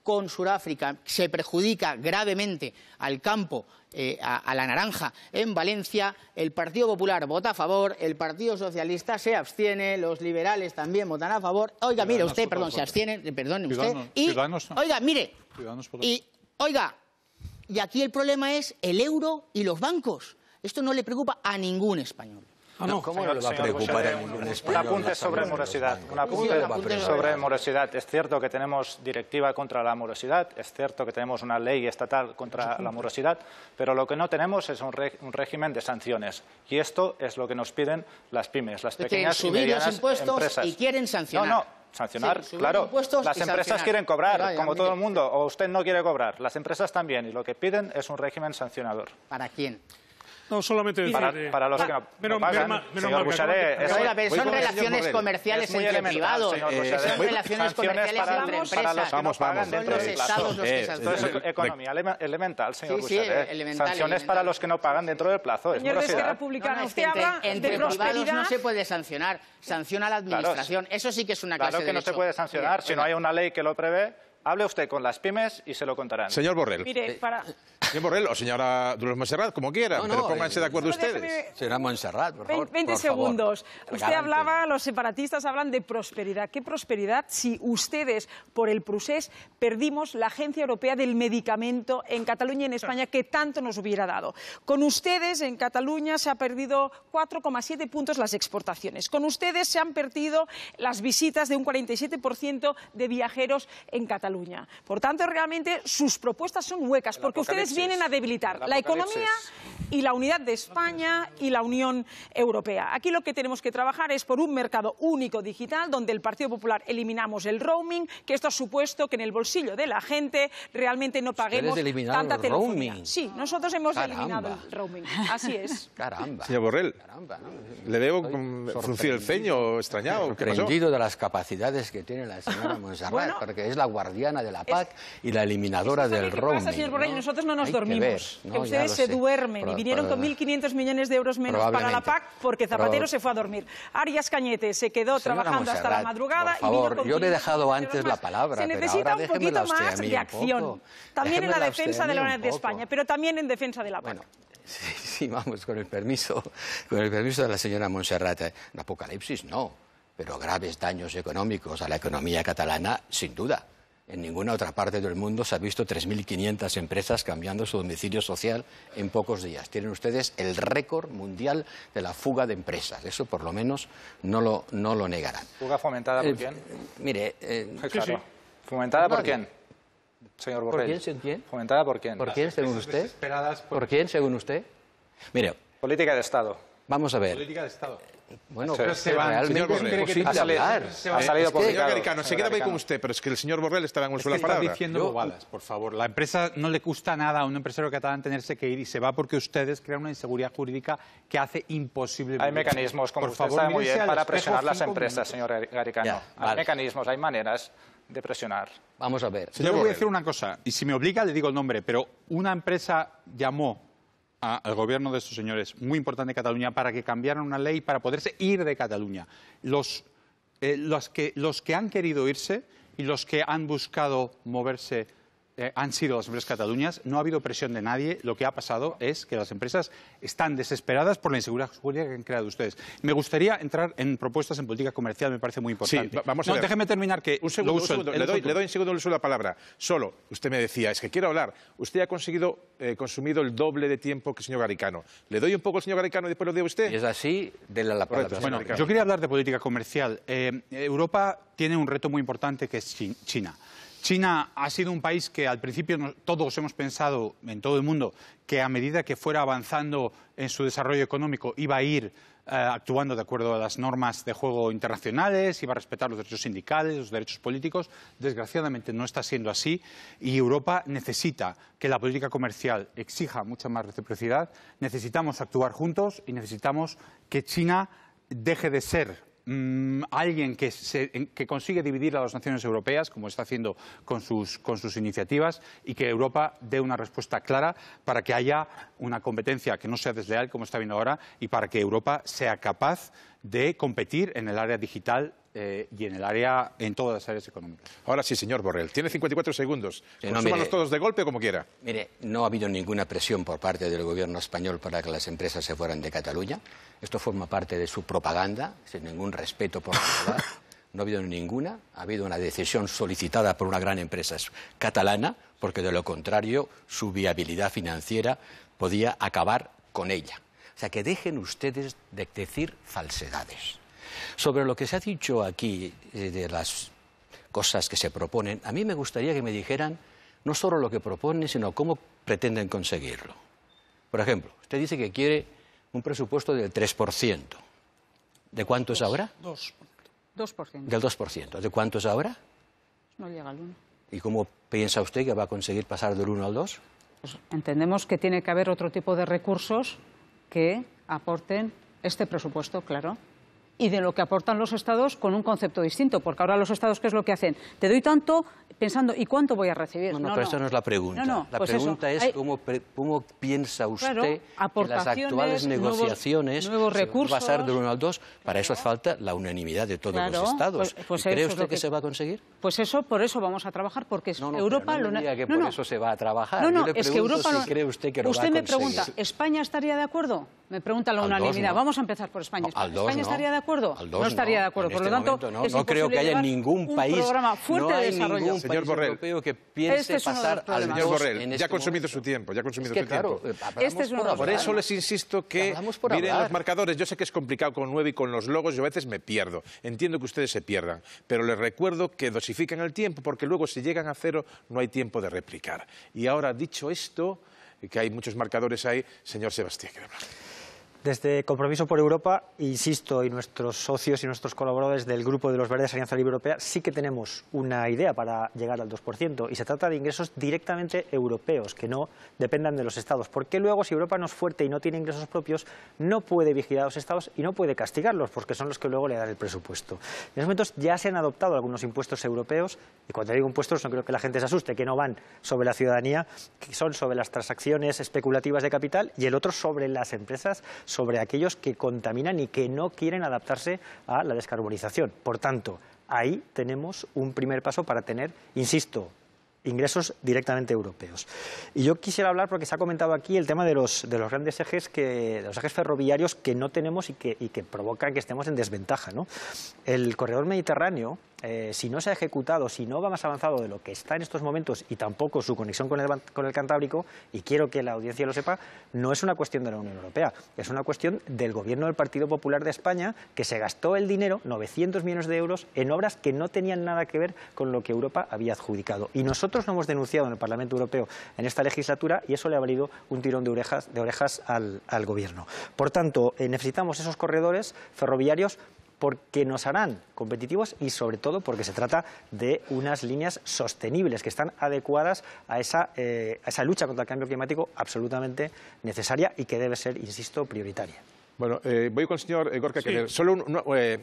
con Sudáfrica, se perjudica gravemente al campo, eh, a, la naranja en Valencia, el Partido Popular vota a favor, el Partido Socialista se abstiene, los liberales también votan a favor. Oiga, mire usted, perdón, se abstiene, eh, perdón usted. Y, Oiga, mire. Y, oiga, y aquí el problema es el euro y los bancos. Esto no le preocupa a ningún español. Ah, no, va a preocupar Un apunte sobre morosidad. sobre morosidad. Es cierto que tenemos directiva contra la morosidad, es cierto que tenemos una ley estatal contra la morosidad, pero lo que no tenemos es un, régimen de sanciones. Y esto es lo que nos piden las pymes, las pequeñas y los impuestos Y quieren sancionar. No, no, sancionar, claro. Las empresas quieren cobrar, como todo el mundo, o usted no quiere cobrar. Las empresas también, y lo que piden es un régimen sancionador. ¿Para quién? No, solamente Para, los que no, pagan, señor son relaciones comerciales entre privados. son relaciones comerciales entre empresas. No, vamos, vamos, son los estados los que sancionan. Esto es economía elemental, señor sí, Sanciones para los que no pagan dentro del plazo. Señor es que Republicana, usted habla Entre privados no se puede sancionar. Sanciona la administración. Eso sí que es una clase de Claro que no se puede sancionar. Si no hay una ley que lo prevé Hable usted con las pymes y se lo contarán. Señor Borrell. Eh, Señor Borrell o señora Dulos Monserrat, como quiera, pero pónganse de eh, acuerdo ustedes. Señora Monserrat, por favor. 20 segundos. Usted hablaba, los separatistas hablan de prosperidad. ¿Qué prosperidad si ustedes, por el procés, perdimos la Agencia Europea del Medicamento en Cataluña y en España que tanto nos hubiera dado? Con ustedes, en Cataluña se han perdido 4,7 puntos las exportaciones. Con ustedes se han perdido las visitas de un 47% de viajeros en Cataluña. Por tanto, realmente sus propuestas son huecas, porque ustedes vienen a debilitar la economía y la unidad de España y la Unión Europea. Aquí lo que tenemos que trabajar es por un mercado único digital, donde el Partido Popular eliminamos el roaming, que esto ha supuesto que en el bolsillo de la gente realmente no paguemos tanta el Roaming. Sí, nosotros hemos eliminado el roaming. Así es. Caramba. Señor Borrell, le debo fruncir el ceño extrañado. Sorprendido de las capacidades que tiene la señora Monserrat, porque es la guardia de la PAC y la eliminadora del roaming. Pasa, Borrell, Nosotros no nos dormimos. ustedes se duermen y vinieron con 1.500 millones de euros menos para la PAC porque Zapatero se fue a dormir. Arias Cañete se quedó trabajando hasta la madrugada. y vino con yo le he dejado antes la palabra. Se necesita un poquito más de acción. También en la defensa de la Unidad de España, pero también en defensa de la PAC. Sí, sí, vamos, con el permiso, con el permiso de la señora Monserrat. Un apocalipsis no, pero graves daños económicos a la economía catalana, sin duda. En ninguna otra parte del mundo se ha visto 3.500 empresas cambiando su domicilio social en pocos días. Tienen ustedes el récord mundial de la fuga de empresas. Eso por lo menos no lo, no negarán. ¿Fuga fomentada por eh, quién? Mire, eh, ¿fomentada por quién? Señor Borrell. ¿Por quién, según ¿Fomentada por quién? ¿Por quién, según usted? Por... ¿Por quién, según usted? Mire. Política de Estado. Vamos a ver. Política de Estado. Bueno, pero se van, Señor Garicano, se queda con usted, pero es que el señor Borrell estaba en su la palabra. Está diciendo bobadas, por favor. La empresa no le gusta nada a un empresario catalán tenerse que ir y se va porque ustedes crean una inseguridad jurídica que hace imposible... Hay mecanismos, como por usted favor, sabe muy bien, para presionar las empresas, señor Garicano. Hay mecanismos, hay maneras de presionar. Vamos a ver. yo voy a decir una cosa, y si me obliga le digo el nombre, pero una empresa llamó al gobierno de estos señores, muy importante Cataluña, para que cambiaran una ley para poderse ir de Cataluña. Los, eh, que, los que han querido irse y los que han buscado moverse eh, han sido las empresas cataluñas, no ha habido presión de nadie, lo que ha pasado es que las empresas están desesperadas por la inseguridad jurídica que han creado ustedes. Me gustaría entrar en propuestas en política comercial, me parece muy importante. vamos no, déjeme terminar que... Un segundo, le, doy, le, doy, en segundo uso la palabra. Solo, usted me decía, es que quiero hablar, usted ha conseguido, eh, consumido el doble de tiempo que el señor Garicano. Le doy un poco al señor Garicano y después lo a usted. es así, de la, palabra. bueno, yo quería hablar de política comercial. Eh, Europa tiene un reto muy importante que es China. China ha sido un país que al principio todos hemos pensado en todo el mundo que a medida que fuera avanzando en su desarrollo económico iba a ir eh, actuando de acuerdo a las normas de juego internacionales, iba a respetar los derechos sindicales, los derechos políticos. Desgraciadamente no está siendo así y Europa necesita que la política comercial exija mucha más reciprocidad. Necesitamos actuar juntos y necesitamos que China deje de ser Mm, alguien que, consigue dividir a las naciones europeas, como está haciendo con sus, con sus iniciativas, y que Europa dé una respuesta clara para que haya una competencia que no sea desleal, como está viendo ahora, y para que Europa sea capaz de competir en el área digital eh, y en el área, en todas las áreas económicas. Ahora sí, señor Borrell, tiene 54 segundos. Eh, sí, todos de golpe como quiera. Mire, no ha habido ninguna presión por parte del gobierno español para que las empresas se fueran de Cataluña. Esto forma parte de su propaganda, sin ningún respeto por la verdad. No ha habido ninguna, ha habido una decisión solicitada por una gran empresa catalana, porque de lo contrario su viabilidad financiera podía acabar con ella. O sea, que dejen ustedes de decir falsedades. Sobre lo que se ha dicho aquí eh, de las cosas que se proponen, a mí me gustaría que me dijeran no solo lo que proponen, sino cómo pretenden conseguirlo. Por ejemplo, usted dice que quiere un presupuesto del 3%. ¿De cuánto es ahora? 2%. Del 2%. ¿De cuánto es ahora? No llega al 1%. ¿Y cómo piensa usted que va a conseguir pasar del 1 al 2? Pues entendemos que tiene que haber otro tipo de recursos que aporten este presupuesto, claro y de lo que aportan los estados con un concepto distinto, porque ahora los estados, ¿qué es lo que hacen? Te doy tanto pensando, ¿y cuánto voy a recibir? No, no, no pero no es la pregunta. la pues pregunta es cómo, piensa usted que las actuales negociaciones nuevos, recursos, se a pasar del 1 al 2. Para eso hace falta la unanimidad de todos los estados. Pues, pues ¿Cree usted que... se va a conseguir? Pues eso, por eso vamos a trabajar, porque es Europa... No, no, que por eso se va a trabajar. No, no, es que Europa... Si cree usted que lo va a me pregunta, ¿España estaría de acuerdo? Me pregunta la unanimidad. Vamos a empezar por España. ¿España estaría de acuerdo? no estaría de acuerdo. Por lo este tanto, no, es creo que haya ningún país. Un programa fuerte de desarrollo. Ningún señor país Borrell, europeo que piense este pasar al Señor Borrell, ya ha este consumido su tiempo. Ya ha consumido su tiempo. Eh, es por, eso les insisto que miren los marcadores. Yo sé que es complicado con nueve y con los logos. Yo a veces me pierdo. Entiendo que ustedes se pierdan. Pero les recuerdo que dosifican el tiempo porque luego si llegan a cero no hay tiempo de replicar. Y ahora, dicho esto, que hay muchos marcadores ahí, señor Sebastián. Desde Compromiso por Europa, insisto, y nuestros socios y nuestros colaboradores del Grupo de los Verdes Alianza Libre Europea, sí que tenemos una idea para llegar al 2%, y se trata de ingresos directamente europeos, que no dependan de los Estados, porque luego si Europa no es fuerte y no tiene ingresos propios, no puede vigilar a los Estados y no puede castigarlos, porque son los que luego le dan el presupuesto. En estos momentos ya se han adoptado algunos impuestos europeos, y cuando digo impuestos no creo que la gente se asuste, que no van sobre la ciudadanía, que son sobre las transacciones especulativas de capital, y el otro sobre las empresas, sobre aquellos que contaminan y que no quieren adaptarse a la descarbonización. Por tanto, ahí tenemos un primer paso para tener, insisto, ingresos directamente europeos. Y yo quisiera hablar, porque se ha comentado aquí el tema de los, de los grandes ejes, que, los ejes ferroviarios que no tenemos y que, provocan que estemos en desventaja. El corredor mediterráneo, eh, si no se ha ejecutado, si no va más avanzado de lo que está en estos momentos y tampoco su conexión con el, con el Cantábrico, y quiero que la audiencia lo sepa, no es una cuestión de la Unión Europea, es una cuestión del gobierno del Partido Popular de España que se gastó el dinero, 900 millones de euros, en obras que no tenían nada que ver con lo que Europa había adjudicado. Y nosotros nosotros no hemos denunciado en el Parlamento Europeo en esta legislatura y eso le ha valido un tirón de orejas, al, Gobierno. Por tanto, eh, necesitamos esos corredores ferroviarios porque nos harán competitivos y sobre todo porque se trata de unas líneas sostenibles que están adecuadas a esa, eh, lucha contra el cambio climático absolutamente necesaria y que debe ser, insisto, prioritaria. Bueno, eh, voy con el señor Gorka Solo no, es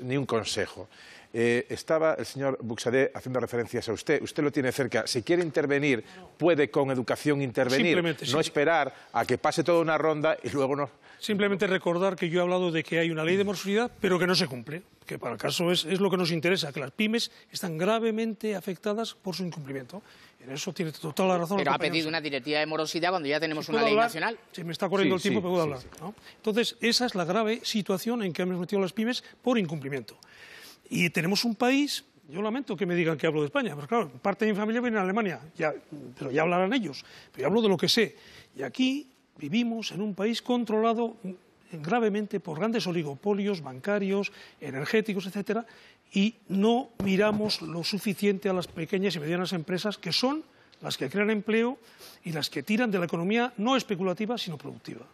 ni un consejo, eh, estaba el señor Buxadé haciendo referencias a usted. Usted lo tiene cerca. Si quiere intervenir, puede con educación intervenir. no esperar a que pase toda una ronda y luego no. Simplemente recordar que yo he hablado de que hay una ley de morosidad, pero que no se cumple. Que para el caso es, lo que nos interesa, que las pymes están gravemente afectadas por su incumplimiento. En eso tiene toda la razón. Pero ha pedido una directiva de morosidad cuando ya tenemos una ley nacional. Se me está corriendo el tiempo, puedo hablar. Entonces, esa es la grave situación en que hemos metido las pymes por incumplimiento. Y tenemos un país, yo lamento que me digan que hablo de España, pero claro, parte de mi familia viene de Alemania, pero ya hablarán ellos, pero yo hablo de lo que sé. Y aquí vivimos en un país controlado gravemente por grandes oligopolios bancarios, energéticos, etcétera, y no miramos lo suficiente a las pequeñas y medianas empresas que son las que crean empleo y las que tiran de la economía no especulativa, sino productiva.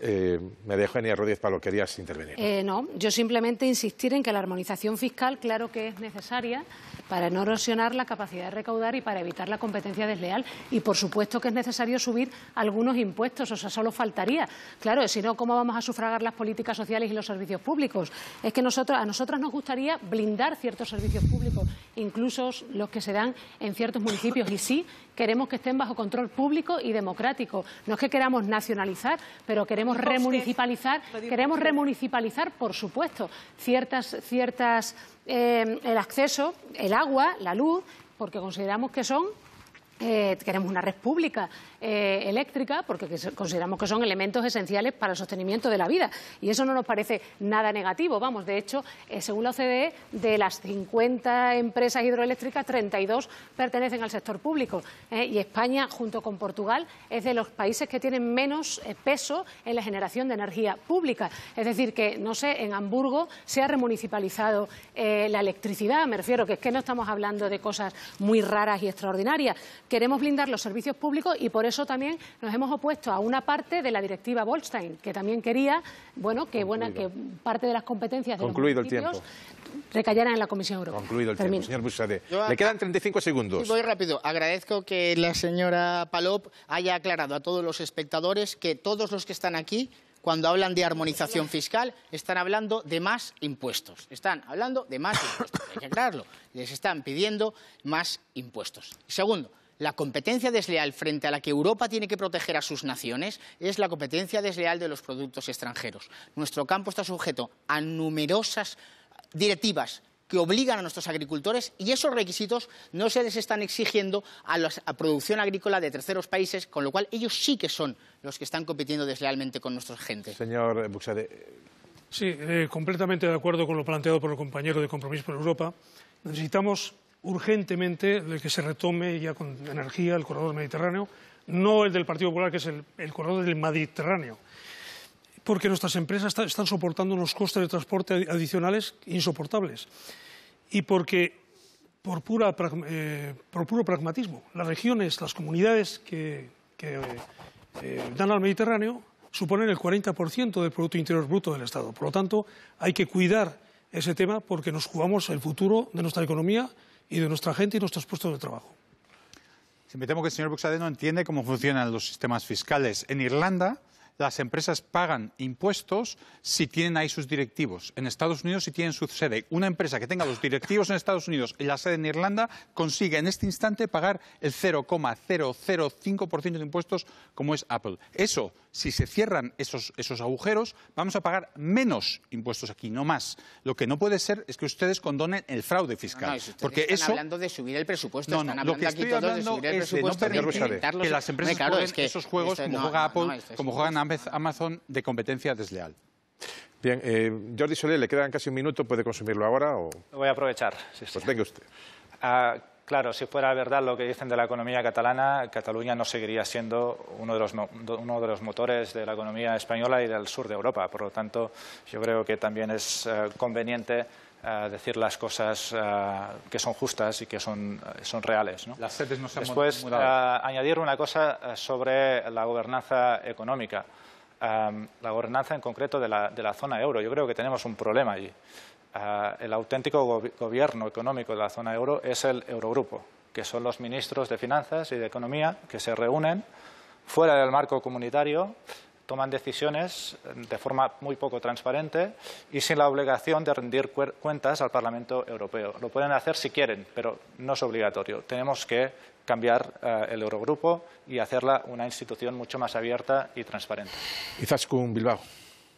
Eh, me dejo Rodríguez que querías intervenir. Eh, no, yo simplemente insistir en que la armonización fiscal, claro que es necesaria para no erosionar la capacidad de recaudar y para evitar la competencia desleal. Y por supuesto que es necesario subir algunos impuestos, o sea, solo faltaría. Claro, si no, ¿cómo vamos a sufragar las políticas sociales y los servicios públicos? Es que a nosotras nos gustaría blindar ciertos servicios públicos, incluso los que se dan en ciertos municipios. Y sí, queremos que estén bajo control público y democrático. No es que queramos nacionalizar, pero queremos remunicipalizar, queremos remunicipalizar, por supuesto, ciertas, ciertas eh, el acceso, el agua, la luz, porque consideramos que son eh, queremos una república. Eh, eléctrica, porque consideramos que son elementos esenciales para el sostenimiento de la vida. Y eso no nos parece nada negativo. Vamos, de hecho, eh, según la OCDE, de las 50 empresas hidroeléctricas, 32 pertenecen al sector público. ¿eh? y España, junto con Portugal, es de los países que tienen menos peso en la generación de energía pública. Es decir, que, no sé, en Hamburgo se ha remunicipalizado la electricidad. Me refiero que es que no estamos hablando de cosas muy raras y extraordinarias. Queremos blindar los servicios públicos y por eso eso también nos hemos opuesto a una parte de la directiva Bolstein, que también quería bueno, que, buena, que parte de las competencias de Concluido los municipios recayeran en la Comisión Europea. Concluido el tiempo, señor Busade. Le quedan 35 segundos. voy rápido. Agradezco que la señora Palop haya aclarado a todos los espectadores que todos los que están aquí cuando hablan de armonización fiscal, están hablando de más impuestos. Están hablando de más impuestos, hay que aclararlo. Les están pidiendo más impuestos. Segundo, la competencia desleal frente a la que Europa tiene que proteger a sus naciones es la competencia desleal de los productos extranjeros. Nuestro campo está sujeto a numerosas directivas que obligan a nuestros agricultores y esos requisitos no se les están exigiendo a la producción agrícola de terceros países, con lo cual ellos sí que son los que están compitiendo deslealmente con nuestra gente. Señor Buxade. Sí, eh, completamente de acuerdo con lo planteado por el compañero de Compromiso por Europa. Necesitamos urgentemente de que se retome ya con energía el corredor mediterráneo, no el del Partido Popular, que es el, corredor del Mediterráneo, porque nuestras empresas están soportando unos costes de transporte adicionales insoportables y porque, eh, por, puro pragmatismo, las regiones, las comunidades que, eh, dan al Mediterráneo suponen el 40% del Producto Interior Bruto del Estado. Por lo tanto, hay que cuidar ese tema porque nos jugamos el futuro de nuestra economía y de nuestra gente y nuestros puestos de trabajo. me temo que el señor Buxade no entiende cómo funcionan los sistemas fiscales. En Irlanda, las empresas pagan impuestos si tienen ahí sus directivos. En Estados Unidos, si tienen su sede. Una empresa que tenga los directivos en Estados Unidos y la sede en Irlanda consigue en este instante pagar el 0,005% de impuestos como es Apple. Eso, si se cierran esos, esos agujeros, vamos a pagar menos impuestos aquí, no más. Lo que no puede ser es que ustedes condonen el fraude fiscal. No, porque eso... hablando de subir el presupuesto. No, están hablando lo que estoy aquí hablando de subir el presupuesto. De no que las empresas claro, que esos juegos como juega Apple, como juegan Amazon de competencia desleal. Bien, eh, Jordi Solé, le quedan casi un minuto, ¿puede consumirlo ahora? O... voy a aprovechar. pues venga usted. Ah, claro, si fuera verdad lo que dicen de la economía catalana, Cataluña no seguiría siendo uno de, los, motores de la economía española y del sur de Europa. Por lo tanto, yo creo que también es eh, conveniente decir las cosas eh, que son justas y que son, son reales. Las sedes no se han Después, eh, añadir una cosa eh, sobre la gobernanza económica, la gobernanza en concreto de la, de la, zona euro. Yo creo que tenemos un problema allí. el auténtico gobierno económico de la zona euro es el Eurogrupo, que son los ministros de Finanzas y de Economía que se reúnen fuera del marco comunitario toman decisiones eh, de forma muy poco transparente y sin la obligación de rendir cuentas al Parlamento Europeo. Lo pueden hacer si quieren, pero no es obligatorio. Tenemos que cambiar eh, el Eurogrupo y hacerla una institución mucho más abierta y transparente. Bilbao.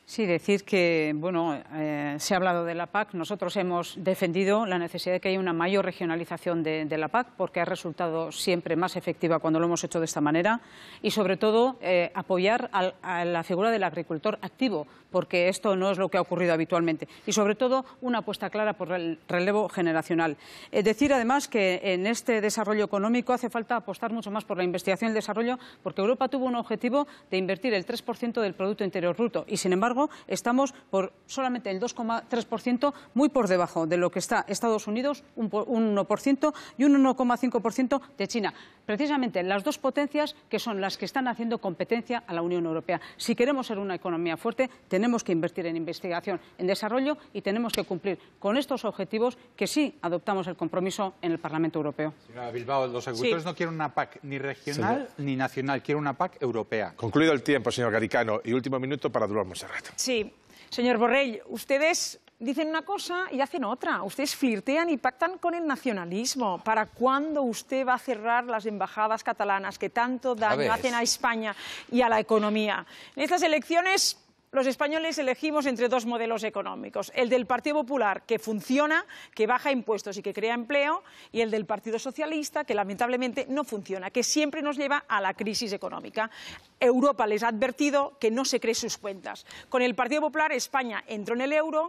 Sí, decir que bueno, eh, se ha hablado de la PAC. Nosotros hemos defendido la necesidad de que haya una mayor regionalización de, la PAC porque ha resultado siempre más efectiva cuando lo hemos hecho de esta manera y, sobre todo, eh, apoyar a la figura del agricultor activo porque esto no es lo que ha ocurrido habitualmente y, sobre todo, una apuesta clara por el relevo generacional. Eh, decir, además, que en este desarrollo económico hace falta apostar mucho más por la investigación y el desarrollo porque Europa tuvo un objetivo de invertir el 3% del Producto Interior Bruto y, sin embargo, estamos por solamente el 2,3%, muy por debajo de lo que está Estados Unidos, un, un 1% y un 1,5% de China precisamente las dos potencias que son las que están haciendo competencia a la Unión Europea. Si queremos ser una economía fuerte, tenemos que invertir en investigación, en desarrollo y tenemos que cumplir con estos objetivos que sí adoptamos el compromiso en el Parlamento Europeo. Señora Bilbao, los agricultores no quieren una PAC ni regional ni nacional, quieren una PAC europea. Concluido el tiempo, señor Garicano, y último minuto para mucho rato Sí, señor Borrell, ustedes dicen una cosa y hacen otra. Ustedes flirtean y pactan con el nacionalismo. ¿Para cuándo usted va a cerrar las embajadas catalanas que tanto daño hacen a España y a la economía? En estas elecciones los españoles elegimos entre dos modelos económicos, el del Partido Popular, que funciona, que baja impuestos y que crea empleo, y el del Partido Socialista, que lamentablemente no funciona, que siempre nos lleva a la crisis económica. Europa les ha advertido que no se cree sus cuentas. Con el Partido Popular, España entró en el euro,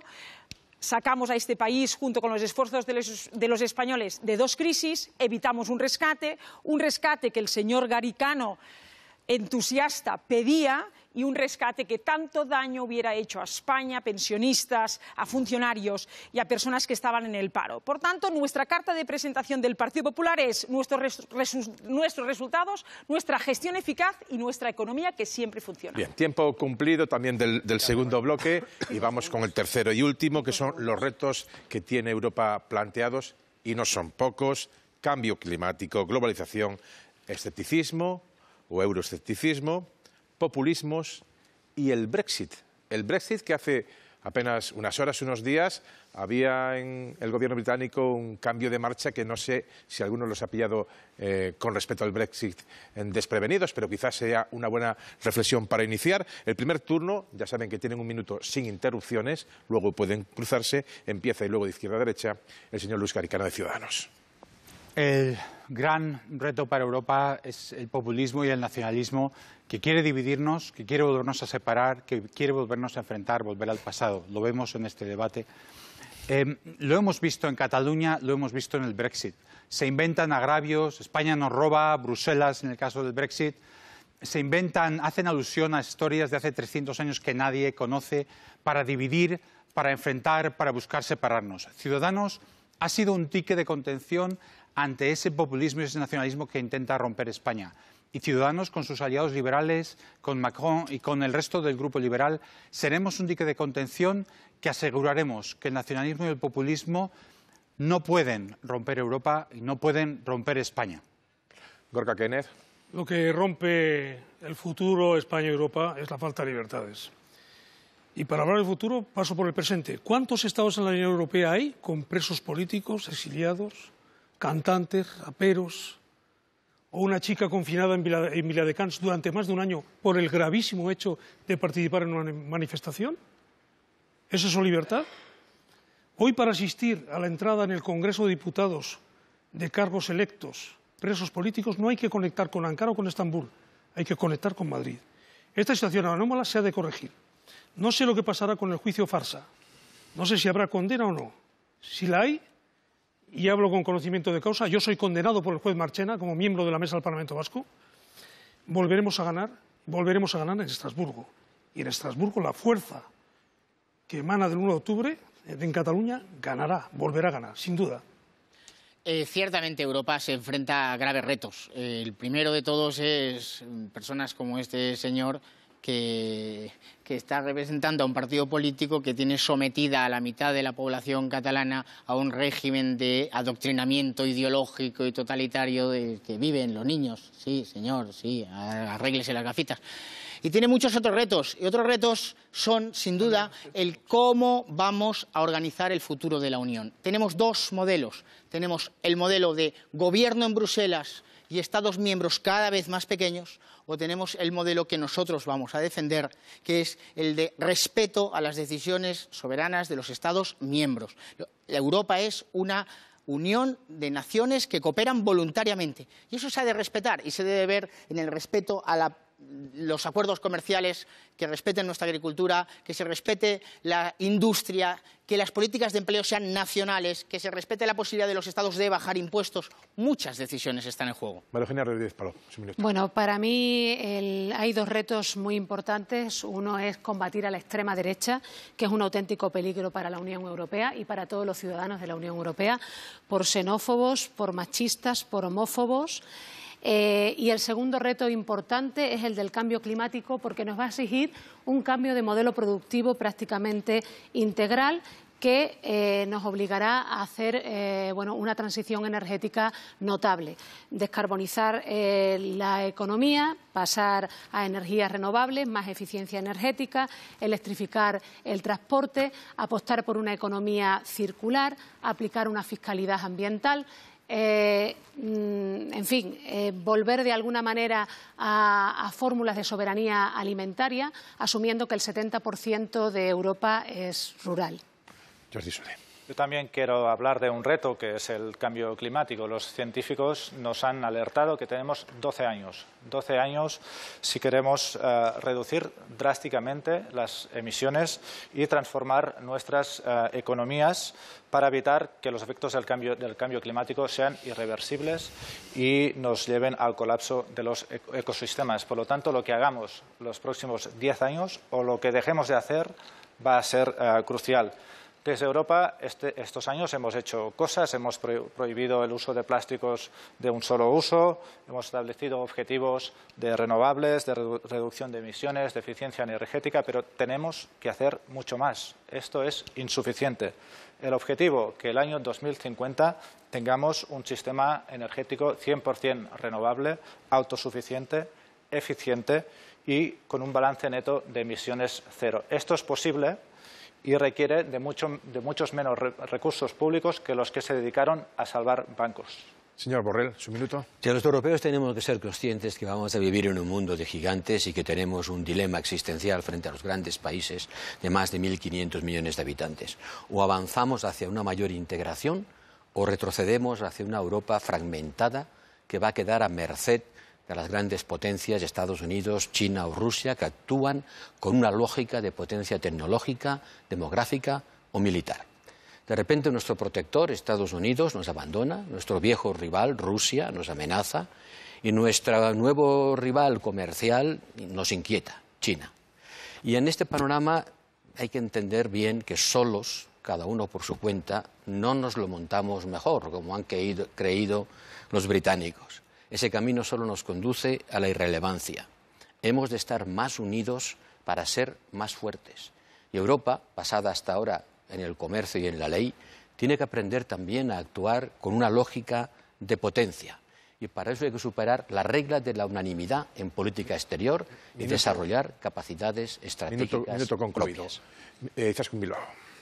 sacamos a este país, junto con los esfuerzos de los, de los, españoles, de dos crisis, evitamos un rescate, un rescate que el señor Garicano entusiasta pedía y un rescate que tanto daño hubiera hecho a España, a pensionistas, a funcionarios y a personas que estaban en el paro. Por tanto, nuestra carta de presentación del Partido Popular es nuestros, resultados, nuestra gestión eficaz y nuestra economía que siempre funciona. Bien, tiempo cumplido también del, del segundo bloque y vamos con el tercero y último, que son los retos que tiene Europa planteados y no son pocos, cambio climático, globalización, escepticismo o euroescepticismo, populismos y el Brexit. El Brexit que hace apenas unas horas, unos días, había en el gobierno británico un cambio de marcha que no sé si alguno los ha pillado eh, con respecto al Brexit en desprevenidos, pero quizás sea una buena reflexión para iniciar. El primer turno, ya saben que tienen un minuto sin interrupciones, luego pueden cruzarse, empieza y luego de izquierda a derecha el señor Luis Caricano de Ciudadanos. El gran reto para Europa es el populismo y el nacionalismo que quiere dividirnos, que quiere volvernos a separar, que quiere volvernos a enfrentar, volver al pasado. Lo vemos en este debate. Em, lo hemos visto en Cataluña, lo hemos visto en el Brexit. Se inventan agravios, España nos roba, Bruselas en el caso del Brexit. Se inventan, hacen alusión a historias de hace 300 años que nadie conoce para dividir, para enfrentar, para buscar separarnos. Ciudadanos ha sido un tique de contención ante ese populismo y ese nacionalismo que intenta romper España y Ciudadanos, con sus aliados liberales, con Macron y con el resto del grupo liberal, seremos un dique de contención que aseguraremos que el nacionalismo y el populismo no pueden romper Europa y no pueden romper España. Gorka Kenneth. Lo que rompe el futuro España-Europa es la falta de libertades. Y para hablar del futuro, paso por el presente. ¿Cuántos estados en la Unión Europea hay con presos políticos, exiliados, cantantes, raperos, o una chica confinada en, Vila, de Viladecans durante más de un año por el gravísimo hecho de participar en una manifestación? ¿Eso es su libertad? Hoy para asistir a la entrada en el Congreso de Diputados de cargos electos, presos políticos, no hay que conectar con Ankara o con Estambul, hay que conectar con Madrid. Esta situación anómala se ha de corregir. No sé lo que pasará con el juicio farsa. No sé si habrá condena o no. Si la hay, y hablo con conocimiento de causa, yo soy condenado por el juez Marchena como miembro de la mesa del Parlamento Vasco, volveremos a ganar, volveremos a ganar en Estrasburgo. Y en Estrasburgo la fuerza que emana del 1 de octubre eh, en Cataluña ganará, volverá a ganar, sin duda. Eh, ciertamente Europa se enfrenta a graves retos. Eh, el primero de todos es mm, personas como este señor que, está representando a un partido político que tiene sometida a la mitad de la población catalana a un régimen de adoctrinamiento ideológico y totalitario del que viven los niños. Sí, señor, sí, arréglese las gafitas. Y tiene muchos otros retos. Y otros retos son, sin duda, el cómo vamos a organizar el futuro de la Unión. Tenemos dos modelos. Tenemos el modelo de gobierno en Bruselas y Estados miembros cada vez más pequeños o tenemos el modelo que nosotros vamos a defender, que es el de respeto a las decisiones soberanas de los Estados miembros. Europa es una unión de naciones que cooperan voluntariamente. Y eso se ha de respetar y se debe ver en el respeto a la los acuerdos comerciales, que respeten nuestra agricultura, que se respete la industria, que las políticas de empleo sean nacionales, que se respete la posibilidad de los estados de bajar impuestos. Muchas decisiones están en juego. Bueno, para mí hay dos retos muy importantes. Uno es combatir a la extrema derecha, que es un auténtico peligro para la Unión Europea y para todos los ciudadanos de la Unión Europea, por xenófobos, por machistas, por homófobos. Eh, y el segundo reto importante es el del cambio climático, porque nos va a exigir un cambio de modelo productivo prácticamente integral que eh, nos obligará a hacer eh, una transición energética notable, descarbonizar la economía, pasar a energías renovables, más eficiencia energética, electrificar el transporte, apostar por una economía circular, aplicar una fiscalidad ambiental. Eh, mm, en fin, eh, volver de alguna manera a, fórmulas de soberanía alimentaria, asumiendo que el 70% de Europa es rural. Yo también quiero hablar de un reto que es el cambio climático. Los científicos nos han alertado que tenemos 12 años. 12 años si queremos eh, reducir drásticamente las emisiones y transformar nuestras eh, economías para evitar que los efectos del cambio, climático sean irreversibles y nos lleven al colapso de los e, ecosistemas. Por lo tanto, lo que hagamos los próximos 10 años o lo que dejemos de hacer va a ser eh, crucial. Desde Europa este, estos años hemos hecho cosas, hemos prohibido el uso de plásticos de un solo uso, hemos establecido objetivos de renovables, de reducción de emisiones, de eficiencia energética, pero tenemos que hacer mucho más. Esto es insuficiente. El objetivo, que el año 2050 tengamos un sistema energético 100% renovable, autosuficiente, eficiente y con un balance neto de emisiones cero. Esto es posible y requiere de, muchos menos recursos públicos que los que se dedicaron a salvar bancos. Señor Borrell, su minuto. Si los europeos tenemos que ser conscientes que vamos a vivir en un mundo de gigantes y que tenemos un dilema existencial frente a los grandes países de más de 1.500 millones de habitantes. O avanzamos hacia una mayor integración o retrocedemos hacia una Europa fragmentada que va a quedar a merced de las grandes potencias, Estados Unidos, China o Rusia, que actúan con una lógica de potencia tecnológica, demográfica o militar. De repente nuestro protector, Estados Unidos, nos abandona, nuestro viejo rival, Rusia, nos amenaza y nuestro nuevo rival comercial nos inquieta, China. Y en este panorama hay que entender bien que solos, cada uno por su cuenta, no nos lo montamos mejor, como han creído, creído los británicos ese camino solo nos conduce a la irrelevancia. Hemos de estar más unidos para ser más fuertes. Y Europa, basada hasta ahora en el comercio y en la ley, tiene que aprender también a actuar con una lógica de potencia. Y para eso hay que superar la regla de la unanimidad en política exterior y desarrollar capacidades estratégicas. Eh,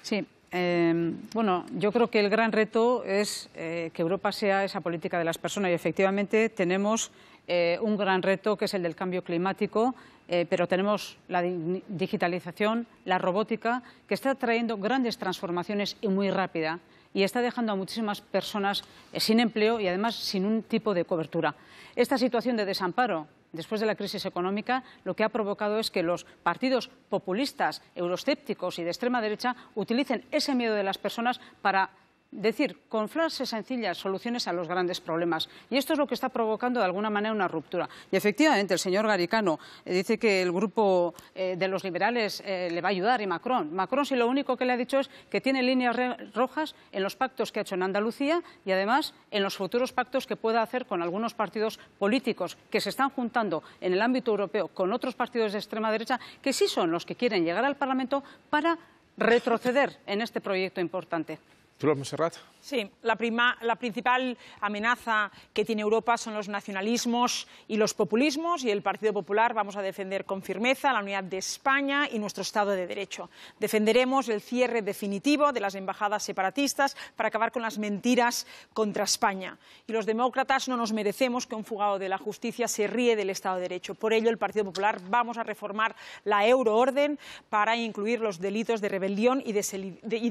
sí, Em, bueno, yo creo que el gran reto es eh, que Europa sea esa política de las personas y efectivamente tenemos eh, un gran reto que es el del cambio climático, eh, pero tenemos la digitalización, la robótica, que está trayendo grandes transformaciones y muy rápida y está dejando a muchísimas personas sin empleo y además sin un tipo de cobertura. Esta situación de desamparo después de la crisis económica, lo que ha provocado es que los partidos populistas, euroscépticos y de extrema derecha utilicen ese miedo de las personas para decir con frases sencillas soluciones a los grandes problemas. Y esto es lo que está provocando de alguna manera una ruptura. Y efectivamente, el señor Garicano eh, dice que el grupo eh, de los liberales eh, le va a ayudar y Macron. Macron si lo único que le ha dicho es que tiene líneas rojas en los pactos que ha hecho en Andalucía y además en los futuros pactos que pueda hacer con algunos partidos políticos que se están juntando en el ámbito europeo con otros partidos de extrema derecha que sí son los que quieren llegar al Parlamento para retroceder en este proyecto importante. Monserrat. Sí, la, prima, la, principal amenaza que tiene Europa son los nacionalismos y los populismos y el Partido Popular vamos a defender con firmeza la unidad de España y nuestro Estado de Derecho. Defenderemos el cierre definitivo de las embajadas separatistas para acabar con las mentiras contra España. Y los demócratas no nos merecemos que un fugado de la justicia se ríe del Estado de Derecho. Por ello, el Partido Popular vamos a reformar la euroorden para incluir los delitos de rebelión y de,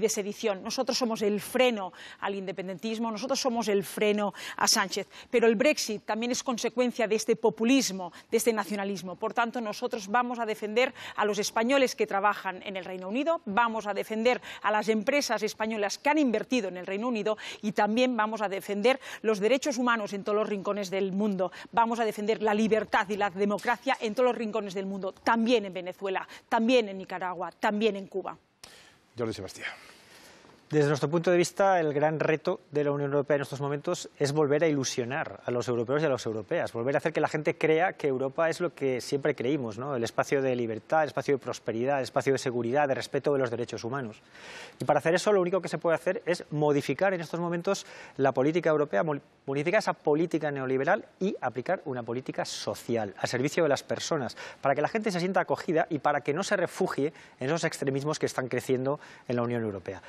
sedición. Nosotros somos el el freno al independentismo, nosotros somos el freno a Sánchez. Pero el Brexit también es consecuencia de este populismo, de este nacionalismo. Por tanto, nosotros vamos a defender a los españoles que trabajan en el Reino Unido, vamos a defender a las empresas españolas que han invertido en el Reino Unido y también vamos a defender los derechos humanos en todos los rincones del mundo. Vamos a defender la libertad y la democracia en todos los rincones del mundo, también en Venezuela, también en Nicaragua, también en Cuba. Sebastián. Desde nuestro punto de vista, el gran reto de la Unión Europea en estos momentos es volver a ilusionar a los europeos y a las europeas, volver a hacer que la gente crea que Europa es lo que siempre creímos, ¿no? el espacio de libertad, el espacio de prosperidad, el espacio de seguridad, de respeto de los derechos humanos. Y para hacer eso lo único que se puede hacer es modificar en estos momentos la política europea, modificar esa política neoliberal y aplicar una política social, al servicio de las personas, para que la gente se sienta acogida y para que no se refugie en esos extremismos que están creciendo en la Unión Europea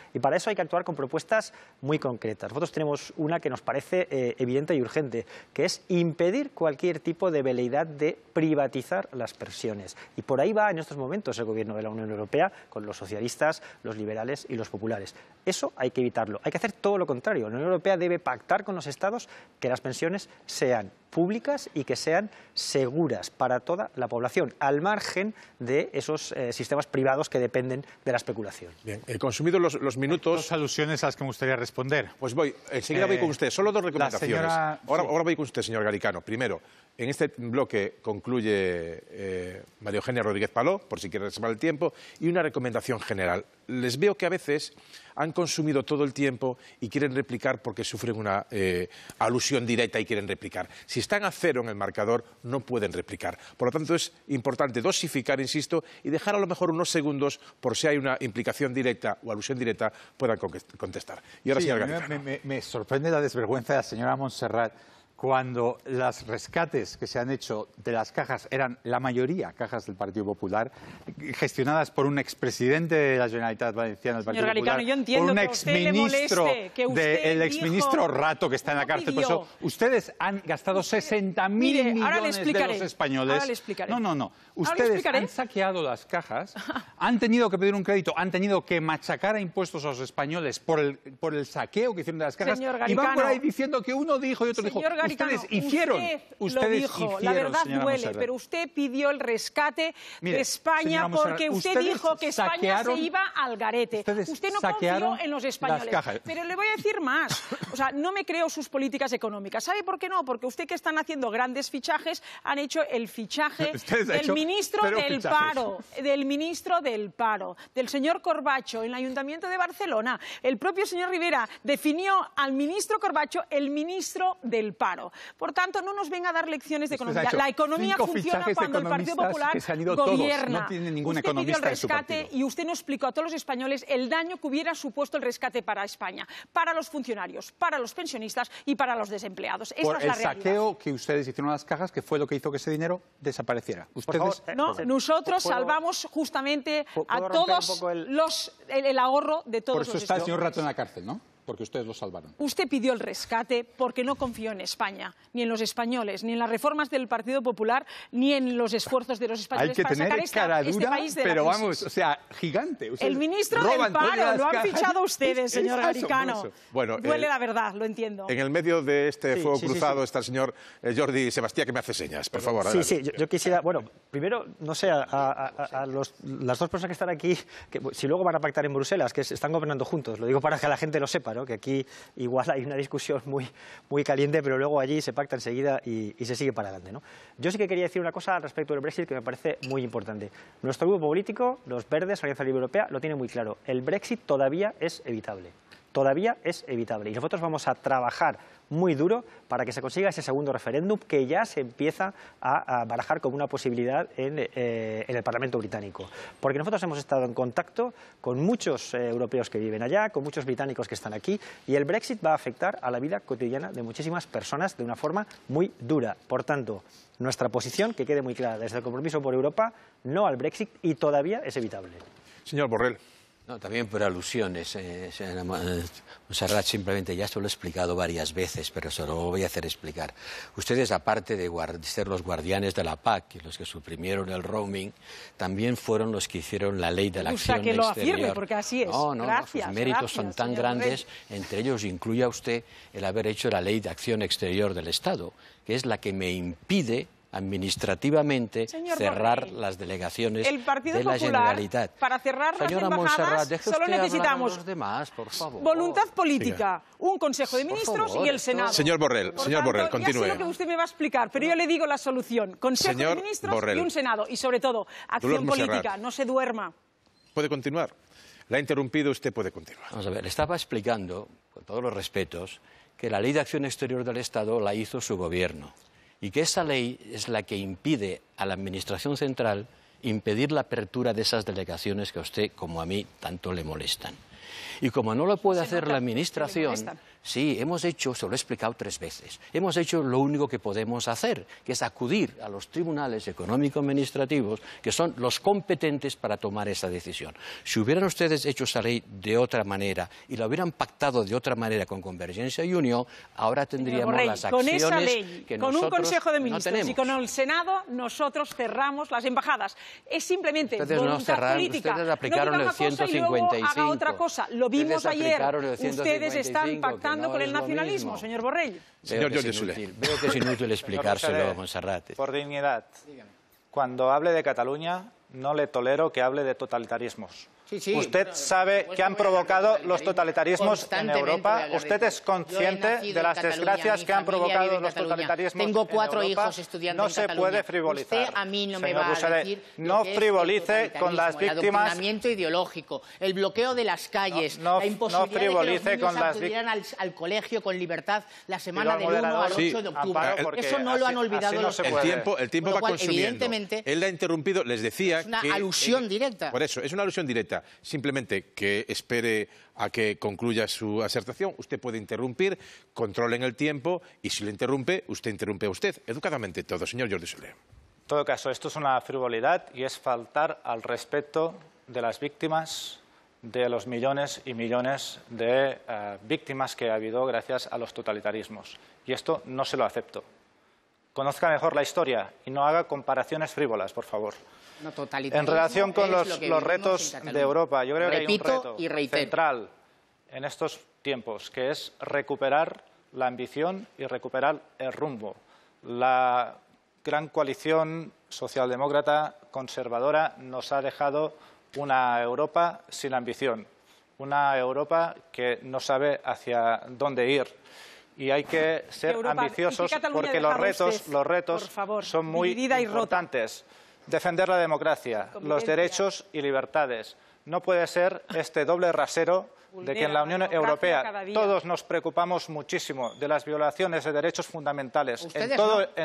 hay que actuar con propuestas muy concretas. Nosotros tenemos una que nos parece eh, evidente y urgente, que es impedir cualquier tipo de veleidad de privatizar las pensiones. Y por ahí va en estos momentos el gobierno de la Unión Europea con los socialistas, los liberales y los populares. Eso hay que evitarlo. Hay que hacer todo lo contrario. La Unión Europea debe pactar con los estados que las pensiones sean públicas y que sean seguras para toda la población, al margen de esos eh, sistemas privados que dependen de la especulación. Bien, he consumido los, minutos... alusiones a las que me gustaría responder. Pues voy, enseguida voy eh, con usted, solo dos recomendaciones. Ahora, voy con usted, señor Garicano. Primero, en este bloque concluye eh, María Eugenia Rodríguez Paló, por si quiere reservar el tiempo, y una recomendación general les veo que a veces han consumido todo el tiempo y quieren replicar porque sufren una eh, alusión directa y quieren replicar. Si están a cero en el marcador, no pueden replicar. Por lo tanto, es importante dosificar, insisto, y dejar a lo mejor unos segundos por si hay una implicación directa o alusión directa, puedan contestar. Y ahora, me, sorprende la desvergüenza de la señora Montserrat cuando los rescates que se han hecho de las cajas eran la mayoría cajas del Partido Popular, gestionadas por un expresidente de la Generalitat Valenciana del Partido Popular, por un exministro, el exministro Rato que está en la cárcel. Pues ustedes han gastado 60.000 millones de los españoles. No, no, no. Ustedes han saqueado las cajas, han tenido que pedir un crédito, han tenido que machacar a impuestos a los españoles por el, por el saqueo que hicieron de las cajas. y van por ahí diciendo que uno dijo y otro dijo ustedes hicieron. Usted dijo, la verdad duele, pero usted pidió el rescate de España porque usted dijo que España se iba al garete. Usted no confió en los españoles. Pero le voy a decir más. O sea, no me creo sus políticas económicas. ¿Sabe por qué no? Porque usted que están haciendo grandes fichajes, han hecho el fichaje del ministro del paro, del ministro del paro, del señor Corbacho en el Ayuntamiento de Barcelona. El propio señor Rivera definió al ministro Corbacho el ministro del paro. Por tanto, no nos venga a dar lecciones de economía. La economía funciona cuando el Partido Popular gobierna. No tiene ningún usted pidió el rescate y usted no explicó a todos los españoles el daño que hubiera supuesto el rescate para España, para los funcionarios, para los pensionistas y para los desempleados. Esa es la el saqueo que ustedes hicieron a las cajas, que fue lo que hizo que ese dinero desapareciera. Ustedes... Eh, no, nosotros salvamos justamente a todos el... los el, ahorro de todos Por eso está el señor Rato en la cárcel, ¿no? porque ustedes lo salvaron. Usted pidió el rescate porque no confió en España, ni en los españoles, ni en las reformas del Partido Popular, ni en los esfuerzos de los españoles Hay que para tener sacar este dura, este país de pero vamos, o sea, gigante. el ministro del paro, lo han fichado ustedes, señor Garicano. Bueno, Duele eh, la verdad, lo entiendo. En el medio de este fuego cruzado está el señor eh, Jordi Sebastián, que me hace señas, por favor. Sí, sí, yo, quisiera, bueno, primero, no sé, a, las dos personas que están aquí, que, si luego van a pactar en Bruselas, que están gobernando juntos, lo digo para que la gente lo sepa, que aquí igual hay una discusión muy, muy caliente, pero luego allí se pacta enseguida y, se sigue para adelante. Yo sí que quería decir una cosa al respecto del Brexit que me parece muy importante. Nuestro grupo político, los verdes, Alianza Libre Europea, lo tiene muy claro. El Brexit todavía es evitable todavía es evitable. Y nosotros vamos a trabajar muy duro para que se consiga ese segundo referéndum que ya se empieza a, barajar como una posibilidad eh, en, el Parlamento británico. Porque nosotros hemos estado en contacto con muchos eh, europeos que viven allá, con muchos británicos que están aquí, y el Brexit va a afectar a la vida cotidiana de muchísimas personas de una forma muy dura. Por tanto, nuestra posición, que quede muy clara, desde el compromiso por Europa, no al Brexit y todavía es evitable. Señor Borrell. No, también por alusiones. Eh, eh Monserrat simplemente ya se lo he explicado varias veces, pero se lo voy a hacer explicar. Ustedes, aparte de ser los guardianes de la PAC y los que suprimieron el roaming, también fueron los que hicieron la ley de la acción que lo Afirme, porque así es. No, no, méritos son tan grandes, entre ellos a usted el haber hecho la ley de acción exterior del Estado, que es la que me impide administrativamente cerrar las delegaciones de la Generalitat. Para cerrar Señora las embajadas solo necesitamos voluntad política, un Consejo de Ministros y el Senado. Señor Borrell, señor Borrell, continúe. Ya sé lo que usted me va a explicar, pero yo le digo la solución. Consejo de Ministros y un Senado. Y sobre todo, acción política, no se duerma. ¿Puede continuar? La ha interrumpido, usted puede continuar. Vamos a ver, estaba explicando, con todos los respetos, que la ley de acción exterior del Estado la hizo su gobierno y que esa ley es la que impide a la Administración Central impedir la apertura de esas delegaciones que a usted como a mí tanto le molestan. Y como no lo puede hacer la Administración, Sí, hemos hecho, se lo he explicado tres veces, hemos hecho lo único que podemos hacer, que es acudir a los tribunales económico-administrativos, que son los competentes para tomar esa decisión. Si hubieran ustedes hecho esa ley de otra manera y la hubieran pactado de otra manera con Convergencia y Unión, ahora tendríamos las acciones con esa ley, Con un Consejo de Ministros y con el Senado, nosotros cerramos las embajadas. Es simplemente ustedes voluntad no política. Ustedes aplicaron el 155. otra cosa. Lo vimos ayer. Ustedes están pactando con el nacionalismo, señor Borrell? Señor Jorge Sule, Veo que es inútil explicárselo a Monserrate Por dignidad, cuando hable de Cataluña, no le tolero que hable de totalitarismos. Sí, sí, Usted sabe que han provocado los totalitarismos en Europa. Usted es consciente de las desgracias que han provocado los totalitarismos. Tengo cuatro en Europa. hijos estudiando No se puede frivolizar. Usted a mí no me va a decir no frivolice con las víctimas. El ideológico, el bloqueo de las calles, no, no, la imposibilidad no de que los niños al, colegio con libertad la semana del 1 al 8 de octubre. Ah, eso no lo han olvidado los. el tiempo, el tiempo va consumiendo. Él la ha interrumpido. Les decía es una alusión directa. Por eso, es una alusión directa. Simplemente que espere a que concluya su asertación. Usted puede interrumpir, controlen el tiempo y si le interrumpe, usted interrumpe a usted. Educadamente todo, señor Jordi Soler. En todo caso, esto es una frivolidad y es faltar al respeto de las víctimas, de los millones y millones de eh, víctimas que ha habido gracias a los totalitarismos. Y esto no se lo acepto. Conozca mejor la historia y no haga comparaciones frívolas, por favor en relación con los, retos de Europa, yo creo que hay un reto central en estos tiempos, que es recuperar la ambición y recuperar el rumbo. La gran coalición socialdemócrata conservadora nos ha dejado una Europa sin ambición, una Europa que no sabe hacia dónde ir. Y hay que ser ambiciosos porque los retos, los retos son muy importantes. Y Defender la democracia, los derechos y libertades. No puede ser este doble rasero de que en la Unión Europea todos nos preocupamos muchísimo de las violaciones de derechos fundamentales en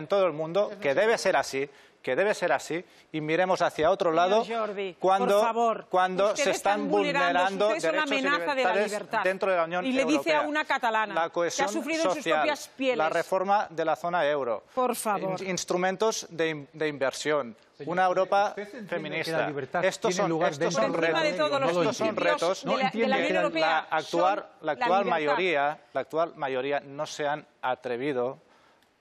todo, el mundo, que debe ser así, que debe ser así, y miremos hacia otro lado cuando, se están, vulnerando, derechos dentro de la Unión Europea. y le dice a una catalana que ha sufrido sus propias pieles. la reforma de la zona euro, instrumentos de inversión, una Europa feminista. Estos son, retos, de todos estos la, actual, mayoría, la actual mayoría no se han atrevido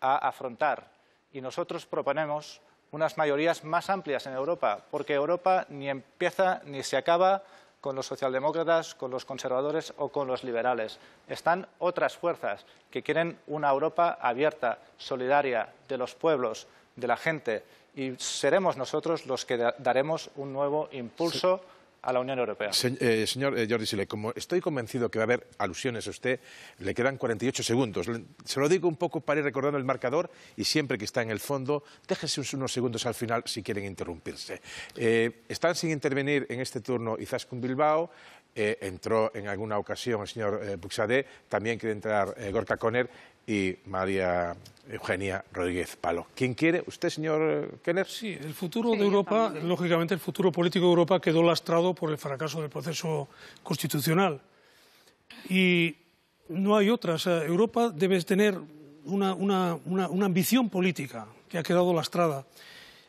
a afrontar. Y nosotros proponemos unas mayorías más amplias en Europa, porque Europa ni empieza ni se acaba con los socialdemócratas, con los conservadores o con los liberales. Están otras fuerzas que quieren una Europa abierta, solidaria, de los pueblos, de la gente, y seremos nosotros los que daremos un nuevo impulso. a la Unión Europea. Eh, señor eh, Jordi Sile, como estoy convencido que va a haber alusiones a usted, le quedan 48 segundos. se lo digo un poco para ir recordando el marcador y siempre que está en el fondo, déjese unos segundos al final si quieren interrumpirse. Eh, están sin intervenir en este turno Izaskun Bilbao, entró en alguna ocasión el señor Buxadé, también quiere entrar Gorka Coner y María Eugenia Rodríguez Palo. ¿Quién quiere? ¿Usted, señor Keller? Sí, el futuro de Europa, lógicamente el futuro político de Europa quedó lastrado por el fracaso del proceso constitucional. Y no hay otra. Europa debe tener una, ambición política que ha quedado lastrada.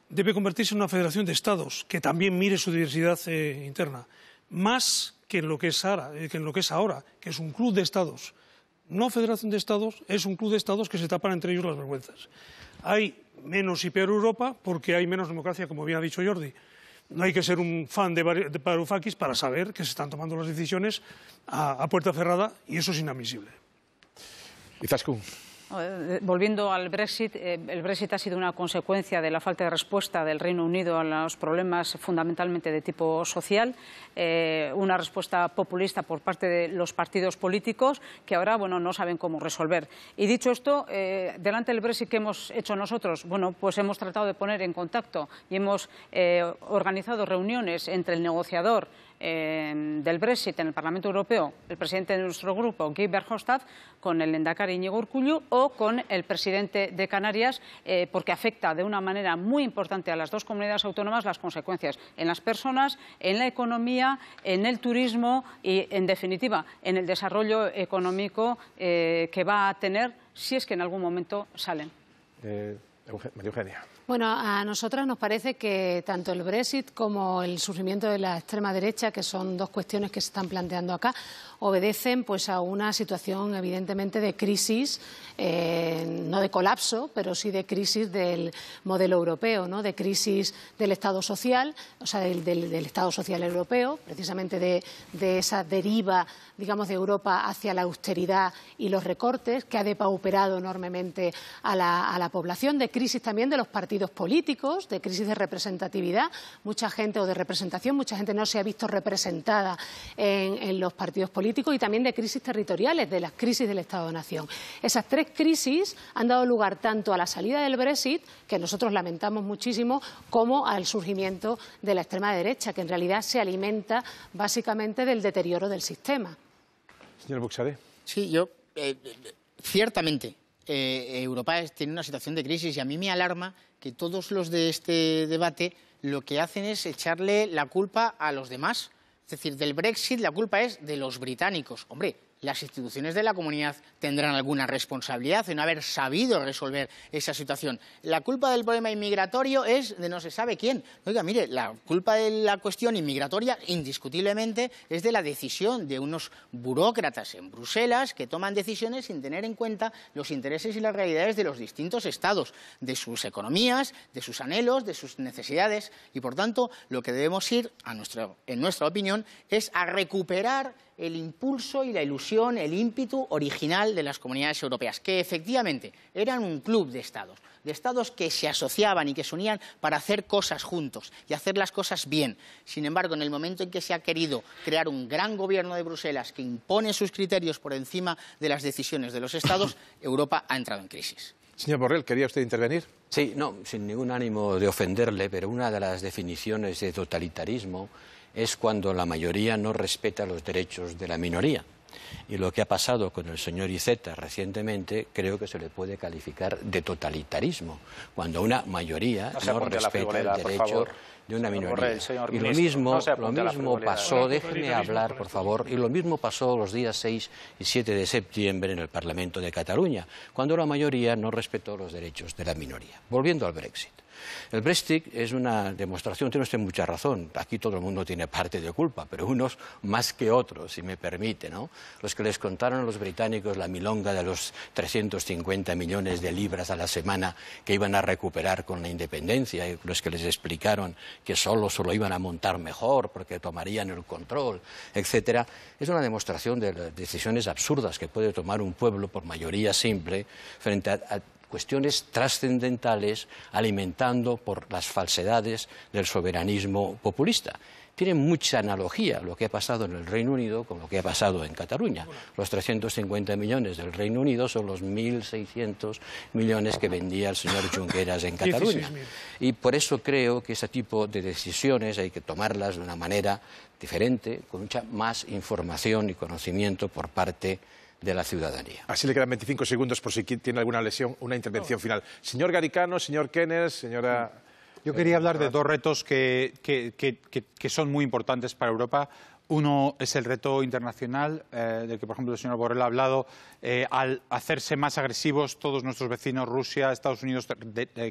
Debe convertirse en una federación de estados que también mire su diversidad eh, interna, más eh, que en lo que es ahora, que es un club de estados no federación de estados es un club de estados que se tapan entre ellos las vergüenzas. Hay menos y peor Europa porque hay menos democracia, como bien ha dicho Jordi. No hay que ser un fan de, de para saber que se están tomando las decisiones a, puerta cerrada y eso es inadmisible. Eh, eh, volviendo al Brexit, eh, el Brexit ha sido una consecuencia de la falta de respuesta del Reino Unido a los problemas fundamentalmente de tipo social, una respuesta populista por parte de los partidos políticos que ahora bueno, no saben cómo resolver. Y dicho esto, delante del Brexit que hemos hecho nosotros, bueno, pues hemos tratado de poner en contacto y hemos organizado reuniones entre el negociador, del Brexit en el Parlamento Europeo, el presidente de nuestro grupo, Guy Verhofstadt, con el Endacar Íñigo o con el presidente de Canarias, eh, porque afecta de una manera muy importante a las dos comunidades autónomas las consecuencias en las personas, en la economía, en el turismo y, en definitiva, en el desarrollo económico eh, que va a tener si es que en algún momento salen. Eh, Eugenia. Bueno, a nosotras nos parece que tanto el Brexit como el surgimiento de la extrema derecha, que son dos cuestiones que se están planteando acá, obedecen pues a una situación evidentemente de crisis, eh, no de colapso, pero sí de crisis del modelo europeo, ¿no? de crisis del Estado social, o sea, del, Estado social europeo, precisamente de, esa deriva, digamos, de Europa hacia la austeridad y los recortes, que ha depauperado enormemente a la población, de crisis también de los partidos políticos, de crisis de representatividad, mucha gente o de representación, mucha gente no se ha visto representada en, los partidos políticos y también de crisis territoriales, de las crisis del Estado-Nación. Esas tres crisis han dado lugar tanto a la salida del Brexit, que nosotros lamentamos muchísimo, como al surgimiento de la extrema derecha, que en realidad se alimenta básicamente del deterioro del sistema. Señor Buxaré. Sí, yo, eh, ciertamente, eh, Europa tiene una situación de crisis y a mí me alarma que todos los de este debate lo que hacen es echarle la culpa a los demás. Es decir, del Brexit la culpa es de los británicos. Hombre, las instituciones de la comunidad tendrán alguna responsabilidad en no haber sabido resolver esa situación. La culpa del problema inmigratorio es de no se sabe quién. Oiga, mire, la culpa de la cuestión inmigratoria indiscutiblemente es de la decisión de unos burócratas en Bruselas que toman decisiones sin tener en cuenta los intereses y las realidades de los distintos estados, de sus economías, de sus anhelos, de sus necesidades y, por tanto, lo que debemos ir, en nuestra opinión, es a recuperar el impulso y la ilusión, el ímpetu original de las comunidades europeas, que efectivamente eran un club de estados, de estados que se asociaban y que se unían para hacer cosas juntos y hacer las cosas bien. Sin embargo, en el momento en que se ha querido crear un gran gobierno de Bruselas que impone sus criterios por encima de las decisiones de los estados, Europa ha entrado en crisis. Señor Borrell, ¿quería usted intervenir? Sí, no, sin ningún ánimo de ofenderle, pero una de las definiciones de totalitarismo es cuando la mayoría no respeta los derechos de la minoría. Y lo que ha pasado con el señor Iceta recientemente creo que se le puede calificar de totalitarismo, cuando una mayoría no, respeta el derecho de una minoría. y lo mismo, lo mismo pasó, déjeme hablar por favor, y lo mismo pasó los días 6 y 7 de septiembre en el Parlamento de Cataluña, cuando la mayoría no respetó los derechos de la minoría. Volviendo al Brexit. El Brexit es una demostración, tiene usted mucha razón, aquí todo el mundo tiene parte de culpa, pero unos más que otros, si me permite, ¿no? Los que les contaron a los británicos la milonga de los 350 millones de libras a la semana que iban a recuperar con la independencia, los que les explicaron que solo se lo iban a montar mejor porque tomarían el control, etcétera, es una demostración de las decisiones absurdas que puede tomar un pueblo por mayoría simple frente a cuestiones trascendentales alimentando por las falsedades del soberanismo populista. Tiene mucha analogía lo que ha pasado en el Reino Unido con lo que ha pasado en Cataluña. Los 350 millones del Reino Unido son los 1.600 millones que vendía el señor Junqueras en Cataluña. Y por eso creo que ese tipo de decisiones hay que tomarlas de una manera diferente, con mucha más información y conocimiento por parte de la ciudadanía. Así le quedan 25 segundos por si tiene alguna lesión, una intervención oh. final. Señor Garicano, señor Kenneth, señora... Yo quería hablar de dos retos que, son muy importantes para Europa. Uno es el reto internacional, eh, del que, por ejemplo, el señor Borrell ha hablado, eh, al hacerse más agresivos todos nuestros vecinos, Rusia, Estados Unidos,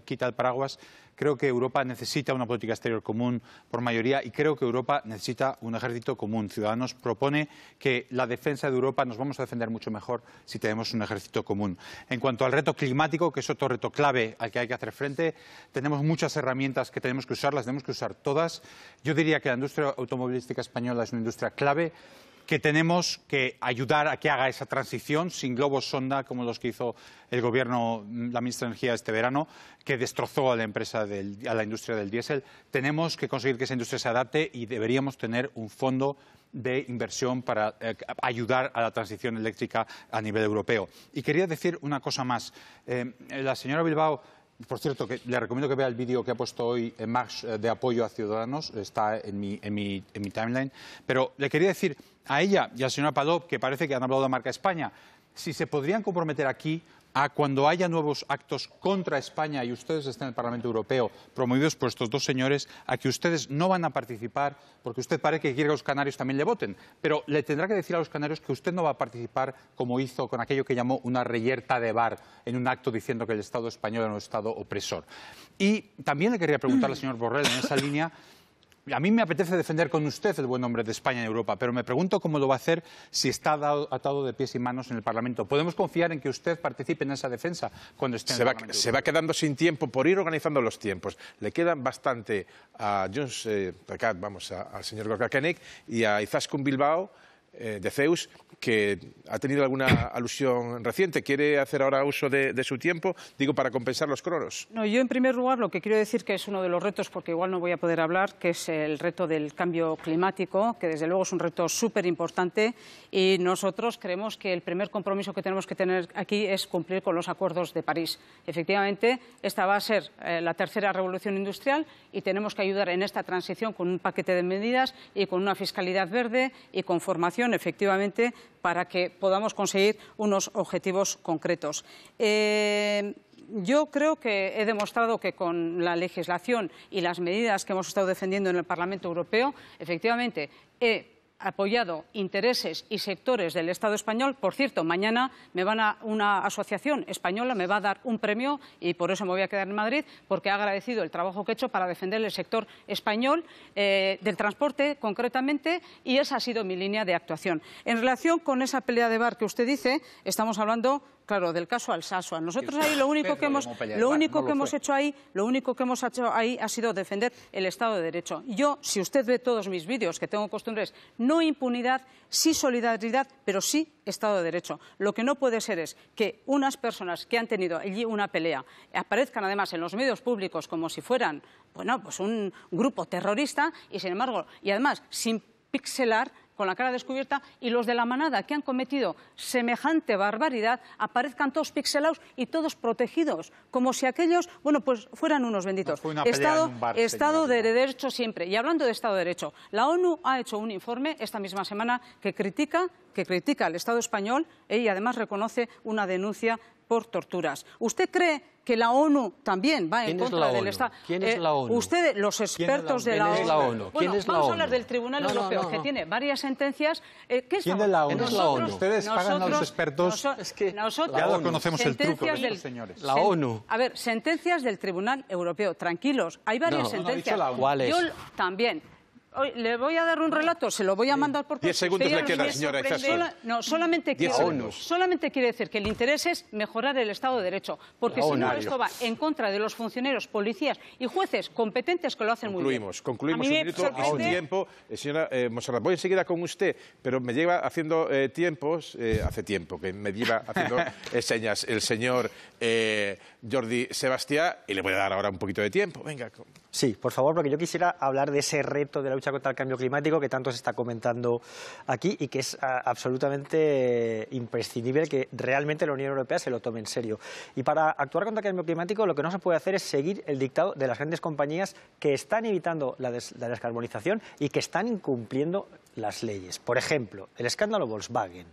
quita el paraguas, creo que Europa necesita una política exterior común por mayoría y creo que Europa necesita un ejército común. Ciudadanos propone que la defensa de Europa nos vamos a defender mucho mejor si tenemos un ejército común. En cuanto al reto climático, que es otro reto clave al que hay que hacer frente, tenemos muchas herramientas que tenemos que usar, las tenemos que usar todas. Yo diría que la industria automovilística española es una industria clave que tenemos que ayudar a que haga esa transición sin globos sonda como los que hizo el gobierno, mm, la ministra de Energía este verano, que destrozó a la, empresa la industria del diésel. Tenemos que conseguir que esa industria se adapte y deberíamos tener un fondo de inversión para eh, ayudar a la transición eléctrica a nivel europeo. Y quería decir una cosa más. Eh, la señora Bilbao por cierto, que le recomiendo que vea el vídeo que ha puesto hoy en Max eh, de apoyo a Ciudadanos, está en mi, timeline. Pero le quería decir a ella y al señor señora que parece que han hablado de Marca España, si se podrían comprometer aquí a cuando haya nuevos actos contra España y ustedes estén en el Parlamento Europeo, promovidos por estos dos señores, a que ustedes no van a participar, porque usted parece que quiere que los canarios también le voten, pero le tendrá que decir a los canarios que usted no va a participar como hizo con aquello que llamó una reyerta de bar en un acto diciendo que el Estado español era un Estado opresor. Y también le quería preguntar al señor Borrell en esa línea a mí me apetece defender con usted el buen nombre de España en Europa, pero me pregunto cómo lo va a hacer si está atado de pies y manos en el Parlamento. ¿Podemos confiar en que usted participe en esa defensa cuando esté se en el va, Parlamento? Se va quedando sin tiempo por ir organizando los tiempos. Le quedan bastante a Jones, eh, vamos, al señor Gorka y a Izaskun Bilbao. Eh, de Zeus, que ha tenido alguna alusión reciente. ¿Quiere hacer ahora uso de, su tiempo, digo, para compensar los cronos? No, yo en primer lugar lo que quiero decir que es uno de los retos, porque igual no voy a poder hablar, que es el reto del cambio climático, que desde luego es un reto súper importante y nosotros creemos que el primer compromiso que tenemos que tener aquí es cumplir con los acuerdos de París. Efectivamente, esta va a ser eh, la tercera revolución industrial y tenemos que ayudar en esta transición con un paquete de medidas y con una fiscalidad verde y con formación efectivamente, para que podamos conseguir unos objetivos concretos. Eh, yo creo que he demostrado que con la legislación y las medidas que hemos estado defendiendo en el Parlamento Europeo, efectivamente, he apoyado intereses y sectores del Estado español. Por cierto, mañana me van a una asociación española me va a dar un premio y por eso me voy a quedar en Madrid porque ha agradecido el trabajo que he hecho para defender el sector español eh, del transporte concretamente y esa ha sido mi línea de actuación. En relación con esa pelea de bar que usted dice, estamos hablando Claro, del caso Alsasua. Nosotros ahí lo único que hemos, lo único que hemos hecho ahí, lo único que hemos hecho ahí ha sido defender el Estado de Derecho. Yo, si usted ve todos mis vídeos, que tengo costumbres, no impunidad, sí solidaridad, pero sí Estado de Derecho. Lo que no puede ser es que unas personas que han tenido allí una pelea aparezcan además en los medios públicos como si fueran, bueno, pues un grupo terrorista y sin embargo, y además sin pixelar con la cara descubierta y los de la manada que han cometido semejante barbaridad aparezcan todos pixelados y todos protegidos, como si aquellos, bueno, pues fueran unos benditos. estado estado de Derecho siempre. Y hablando de Estado de Derecho, la ONU ha hecho un informe esta misma semana que critica que critica al Estado español eh, y además reconoce una denuncia por torturas. ¿Usted cree que la ONU también va en contra del Estado? ¿Quién es eh, la ONU? Ustedes, los expertos de la, ONU. Bueno, vamos a hablar del Tribunal Europeo, que tiene varias sentencias. Eh, ¿Qué ¿Quién es la ONU? Ustedes pagan a los expertos. nosotros, ya lo conocemos el truco señores. La ONU. A ver, sentencias del Tribunal Europeo. Tranquilos, hay varias sentencias. Yo también le voy a dar un relato, se lo voy a mandar por... Diez segundos le queda, señora No, solamente solamente quiere decir que el interés es mejorar el Estado de Derecho, porque si no esto va en contra de los funcionarios, policías y jueces competentes que lo hacen muy bien. Concluimos, un minuto a un tiempo. Eh, señora eh, Monserrat, voy enseguida con usted, pero me lleva haciendo eh, tiempos, eh, hace tiempo que me lleva haciendo señas el señor... Jordi Sebastián y le voy a dar ahora un poquito de tiempo. Venga. Sí, por favor, porque yo quisiera hablar de ese reto de la lucha contra el cambio climático que tanto se está comentando aquí y que es ah, absolutamente eh, imprescindible que realmente la Unión Europea se lo tome en serio. Y para actuar contra el cambio climático lo que no se puede hacer es seguir el dictado de las grandes compañías que están evitando la descarbonización y que están incumpliendo las leyes. Por ejemplo, el escándalo Volkswagen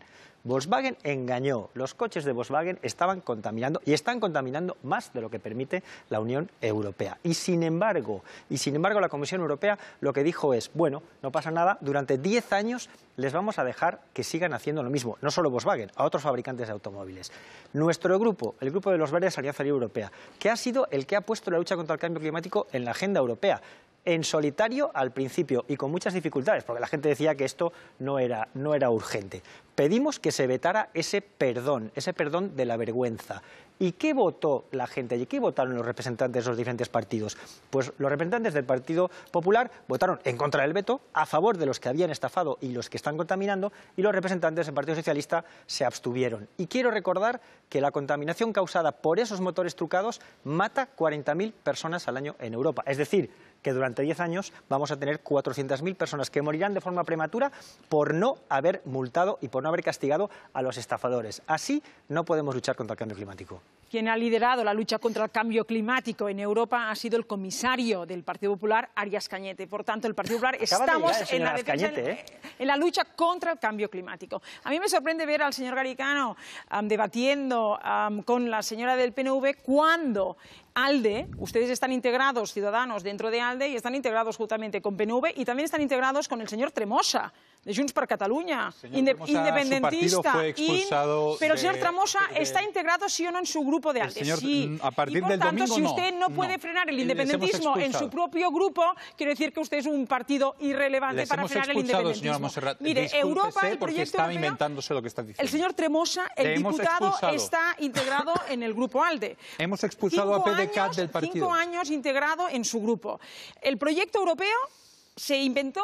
Volkswagen engañó. Los coches de Volkswagen estaban contaminando y están contaminando más de lo que permite la Unión Europea. Y sin embargo, y sin embargo la Comisión Europea lo que dijo es, bueno, no pasa nada, durante 10 años les vamos a dejar que sigan haciendo lo mismo, no solo Volkswagen, a otros fabricantes de automóviles. Nuestro grupo, el grupo de los Verdes Alianza Libre Europea, que ha sido el que ha puesto la lucha contra el cambio climático en la agenda europea, en solitario al principio y con muchas dificultades, porque la gente decía que esto no era, urgente. Pedimos que se vetara ese perdón, ese perdón de la vergüenza. ¿Y qué votó la gente y qué votaron los representantes de los diferentes partidos? Pues los representantes del Partido Popular votaron en contra del veto, a favor de los que habían estafado y los que están contaminando, y los representantes del Partido Socialista se abstuvieron. Y quiero recordar que la contaminación causada por esos motores trucados mata 40.000 personas al año en Europa. Es decir, que durante 10 años vamos a tener 400.000 personas que morirán de forma prematura por no haber multado y por no haber castigado a los estafadores. Así no podemos luchar contra el cambio climático. Quien ha liderado la lucha contra el cambio climático en Europa ha sido el comisario del Partido Popular, Arias Cañete. Por tanto, el Partido Popular estamos en, la ¿eh? en, la lucha contra el cambio climático. A mí me sorprende ver al señor Garicano debatiendo con la señora del PNV cuando ALDE, ustedes están integrados, ciudadanos, dentro de ALDE y están integrados justamente con PNV y también están integrados con el señor Tremosa, de Junts per Catalunya, independentista. Pero el señor Tremosa está integrado, sí o no, en su grupo de Alde. Señor, sí. Mm, y por tanto, si usted no, puede frenar el independentismo en su propio grupo, quiere decir que usted es un partido irrelevante para frenar el independentismo. Mire, Europa, el proyecto inventándose lo que está diciendo. El señor Tremosa, el diputado, está integrado en el grupo ALDE. Hemos expulsado a PDCAT del partido. Cinco años integrado en su grupo. El proyecto europeo se inventó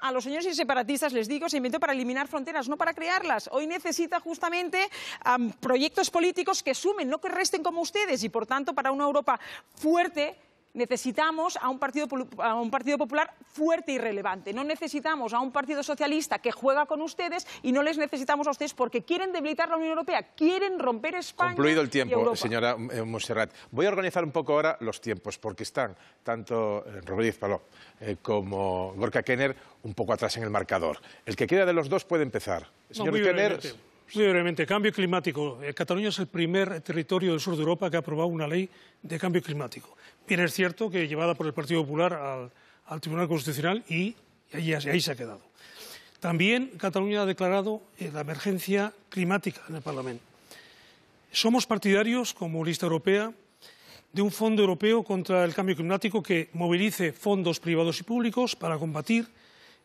a los señores separatistas, les digo, se inventó para eliminar fronteras, no para crearlas. Hoy necesita justamente proyectos políticos que sumen, no que resten como ustedes, y por tanto, para una Europa fuerte necesitamos a un, partido, Popular fuerte y relevante. No necesitamos a un Partido Socialista que juega con ustedes y no les necesitamos a ustedes porque quieren debilitar la Unión Europea, quieren romper España. Concluido el tiempo, señora eh, Monserrat. Voy a organizar un poco ahora los tiempos porque están tanto eh, Rodríguez Paló eh, como Gorka Kenner un poco atrás en el marcador. El que quiera de los dos puede empezar. Señor Sí, brevemente, cambio climático. Eh, Cataluña es el primer territorio del sur de Europa que ha aprobado una ley de cambio climático. Bien es cierto que llevada por el Partido Popular al, Tribunal Constitucional y, ahí, ahí, se ha quedado. También Cataluña ha declarado eh, la emergencia climática en el Parlamento. Somos partidarios, como lista europea, de un fondo europeo contra el cambio climático que movilice fondos privados y públicos para combatir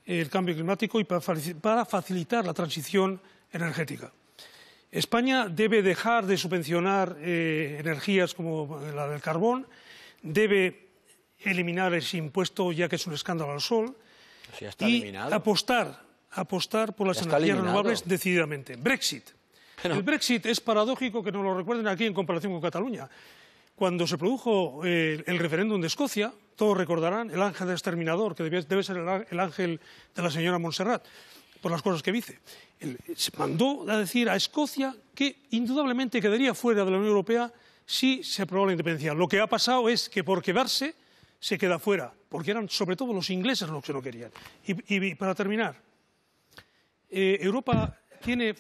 el cambio climático y para facilitar la transición energética. España debe dejar de subvencionar eh, energías como la del carbón, debe eliminar ese impuesto ya que es un escándalo al sol pues y apostar, apostar por las energías renovables decididamente. Brexit. El Brexit es paradójico que no lo recuerden aquí en comparación con Cataluña. Cuando se produjo eh, el referéndum de Escocia, todos recordarán el ángel exterminador, que debe, ser el ángel de la señora Montserrat por las cosas que dice. mandó a decir a Escocia que indudablemente quedaría fuera de la Unión Europea si se aprobó la independencia. Lo que ha pasado es que por quedarse se queda fuera, porque eran sobre todo los ingleses los que no querían. Y, para terminar, eh, Europa tiene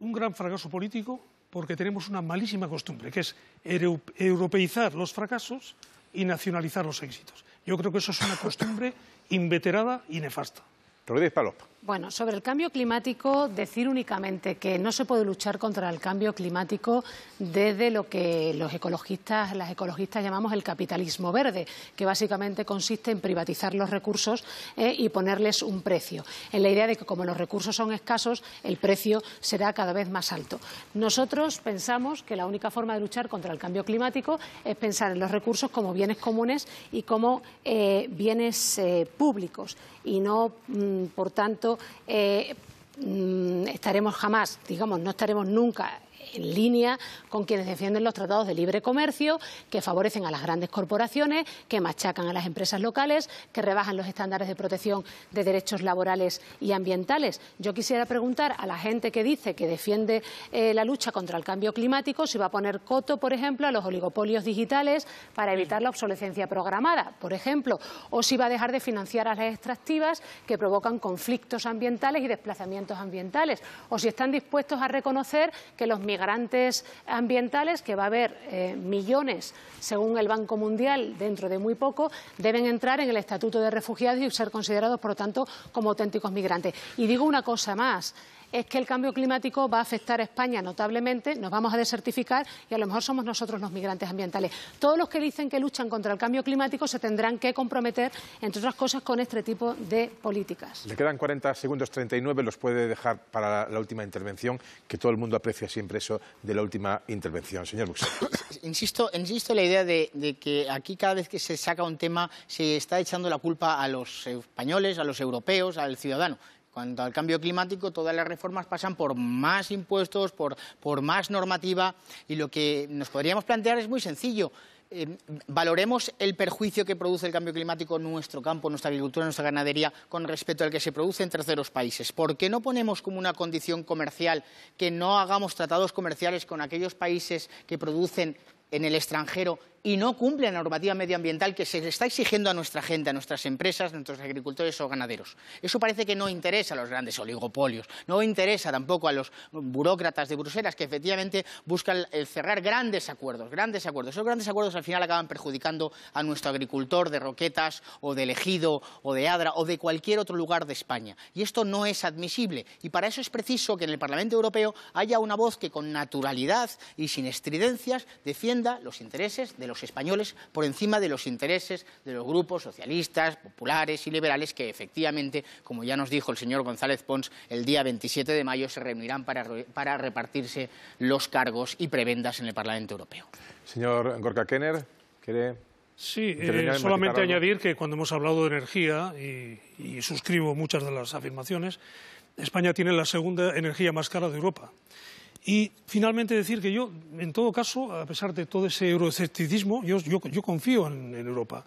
un gran fracaso político porque tenemos una malísima costumbre, que es europeizar los fracasos y nacionalizar los éxitos. Yo creo que eso es una costumbre inveterada y nefasta. Rodríguez Palop. Bueno, sobre el cambio climático, decir únicamente que no se puede luchar contra el cambio climático desde lo que los ecologistas, las ecologistas llamamos el capitalismo verde, que básicamente consiste en privatizar los recursos eh, y ponerles un precio, en la idea de que como los recursos son escasos, el precio será cada vez más alto. Nosotros pensamos que la única forma de luchar contra el cambio climático es pensar en los recursos como bienes comunes y como eh, bienes eh, públicos y no, mm, por tanto, eh, mm, estaremos jamás, digamos, no estaremos nunca en línea con quienes defienden los tratados de libre comercio, que favorecen a las grandes corporaciones, que machacan a las empresas locales, que rebajan los estándares de protección de derechos laborales y ambientales. Yo quisiera preguntar a la gente que dice que defiende eh, la lucha contra el cambio climático si va a poner coto, por ejemplo, a los oligopolios digitales para evitar la obsolescencia programada, por ejemplo, o si va a dejar de financiar a las extractivas que provocan conflictos ambientales y desplazamientos ambientales, o si están dispuestos a reconocer que los migrantes Garantes ambientales, que va a haber eh, millones, según el Banco Mundial, dentro de muy poco, deben entrar en el Estatuto de Refugiados y ser considerados, por lo tanto, como auténticos migrantes. Y digo una cosa más es que el cambio climático va a afectar a España notablemente, nos vamos a desertificar y a lo mejor somos nosotros los migrantes ambientales. Todos los que dicen que luchan contra el cambio climático se tendrán que comprometer, entre otras cosas, con este tipo de políticas. Le quedan 40 segundos, 39, los puede dejar para la última intervención, que todo el mundo aprecia siempre eso de la última intervención. Señor Buxer. Insisto, insisto en la idea de que aquí cada vez que se saca un tema se está echando la culpa a los españoles, a los europeos, al ciudadano cuanto al cambio climático, todas las reformas pasan por más impuestos, por, más normativa y lo que nos podríamos plantear es muy sencillo. Eh, valoremos el perjuicio que produce el cambio climático en nuestro campo, nuestra agricultura, nuestra ganadería, con respecto al que se produce en terceros países. ¿Por qué no ponemos como una condición comercial que no hagamos tratados comerciales con aquellos países que producen en el extranjero y no cumple la normativa medioambiental que se le está exigiendo a nuestra gente, a nuestras empresas, a nuestros agricultores o ganaderos. Eso parece que no interesa a los grandes oligopolios, no interesa tampoco a los burócratas de Bruselas que efectivamente buscan cerrar grandes acuerdos, grandes acuerdos. Esos grandes acuerdos al final acaban perjudicando a nuestro agricultor de Roquetas o de Ejido o de Adra o de cualquier otro lugar de España. Y esto no es admisible y para eso es preciso que en el Parlamento Europeo haya una voz que con naturalidad y sin estridencias defienda los intereses de los los españoles por encima de los intereses de los grupos socialistas, populares y liberales que efectivamente, como ya nos dijo el señor González Pons, el día 27 de mayo se reunirán para, para repartirse los cargos y prebendas en el Parlamento Europeo. Señor Gorka Kenner, ¿quiere Sí, eh, solamente añadir que cuando hemos hablado de energía, y suscribo muchas de las afirmaciones, España tiene la segunda energía más cara de Europa. Y finalmente decir que yo, en todo caso, a pesar de todo ese euroescepticismo, yo, confío en, Europa,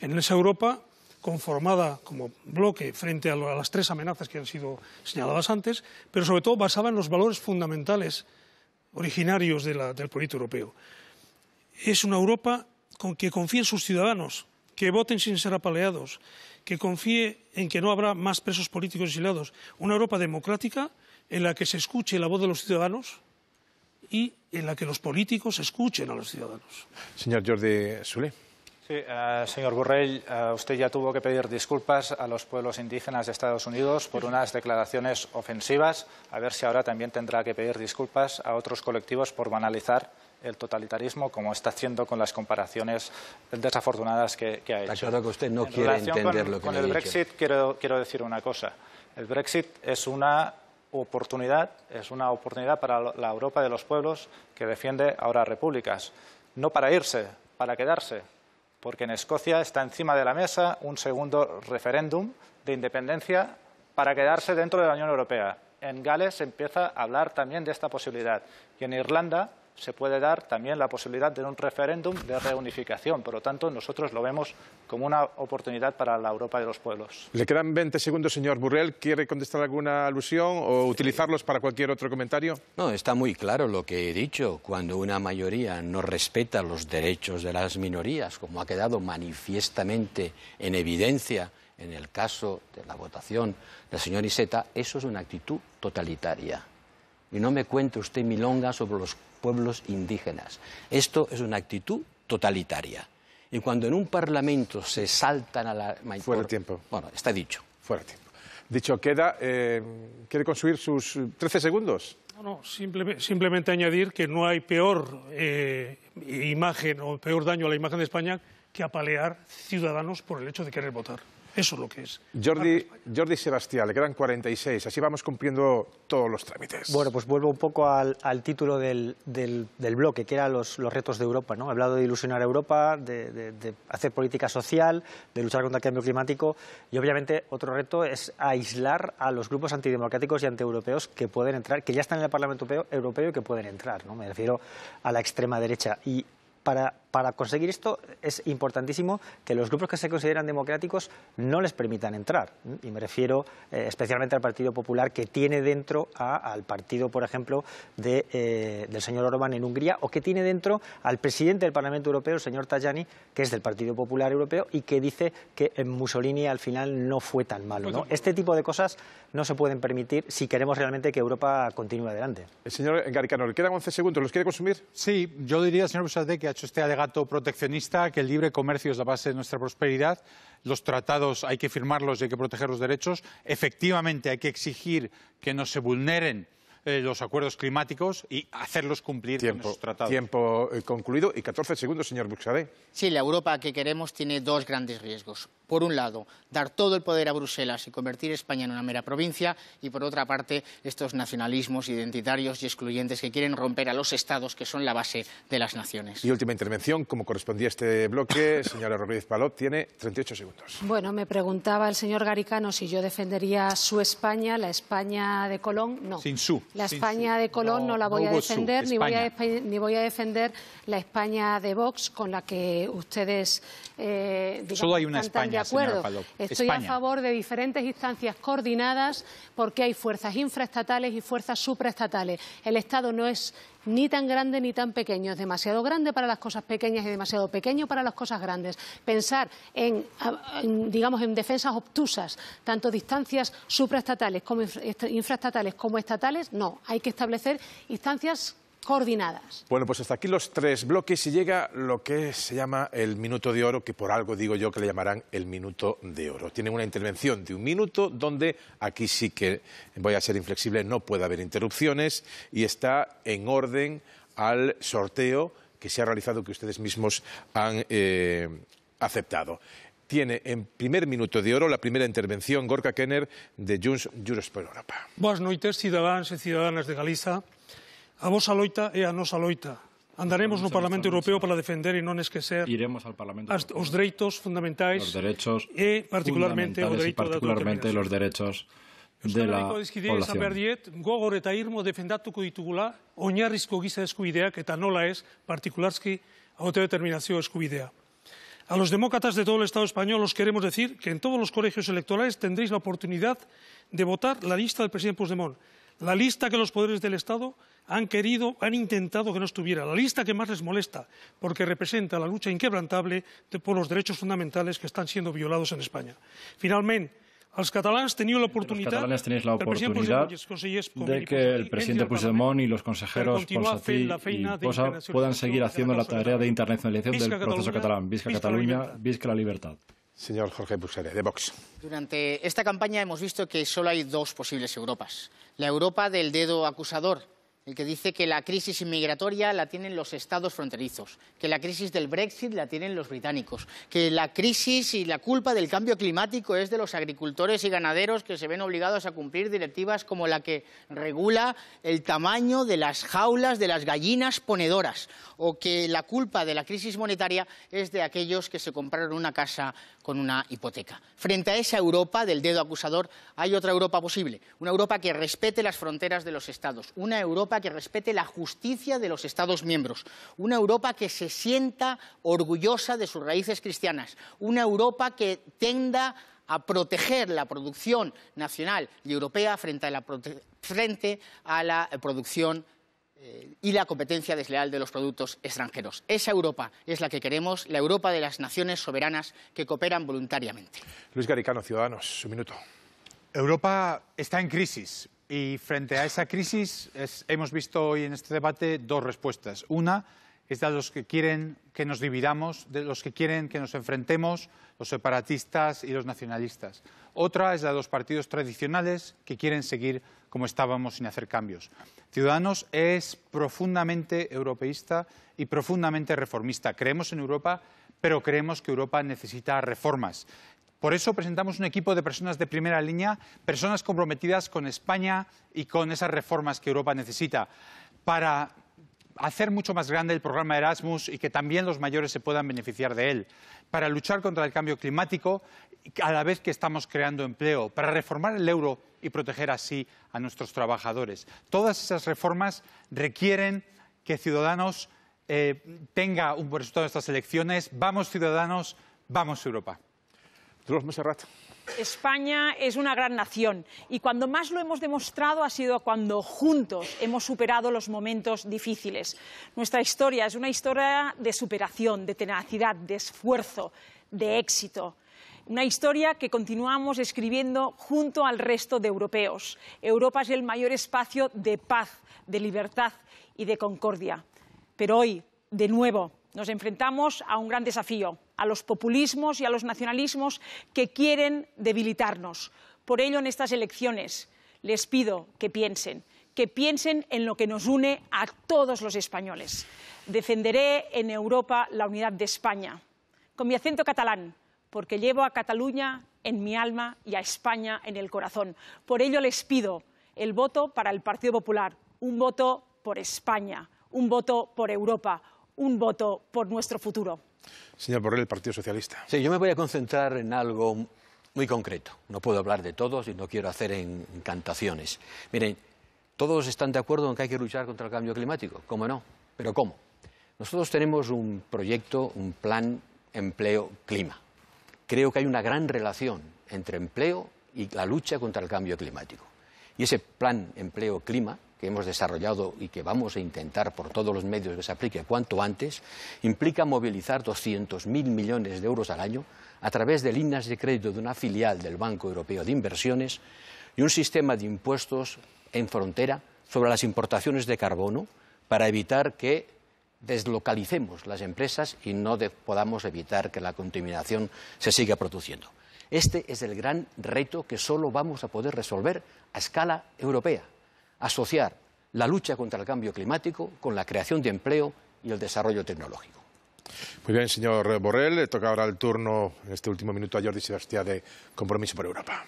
en esa Europa conformada como bloque frente a, las tres amenazas que han sido señaladas antes, pero sobre todo basada en los valores fundamentales originarios del proyecto europeo. Es una Europa con que confíe en sus ciudadanos, que voten sin ser apaleados, que confíe en que no habrá más presos políticos y una Europa democrática en la que se escuche la voz de los ciudadanos y en la que los políticos escuchen a los ciudadanos. Señor Jordi Sule. Sí, eh, señor Borrell, eh, usted ya tuvo que pedir disculpas a los pueblos indígenas de Estados Unidos por unas declaraciones ofensivas. A ver si ahora también tendrá que pedir disculpas a otros colectivos por banalizar el totalitarismo, como está haciendo con las comparaciones desafortunadas que, que ha hecho. Está claro que usted no quiere entender lo que Con el Brexit quiero, quiero decir una cosa. El Brexit es una oportunidad, es una oportunidad para la Europa de los pueblos que defiende ahora repúblicas. No para irse, para quedarse, porque en Escocia está encima de la mesa un segundo referéndum de independencia para quedarse dentro de la Unión Europea. En Gales se empieza a hablar también de esta posibilidad. Y en Irlanda se puede dar también la posibilidad de un referéndum de reunificación. Por lo tanto, nosotros lo vemos como una oportunidad para la Europa de los pueblos. Le quedan 20 segundos, señor Burrell. ¿Quiere contestar alguna alusión o utilizarlos para cualquier otro comentario? No, está muy claro lo que he dicho. Cuando una mayoría no respeta los derechos de las minorías, como ha quedado manifiestamente en evidencia en el caso de la votación del señor Iseta, eso es una actitud totalitaria. Y no me cuente usted milongas sobre los pueblos indígenas. Esto es una actitud totalitaria. Y cuando en un parlamento se saltan a la mayor... Fuera tiempo. Bueno, está dicho. Fuera tiempo. Dicho queda, eh, ¿quiere consumir sus 13 segundos? No, simplemente añadir que no hay peor eh, imagen o peor daño a la imagen de España que apalear ciudadanos por el hecho de querer votar. Eso es lo que es. Jordi, Jordi Sebastián, le quedan 46, así vamos cumpliendo todos los trámites. Bueno, pues vuelvo un poco al, título del, bloque, que era los, retos de Europa. ¿no? He hablado de ilusionar a Europa, de, hacer política social, de luchar contra el cambio climático y obviamente otro reto es aislar a los grupos antidemocráticos y antieuropeos que pueden entrar, que ya están en el Parlamento Europeo, y que pueden entrar. ¿no? Me refiero a la extrema derecha. Y para, conseguir esto es importantísimo que los grupos que se consideran democráticos no les permitan entrar. Y me refiero eh, especialmente al Partido Popular, que tiene dentro al partido, por ejemplo, eh, del señor Orbán en Hungría, o que tiene dentro al presidente del Parlamento Europeo, el señor Tajani, que es del Partido Popular Europeo y que dice que eh, Mussolini al final no fue tan malo. Este tipo de cosas no se pueden permitir si queremos realmente que Europa continúe adelante. El señor Garicano, le quedan 11 segundos. ¿Los quiere consumir? Sí, yo diría, señor Busadé, ha hecho este alegato proteccionista, que el libre comercio es la base de nuestra prosperidad, los tratados hay que firmarlos y hay que proteger los derechos, efectivamente hay que exigir que no se vulneren eh, los acuerdos climáticos y hacerlos cumplir tiempo, con tratados. Tiempo eh, concluido y 14 segundos, señor Buxaré. Sí, la Europa que queremos tiene dos grandes riesgos. Por un lado, dar todo el poder a Bruselas y convertir España en una mera provincia y por otra parte, estos nacionalismos identitarios y excluyentes que quieren romper a los estados que son la base de las naciones. Y última intervención, como correspondía este bloque, señora Rodríguez Palot, tiene 38 segundos. Bueno, me preguntaba el señor Garicano si yo defendería su España, la España de Colón. No. Sin su la España de Colón no, la voy a defender, ni voy a, defender la España de Vox con la que ustedes eh, de acuerdo. Estoy a favor de diferentes instancias coordinadas porque hay fuerzas infraestatales y fuerzas supraestatales. El Estado no es ni tan grande ni tan pequeño. Es demasiado grande para las cosas pequeñas y demasiado pequeño para las cosas grandes. Pensar en, digamos, en defensas obtusas, tanto distancias supraestatales como infraestatales como estatales, no. Hay que establecer instancias bueno, pues hasta aquí los tres bloques y llega lo que se llama el minuto de oro, que por algo digo yo que le llamarán el minuto de oro. Tienen una intervención de un minuto donde aquí sí que voy a ser inflexible, no puede haber interrupciones y está en orden al sorteo que se ha realizado, que ustedes mismos han eh, aceptado tiene en primer minuto de oro la primera intervención Gorka Kenner de Junts Juros por Europa. Buenas noches, ciudadanos y e ciudadanas de Galicia. A vos aloita e a nos aloita. Andaremos no Parlamento Europeo para defender e non esquecer Iremos ao Parlamento as, os dereitos fundamentais os derechos e particularmente o dereito e particularmente os dereitos derechos de la población. Berdiet, gogor eta irmo defendatuko ditugula oinarrizko giza eskubideak eta nola ez partikularski autodeterminazio eskubidea. A los demócratas de todo el Estado español os queremos decir que en todos los colegios electorales tendréis la oportunidad de votar la lista del presidente Puigdemont, la lista que los poderes del Estado han querido, han intentado que no estuviera. La lista que más les molesta, porque representa la lucha inquebrantable de, por los derechos fundamentales que están siendo violados en España. Finalmente, Los catalanes tenían la oportunidad de que el presidente Puigdemont y los consejeros Ponsatí y Posa puedan seguir haciendo la tarea de internacionalización del proceso catalán. Visca Cataluña, visca la libertad. Señor Jorge Buxere, de Vox. Durante esta campaña hemos visto que solo hay dos posibles Europas. La Europa del dedo acusador, el que dice que la crisis inmigratoria la tienen los estados fronterizos, que la crisis del Brexit la tienen los británicos, que la crisis y la culpa del cambio climático es de los agricultores y ganaderos que se ven obligados a cumplir directivas como la que regula el tamaño de las jaulas de las gallinas ponedoras, o que la culpa de la crisis monetaria es de aquellos que se compraron una casa con una hipoteca. Frente a esa Europa del dedo acusador hay otra Europa posible, una Europa que respete las fronteras de los estados, una Europa que respete la justicia de los Estados miembros, una Europa que se sienta orgullosa de sus raíces cristianas, una Europa que tenda a proteger la producción nacional y europea frente a la, producción eh, y la competencia desleal de los productos extranjeros. Esa Europa es la que queremos, la Europa de las naciones soberanas que cooperan voluntariamente. Luis Garicano, Ciudadanos, minuto. Europa está en crisis, y frente a esa crisis hemos visto hoy en este debate dos respuestas. Una es de los que quieren que nos dividamos, de los que quieren que nos enfrentemos, los separatistas y los nacionalistas. Otra es la de los partidos tradicionales que quieren seguir como estábamos sin hacer cambios. Ciudadanos es profundamente europeísta y profundamente reformista. Creemos en Europa, pero creemos que Europa necesita reformas. Por eso presentamos un equipo de personas de primera línea, personas comprometidas con España y con esas reformas que Europa necesita, para hacer mucho más grande el programa Erasmus y que también los mayores se puedan beneficiar de él, para luchar contra el cambio climático a la vez que estamos creando empleo, para reformar el euro y proteger así a nuestros trabajadores. Todas esas reformas requieren que Ciudadanos eh, tenga un buen resultado en estas elecciones. Vamos, Ciudadanos, vamos, Europa. España es una gran nación y cuando más lo hemos demostrado ha sido cuando juntos hemos superado los momentos difíciles. Nuestra historia es una historia de superación, de tenacidad, de esfuerzo, de éxito. Una historia que continuamos escribiendo junto al resto de europeos. Europa es el mayor espacio de paz, de libertad y de concordia. Pero hoy, de nuevo, nos enfrentamos a un gran desafío, a los populismos y a los nacionalismos que quieren debilitarnos. Por ello, en estas elecciones les pido que piensen, que piensen en lo que nos une a todos los españoles. Defenderé en Europa la unidad de España, con mi acento catalán, porque llevo a Cataluña en mi alma y a España en el corazón. Por ello les pido el voto para el Partido Popular, un voto por España, un voto por Europa, un voto por nuestro futuro. Señor Borrell, el Partido Socialista. Sí, yo me voy a concentrar en algo muy concreto. No puedo hablar de todos y no quiero hacer encantaciones. Miren, todos están de acuerdo en que hay que luchar contra el cambio climático, ¿cómo no? Pero ¿cómo? Nosotros tenemos un proyecto, un plan empleo-clima. Creo que hay una gran relación entre empleo y la lucha contra el cambio climático. Y ese plan empleo-clima que hemos desarrollado y que vamos a intentar por todos los medios que se aplique cuanto antes, implica movilizar 200.000 millones de euros al año a través de líneas de crédito de una filial del Banco Europeo de Inversiones y un sistema de impuestos en frontera sobre las importaciones de carbono para evitar que deslocalicemos las empresas y no podamos evitar que la contaminación se siga produciendo. Este es el gran reto que solo vamos a poder resolver a escala europea asociar la lucha contra el cambio climático con la creación de empleo y el desarrollo tecnológico. Muy bien, señor Borrell. Le toca ahora el turno en este último minuto a Jordi Sebastián de Compromiso por Europa.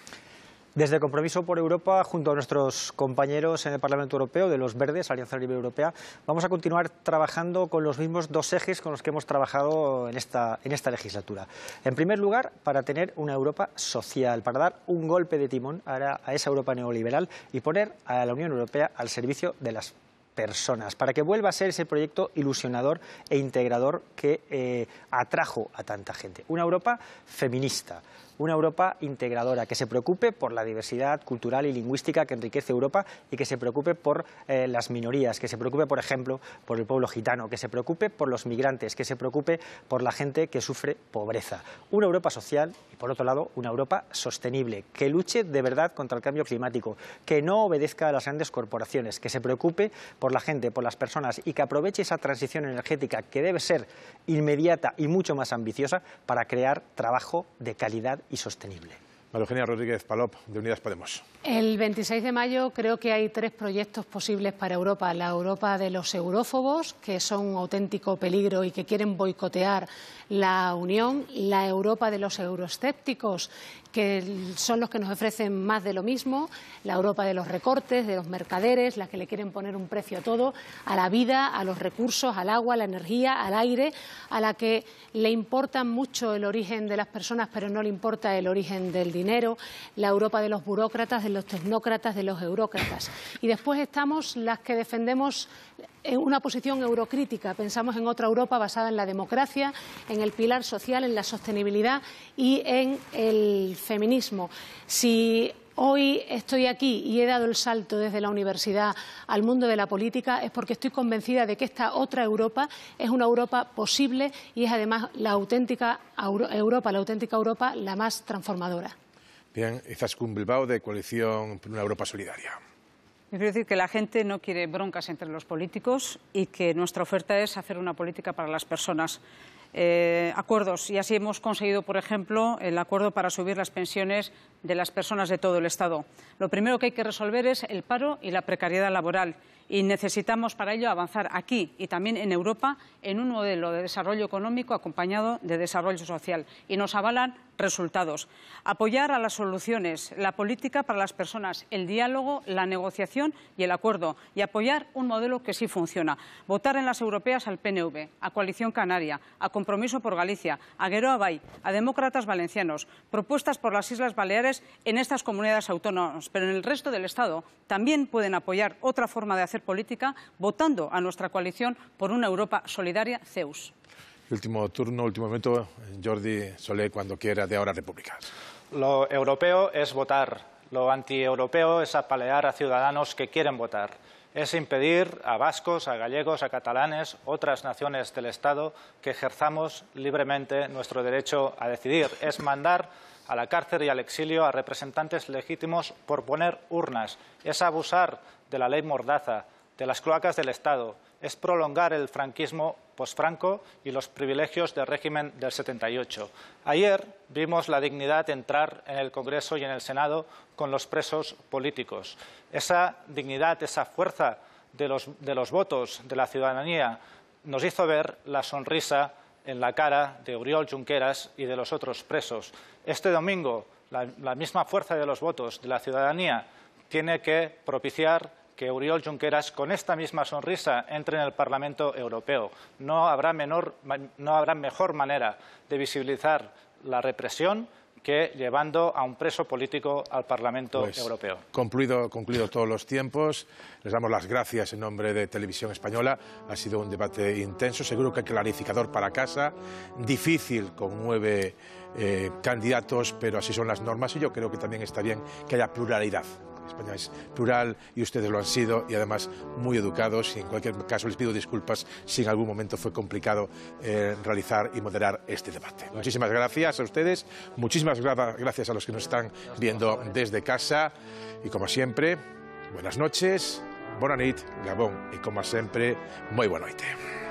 Desde Compromiso por Europa, junto a nuestros compañeros en el Parlamento Europeo de los Verdes, Alianza Libre Europea, vamos a continuar trabajando con los mismos dos ejes con los que hemos trabajado en esta, en esta legislatura. En primer lugar, para tener una Europa social, para dar un golpe de timón a, esa Europa neoliberal y poner a la Unión Europea al servicio de las personas, para que vuelva a ser ese proyecto ilusionador e integrador que eh, atrajo a tanta gente. Una Europa feminista, una Europa integradora, que se preocupe por la diversidad cultural y lingüística que enriquece Europa y que se preocupe por eh, las minorías, que se preocupe, por ejemplo, por el pueblo gitano, que se preocupe por los migrantes, que se preocupe por la gente que sufre pobreza. Una Europa social y, por otro lado, una Europa sostenible, que luche de verdad contra el cambio climático, que no obedezca a las grandes corporaciones, que se preocupe por la gente, por las personas y que aproveche esa transición energética que debe ser inmediata y mucho más ambiciosa para crear trabajo de calidad y María Eugenia Rodríguez Palop, de Unidas Podemos. El 26 de mayo creo que hay tres proyectos posibles para Europa. La Europa de los eurófobos, que son un auténtico peligro y que quieren boicotear la Unión, la Europa de los euroscépticos, que son los que nos ofrecen más de lo mismo, la Europa de los recortes, de los mercaderes, las que le quieren poner un precio a todo, a la vida, a los recursos, al agua, a la energía, al aire, a la que le importa mucho el origen de las personas, pero no le importa el origen del dinero, la Europa de los burócratas, de los tecnócratas, de los eurócratas. Y después estamos las que defendemos eh, una posición eurocrítica, pensamos en otra Europa basada en la democracia, en en el pilar social, en la sostenibilidad y en el feminismo. Si Hoy estoy aquí y he dado el salto desde la universidad al mundo de la política es porque estoy convencida de que esta otra Europa es una Europa posible y es además la auténtica Europa, la auténtica Europa, la más transformadora. Bien, Izaskun Bilbao de Coalición por una Europa Solidaria. quiero decir que la gente no quiere broncas entre los políticos y que nuestra oferta es hacer una política para las personas. Eh, acuerdos y así hemos conseguido, por ejemplo, el acuerdo para subir las pensiones de las personas de todo el Estado. Lo primero que hay que resolver es el paro y la precariedad laboral y necesitamos para ello avanzar aquí y también en Europa en un modelo de desarrollo económico acompañado de desarrollo social. Y nos avalan resultados. Apoyar a las soluciones, la política para las personas, el diálogo, la negociación y el acuerdo. Y apoyar un modelo que sí funciona. Votar en las europeas al PNV, a Coalición Canaria, a Compromiso por Galicia, a Gueroa Bay, a Demócratas Valencianos. Propuestas por las Islas Baleares en estas comunidades autónomas. Pero en el resto del Estado también pueden apoyar otra forma de hacer política votando a nuestra coalición por una Europa solidaria, CEUS. Último turno, último momento. Jordi Solé, cuando quiera, de ahora República. Lo europeo es votar. Lo antieuropeo es apalear a ciudadanos que quieren votar. Es impedir a vascos, a gallegos, a catalanes, otras naciones del Estado, que ejerzamos libremente nuestro derecho a decidir. Es mandar a la cárcel y al exilio a representantes legítimos por poner urnas, es abusar de la ley mordaza, de las cloacas del Estado, es prolongar el franquismo posfranco y los privilegios del régimen del 78. Ayer vimos la dignidad entrar en el Congreso y en el Senado con los presos políticos. Esa dignidad, esa fuerza de los, de los votos de la ciudadanía nos hizo ver la sonrisa en la cara de Uriol Junqueras y de los otros presos. Este domingo, la, misma fuerza de los votos de la ciudadanía tiene que propiciar que Uriol Junqueras, con esta misma sonrisa, entre en el Parlamento Europeo. No habrá, menor, no habrá mejor manera de visibilizar la represión que llevando a un preso político al Parlamento pues, Europeo. Concluido, concluido todos los tiempos, les damos las gracias en nombre de Televisión Española. Ha sido un debate intenso, seguro que clarificador para casa, difícil con nueve eh, candidatos, pero así son las normas y yo creo que también está bien que haya pluralidad. España es plural y ustedes lo han sido y además muy educados y en cualquier caso les pido disculpas si en algún momento fue complicado eh, realizar y moderar este debate. Muchísimas gracias a ustedes, muchísimas gracias a los que nos están viendo desde casa y como siempre, buenas noches, buena nit, Gabón y como siempre, muy buena noche.